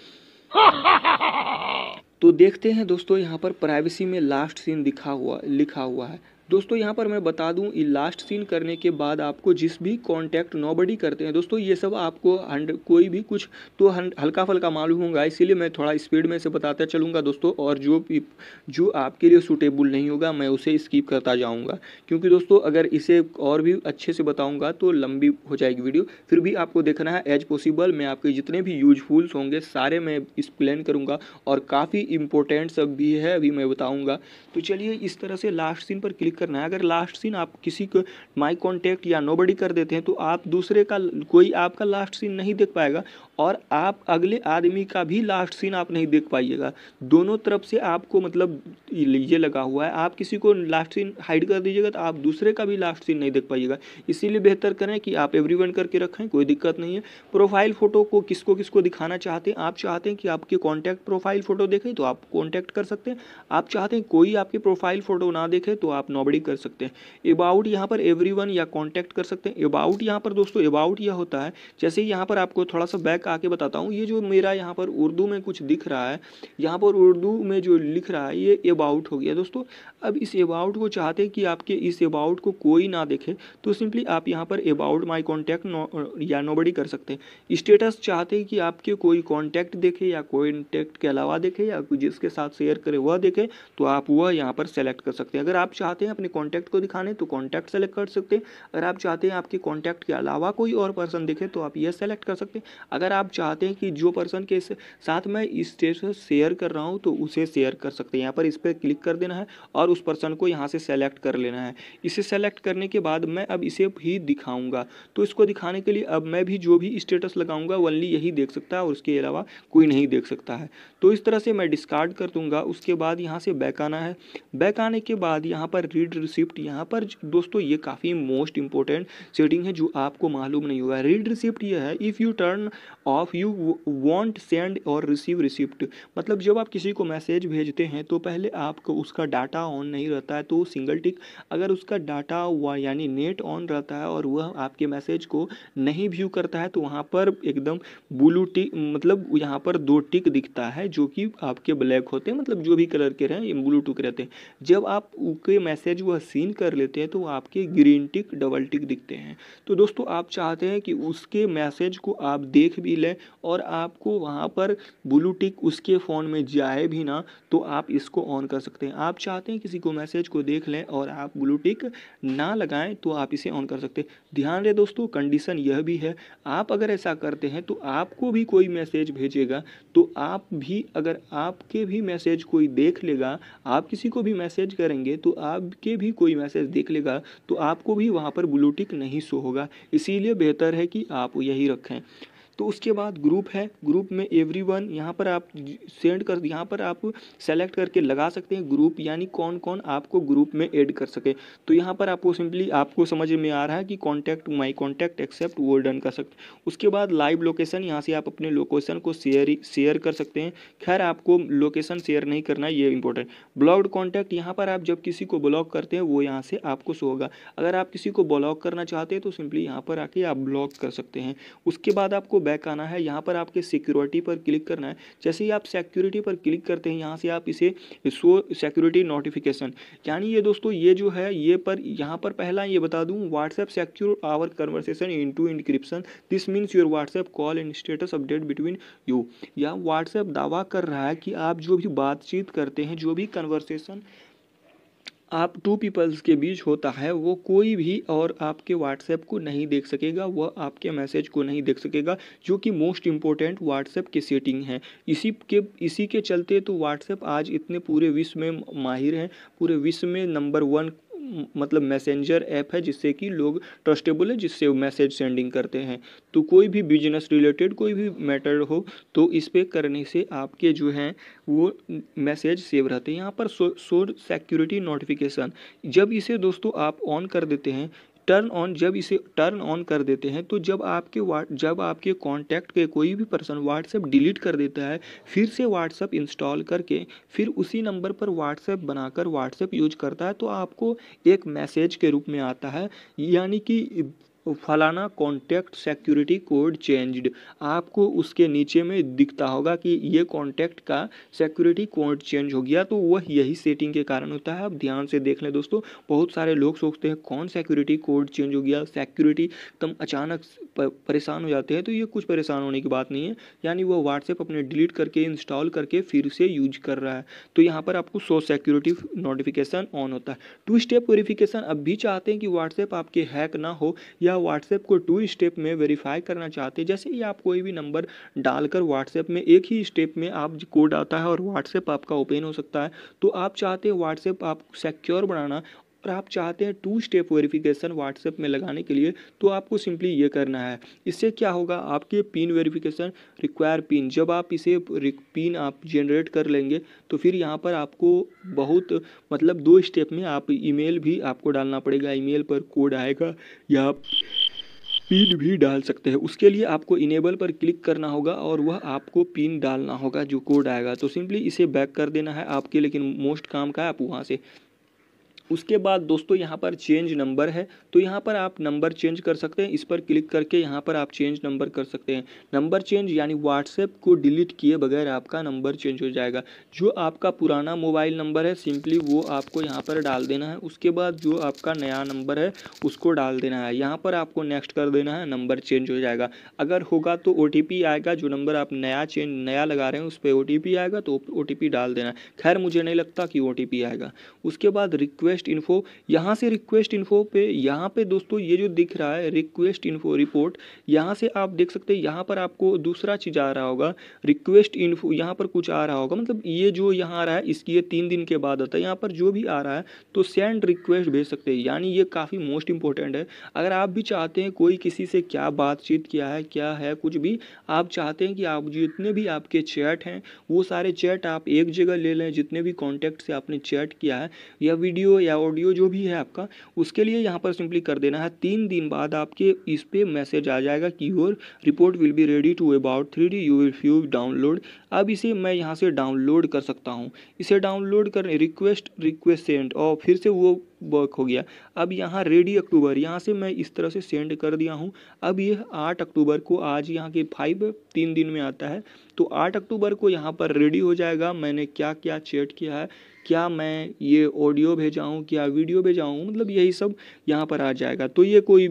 Speaker 1: [LAUGHS] तो देखते हैं दोस्तों यहाँ पर प्राइवेसी में लास्ट सीन दिखा हुआ लिखा हुआ है दोस्तों यहाँ पर मैं बता दूँ ये लास्ट सीन करने के बाद आपको जिस भी कॉन्टैक्ट नोबडी करते हैं दोस्तों ये सब आपको हंड कोई भी कुछ तो हल्का फल्का मालूम होगा इसीलिए मैं थोड़ा स्पीड में से बताता चलूँगा दोस्तों और जो जो आपके लिए सूटेबल नहीं होगा मैं उसे स्किप करता जाऊँगा क्योंकि दोस्तों अगर इसे और भी अच्छे से बताऊँगा तो लंबी हो जाएगी वीडियो फिर भी आपको देखना है एज पॉसिबल मैं आपके जितने भी यूजफुल्स होंगे सारे मैं एक्सप्लेन करूँगा और काफ़ी इंपॉर्टेंट सब भी है अभी मैं बताऊँगा तो चलिए इस तरह से लास्ट सीन पर क्लिक करना है अगर लास्ट सीन आप किसी को माई कॉन्टेक्ट या नोबडी कर देते हैं तो आप दूसरे का कोई आपका लास्ट सीन नहीं देख पाएगा और आप अगले आदमी का भी लास्ट सीन आप नहीं देख पाइएगा दोनों तरफ से आपको मतलब ये लगा हुआ है आप किसी को लास्ट सीन हाइड कर दीजिएगा तो आप दूसरे का भी लास्ट सीन नहीं देख पाइएगा इसीलिए बेहतर करें कि आप एवरीवन करके रखें कोई दिक्कत नहीं है प्रोफाइल फ़ोटो को किसको किसको दिखाना चाहते हैं आप चाहते हैं कि आपके कॉन्टैक्ट प्रोफाइल फ़ोटो देखें तो आप कॉन्टैक्ट कर सकते हैं आप चाहते हैं कोई आपकी प्रोफाइल फ़ोटो ना देखे तो आप नॉबड़ी कर सकते हैं अबाउट यहाँ पर एवरी या कॉन्टैक्ट कर सकते हैं अबाउट यहाँ पर दोस्तों अबाउट यह होता है जैसे यहाँ पर आपको थोड़ा सा बैक आके बताता हूँ ये जो मेरा यहाँ पर उर्दू में कुछ दिख रहा है यहाँ पर उर्दू में जो लिख रहा है ये अबाउट हो गया दोस्तों अब इस अबाउट को चाहते हैं कि आपके इस अबाउट को कोई ना देखे तो सिंपली आप यहाँ पर अबाउट माई कॉन्टैक्ट नो, या नोबडी कर सकते हैं स्टेटस चाहते हैं कि आपके कोई कॉन्टैक्ट देखे या कॉन्टैक्ट के अलावा देखे या जिसके साथ शेयर करे वह देखे तो आप वह यहाँ पर सेलेक्ट कर सकते हैं अगर आप चाहते हैं अपने कॉन्टैक्ट को दिखाने तो कॉन्टैक्ट सेलेक्ट कर सकते हैं अगर आप चाहते हैं आपके कॉन्टैक्ट के अलावा कोई और पर्सन देखे तो आप यह सेलेक्ट कर सकते हैं अगर अगर आप चाहते हैं कि जो पर्सन के साथ मैं स्टेटस शेयर कर रहा हूँ तो उसे शेयर कर सकते हैं यहाँ पर इस पर क्लिक कर देना है और उस पर्सन को यहाँ से सेलेक्ट कर लेना है इसे सेलेक्ट करने के बाद मैं अब इसे भी दिखाऊँगा तो इसको दिखाने के लिए अब मैं भी जो भी स्टेटस लगाऊँगा ओनली यही देख सकता है और उसके अलावा कोई नहीं देख सकता है तो इस तरह से मैं डिस्कार्ड कर दूँगा उसके बाद यहाँ से बैक आना है बैक आने के बाद यहाँ पर रीड रिसिप्ट यहाँ पर दोस्तों ये काफ़ी मोस्ट इंपॉर्टेंट सेटिंग है जो आपको मालूम नहीं हुआ है रीड रिसिप्ट ये है if you turn off you want send और रिसीव रिसिप्ट मतलब जब आप किसी को मैसेज भेजते हैं तो पहले आपको उसका डाटा ऑन नहीं रहता है तो सिंगल टिक अगर उसका डाटा यानी नेट ऑन रहता है और वह आपके मैसेज को नहीं व्यू करता है तो वहाँ पर एकदम ब्लू टिक मतलब यहाँ पर दो टिक दिखता है जो कि आपके ब्लैक होते हैं मतलब जो भी कलर के रहें ब्लू टिक रहते हैं जब आप उनके मैसेज वह सीन कर लेते हैं तो आपके ग्रीन टिक डबल टिक दिखते हैं तो दोस्तों आप चाहते हैं कि उसके मैसेज को आप देख भी वकील है और आपको वहाँ पर ब्लू टिक उसके फ़ोन में जाए भी ना तो आप इसको ऑन कर सकते हैं आप चाहते हैं किसी को मैसेज को देख लें और आप ब्लू टिक ना लगाएं तो आप इसे ऑन कर सकते हैं ध्यान रहे दोस्तों कंडीशन यह भी है आप अगर ऐसा करते हैं तो आपको भी कोई मैसेज भेजेगा तो आप भी अगर आपके भी मैसेज कोई देख लेगा आप किसी को भी मैसेज करेंगे तो आपके भी कोई मैसेज देख लेगा तो आपको भी वहाँ पर ब्लूटिक नहीं शो होगा इसीलिए बेहतर है कि आप यही रखें तो उसके बाद ग्रुप है ग्रुप में एवरी वन यहाँ पर आप सेंड कर यहाँ पर आप सेलेक्ट करके लगा सकते हैं ग्रुप यानी कौन कौन आपको ग्रुप में ऐड कर सके तो यहाँ पर आपको सिंपली आपको समझ में आ रहा है कि कॉन्टैक्ट माई कॉन्टैक्ट एक्सेप्ट वो डन कर सकते उसके बाद लाइव लोकेशन यहाँ से आप अपने लोकेशन को शेयर शेयर कर सकते हैं खैर आपको लोकेशन शेयर नहीं करना ये इंपॉर्टेंट ब्लॉक्ड कॉन्टैक्ट यहाँ पर आप जब किसी को ब्लॉक करते हैं वो यहाँ से आपको शो होगा अगर आप किसी को ब्लॉक करना चाहते हैं तो सिंपली यहाँ पर आके आप ब्लॉक कर सकते हैं उसके बाद आपको बैक आना है यहाँ पर आपके सिक्योरिटी पर क्लिक करना है जैसे ही आप सिक्योरिटी पर क्लिक करते हैं यहाँ से आप इसे शो सिक्योरिटी नोटिफिकेशन यानी ये दोस्तों ये जो है ये पर यहाँ पर पहला ये बता दूँ WhatsApp secure our conversation in to encryption this means your WhatsApp call and status update between you या व्हाट्सएप दावा कर रहा है कि आप जो भी बातचीत करते हैं जो भी कन्वर्सेशन आप टू पीपल्स के बीच होता है वो कोई भी और आपके व्हाट्सएप को नहीं देख सकेगा वह आपके मैसेज को नहीं देख सकेगा जो कि मोस्ट इम्पोर्टेंट व्हाट्सएप की सेटिंग है इसी के इसी के चलते तो व्हाट्सएप आज इतने पूरे विश्व में माहिर हैं पूरे विश्व में नंबर वन मतलब मैसेंजर ऐप है जिससे कि लोग ट्रस्टेबल है जिससे वो मैसेज सेंडिंग करते हैं तो कोई भी बिजनेस रिलेटेड कोई भी मैटर हो तो इस पर करने से आपके जो हैं वो मैसेज सेव रहते हैं यहाँ पर सो सिक्योरिटी नोटिफिकेशन जब इसे दोस्तों आप ऑन कर देते हैं टर्न ऑन जब इसे टर्न ऑन कर देते हैं तो जब आपके वाट जब आपके कॉन्टैक्ट के कोई भी पर्सन व्हाट्सएप डिलीट कर देता है फिर से व्हाट्सएप इंस्टॉल करके फिर उसी नंबर पर व्हाट्सएप बनाकर व्हाट्सएप यूज करता है तो आपको एक मैसेज के रूप में आता है यानी कि फलाना कॉन्टैक्ट सिक्योरिटी कोड चेंज्ड आपको उसके नीचे में दिखता होगा कि ये कॉन्टैक्ट का सिक्योरिटी कोड चेंज हो गया तो वह यही सेटिंग के कारण होता है आप ध्यान से देख लें दोस्तों बहुत सारे लोग सोचते हैं कौन सिक्योरिटी कोड चेंज हो गया सिक्योरिटी एकदम अचानक परेशान हो जाते हैं तो ये कुछ परेशान होने की बात नहीं है यानी वह व्हाट्सएप अपने डिलीट करके इंस्टॉल करके फिर से यूज कर रहा है तो यहाँ पर आपको सो सिक्योरिटी नोटिफिकेशन ऑन होता है टू स्टेप वेरिफिकेशन अब भी चाहते हैं कि व्हाट्सएप आपके हैक ना हो या व्हाट्सएप को टू स्टेप में वेरीफाई करना चाहते हैं जैसे ही आप कोई भी नंबर डालकर व्हाट्सएप में एक ही स्टेप में आप कोड आता है और व्हाट्सएप आपका ओपन हो सकता है तो आप चाहते हैं व्हाट्सएप आप सिक्योर बनाना और आप चाहते हैं टू स्टेप वेरिफिकेशन व्हाट्सएप में लगाने के लिए तो आपको सिंपली ये करना है इससे क्या होगा आपके पिन वेरिफिकेशन रिक्वायर पिन जब आप इसे पिन आप जनरेट कर लेंगे तो फिर यहाँ पर आपको बहुत मतलब दो स्टेप में आप ईमेल भी आपको डालना पड़ेगा ईमेल पर कोड आएगा या आप पिन भी डाल सकते हैं उसके लिए आपको इनेबल पर क्लिक करना होगा और वह आपको पिन डालना होगा जो कोड आएगा तो सिंपली इसे बैक कर देना है आपके लेकिन मोस्ट काम का है आप वहाँ से उसके बाद दोस्तों यहाँ पर चेंज नंबर है तो यहाँ पर आप नंबर चेंज कर सकते हैं इस पर क्लिक करके यहाँ पर आप चेंज नंबर कर सकते हैं नंबर चेंज यानी व्हाट्सएप को डिलीट किए बगैर आपका नंबर चेंज हो जाएगा जो आपका पुराना मोबाइल नंबर है सिंपली वो आपको यहाँ पर डाल देना है उसके बाद जो आपका नया नंबर है उसको डाल देना है यहाँ पर आपको नेक्स्ट कर देना है नंबर चेंज हो जाएगा अगर होगा तो ओ आएगा जो नंबर आप नया चेंज नया लगा रहे हैं उस पर ओ आएगा तो ओ डाल देना है खैर मुझे नहीं लगता कि ओ आएगा उसके बाद रिक्वेस्ट रिक्वेस्ट इन्फो यहाँ से रिक्वेस्ट इन्फो पे यहाँ पे दोस्तों ये जो दिख रहा है रिक्वेस्ट इन्फो रिपोर्ट यहाँ से आप देख सकते हैं यहाँ पर आपको दूसरा चीज़ आ रहा होगा रिक्वेस्ट इन्फो यहाँ पर कुछ आ रहा होगा मतलब ये जो यहाँ आ रहा है इसकी ये तीन दिन के बाद आता है यहाँ पर जो भी आ रहा है तो सेंड रिक्वेस्ट भेज सकते हैं यानी ये काफ़ी मोस्ट इंपॉर्टेंट है अगर आप भी चाहते हैं कोई किसी से क्या बातचीत किया है क्या है कुछ भी आप चाहते हैं कि आप जितने भी आपके चैट हैं वो सारे चैट आप एक जगह ले लें जितने भी कॉन्टैक्ट से आपने चैट किया है या वीडियो या ऑडियो जो भी है आपका उसके लिए यहाँ पर सिंपली कर देना है तीन दिन बाद आपके इस पर मैसेज आ जाएगा कि your report will be ready to about three D you will few download अब इसे मैं यहाँ से डाउनलोड कर सकता हूँ इसे डाउनलोड कर रिक्वेस्ट रिक्वेस्ट सेंड और फिर से वो वर्क हो गया अब यहाँ रेडी अक्टूबर यहाँ से मैं इस तरह से सेंड कर दिया हूँ अब ये आठ अक्टूबर को आज यहाँ के फाइव तीन दिन में आता है तो आठ अक्टूबर को यहाँ पर रेडी हो जाएगा मैंने क्या क्या चेट किया है क्या मैं ये ऑडियो भेजाऊँ क्या वीडियो भेजाऊँ मतलब यही सब यहाँ पर आ जाएगा तो ये कोई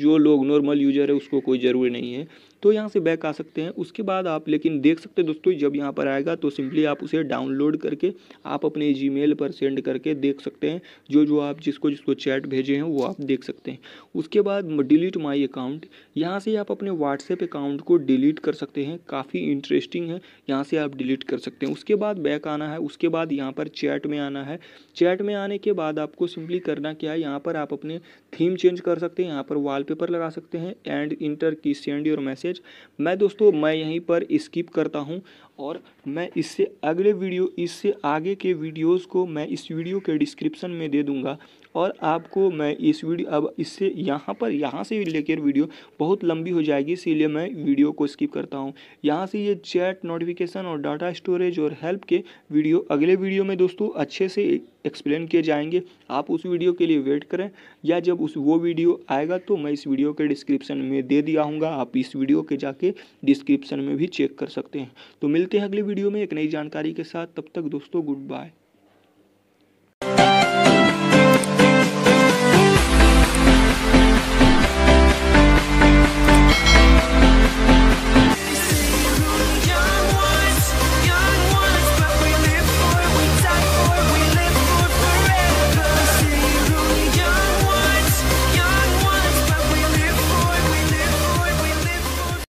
Speaker 1: जो लोग नॉर्मल यूज़र है उसको कोई ज़रूरी नहीं है तो यहाँ से बैक आ सकते हैं उसके बाद आप लेकिन देख सकते हैं दोस्तों जब यहाँ पर आएगा तो सिंपली आप उसे डाउनलोड करके आप अपने जी पर सेंड करके देख सकते हैं जो जो आप जिसको जिसको चैट भेजे हैं वो आप देख सकते हैं उसके बाद डिलीट माई अकाउंट यहाँ से आप अपने व्हाट्सएप अकाउंट को डिलीट कर सकते हैं काफ़ी इंटरेस्टिंग है यहाँ से आप डिलीट कर सकते हैं उसके बाद बैक आना है उसके बाद यहाँ पर चैट में आना है चैट में आने के बाद आपको सिंपली करना क्या है यहाँ पर आप अपने थीम चेंज कर सकते हैं यहाँ पर वॉलपेपर लगा सकते हैं and enter key send your message message मैं दोस्तों मैं यहीं पर स्किप करता हूं और मैं इससे अगले वीडियो इससे आगे के वीडियोस को मैं इस वीडियो के डिस्क्रिप्शन में दे दूंगा और आपको मैं इस वीडियो अब इससे यहाँ पर यहाँ से लेकर वीडियो बहुत लंबी हो जाएगी इसीलिए मैं वीडियो को स्किप करता हूँ यहाँ से ये चैट नोटिफिकेशन और डाटा स्टोरेज और हेल्प के वीडियो अगले वीडियो में दोस्तों अच्छे से एक्सप्लेन किए जाएंगे आप उस वीडियो के लिए वेट करें या जब उस वो वीडियो आएगा तो मैं इस वीडियो के डिस्क्रिप्शन में दे दिया हूँ आप इस वीडियो के जाके डिस्क्रिप्शन में भी चेक कर सकते हैं तो मिलते हैं अगले वीडियो में एक नई जानकारी के साथ तब तक दोस्तों गुड बाय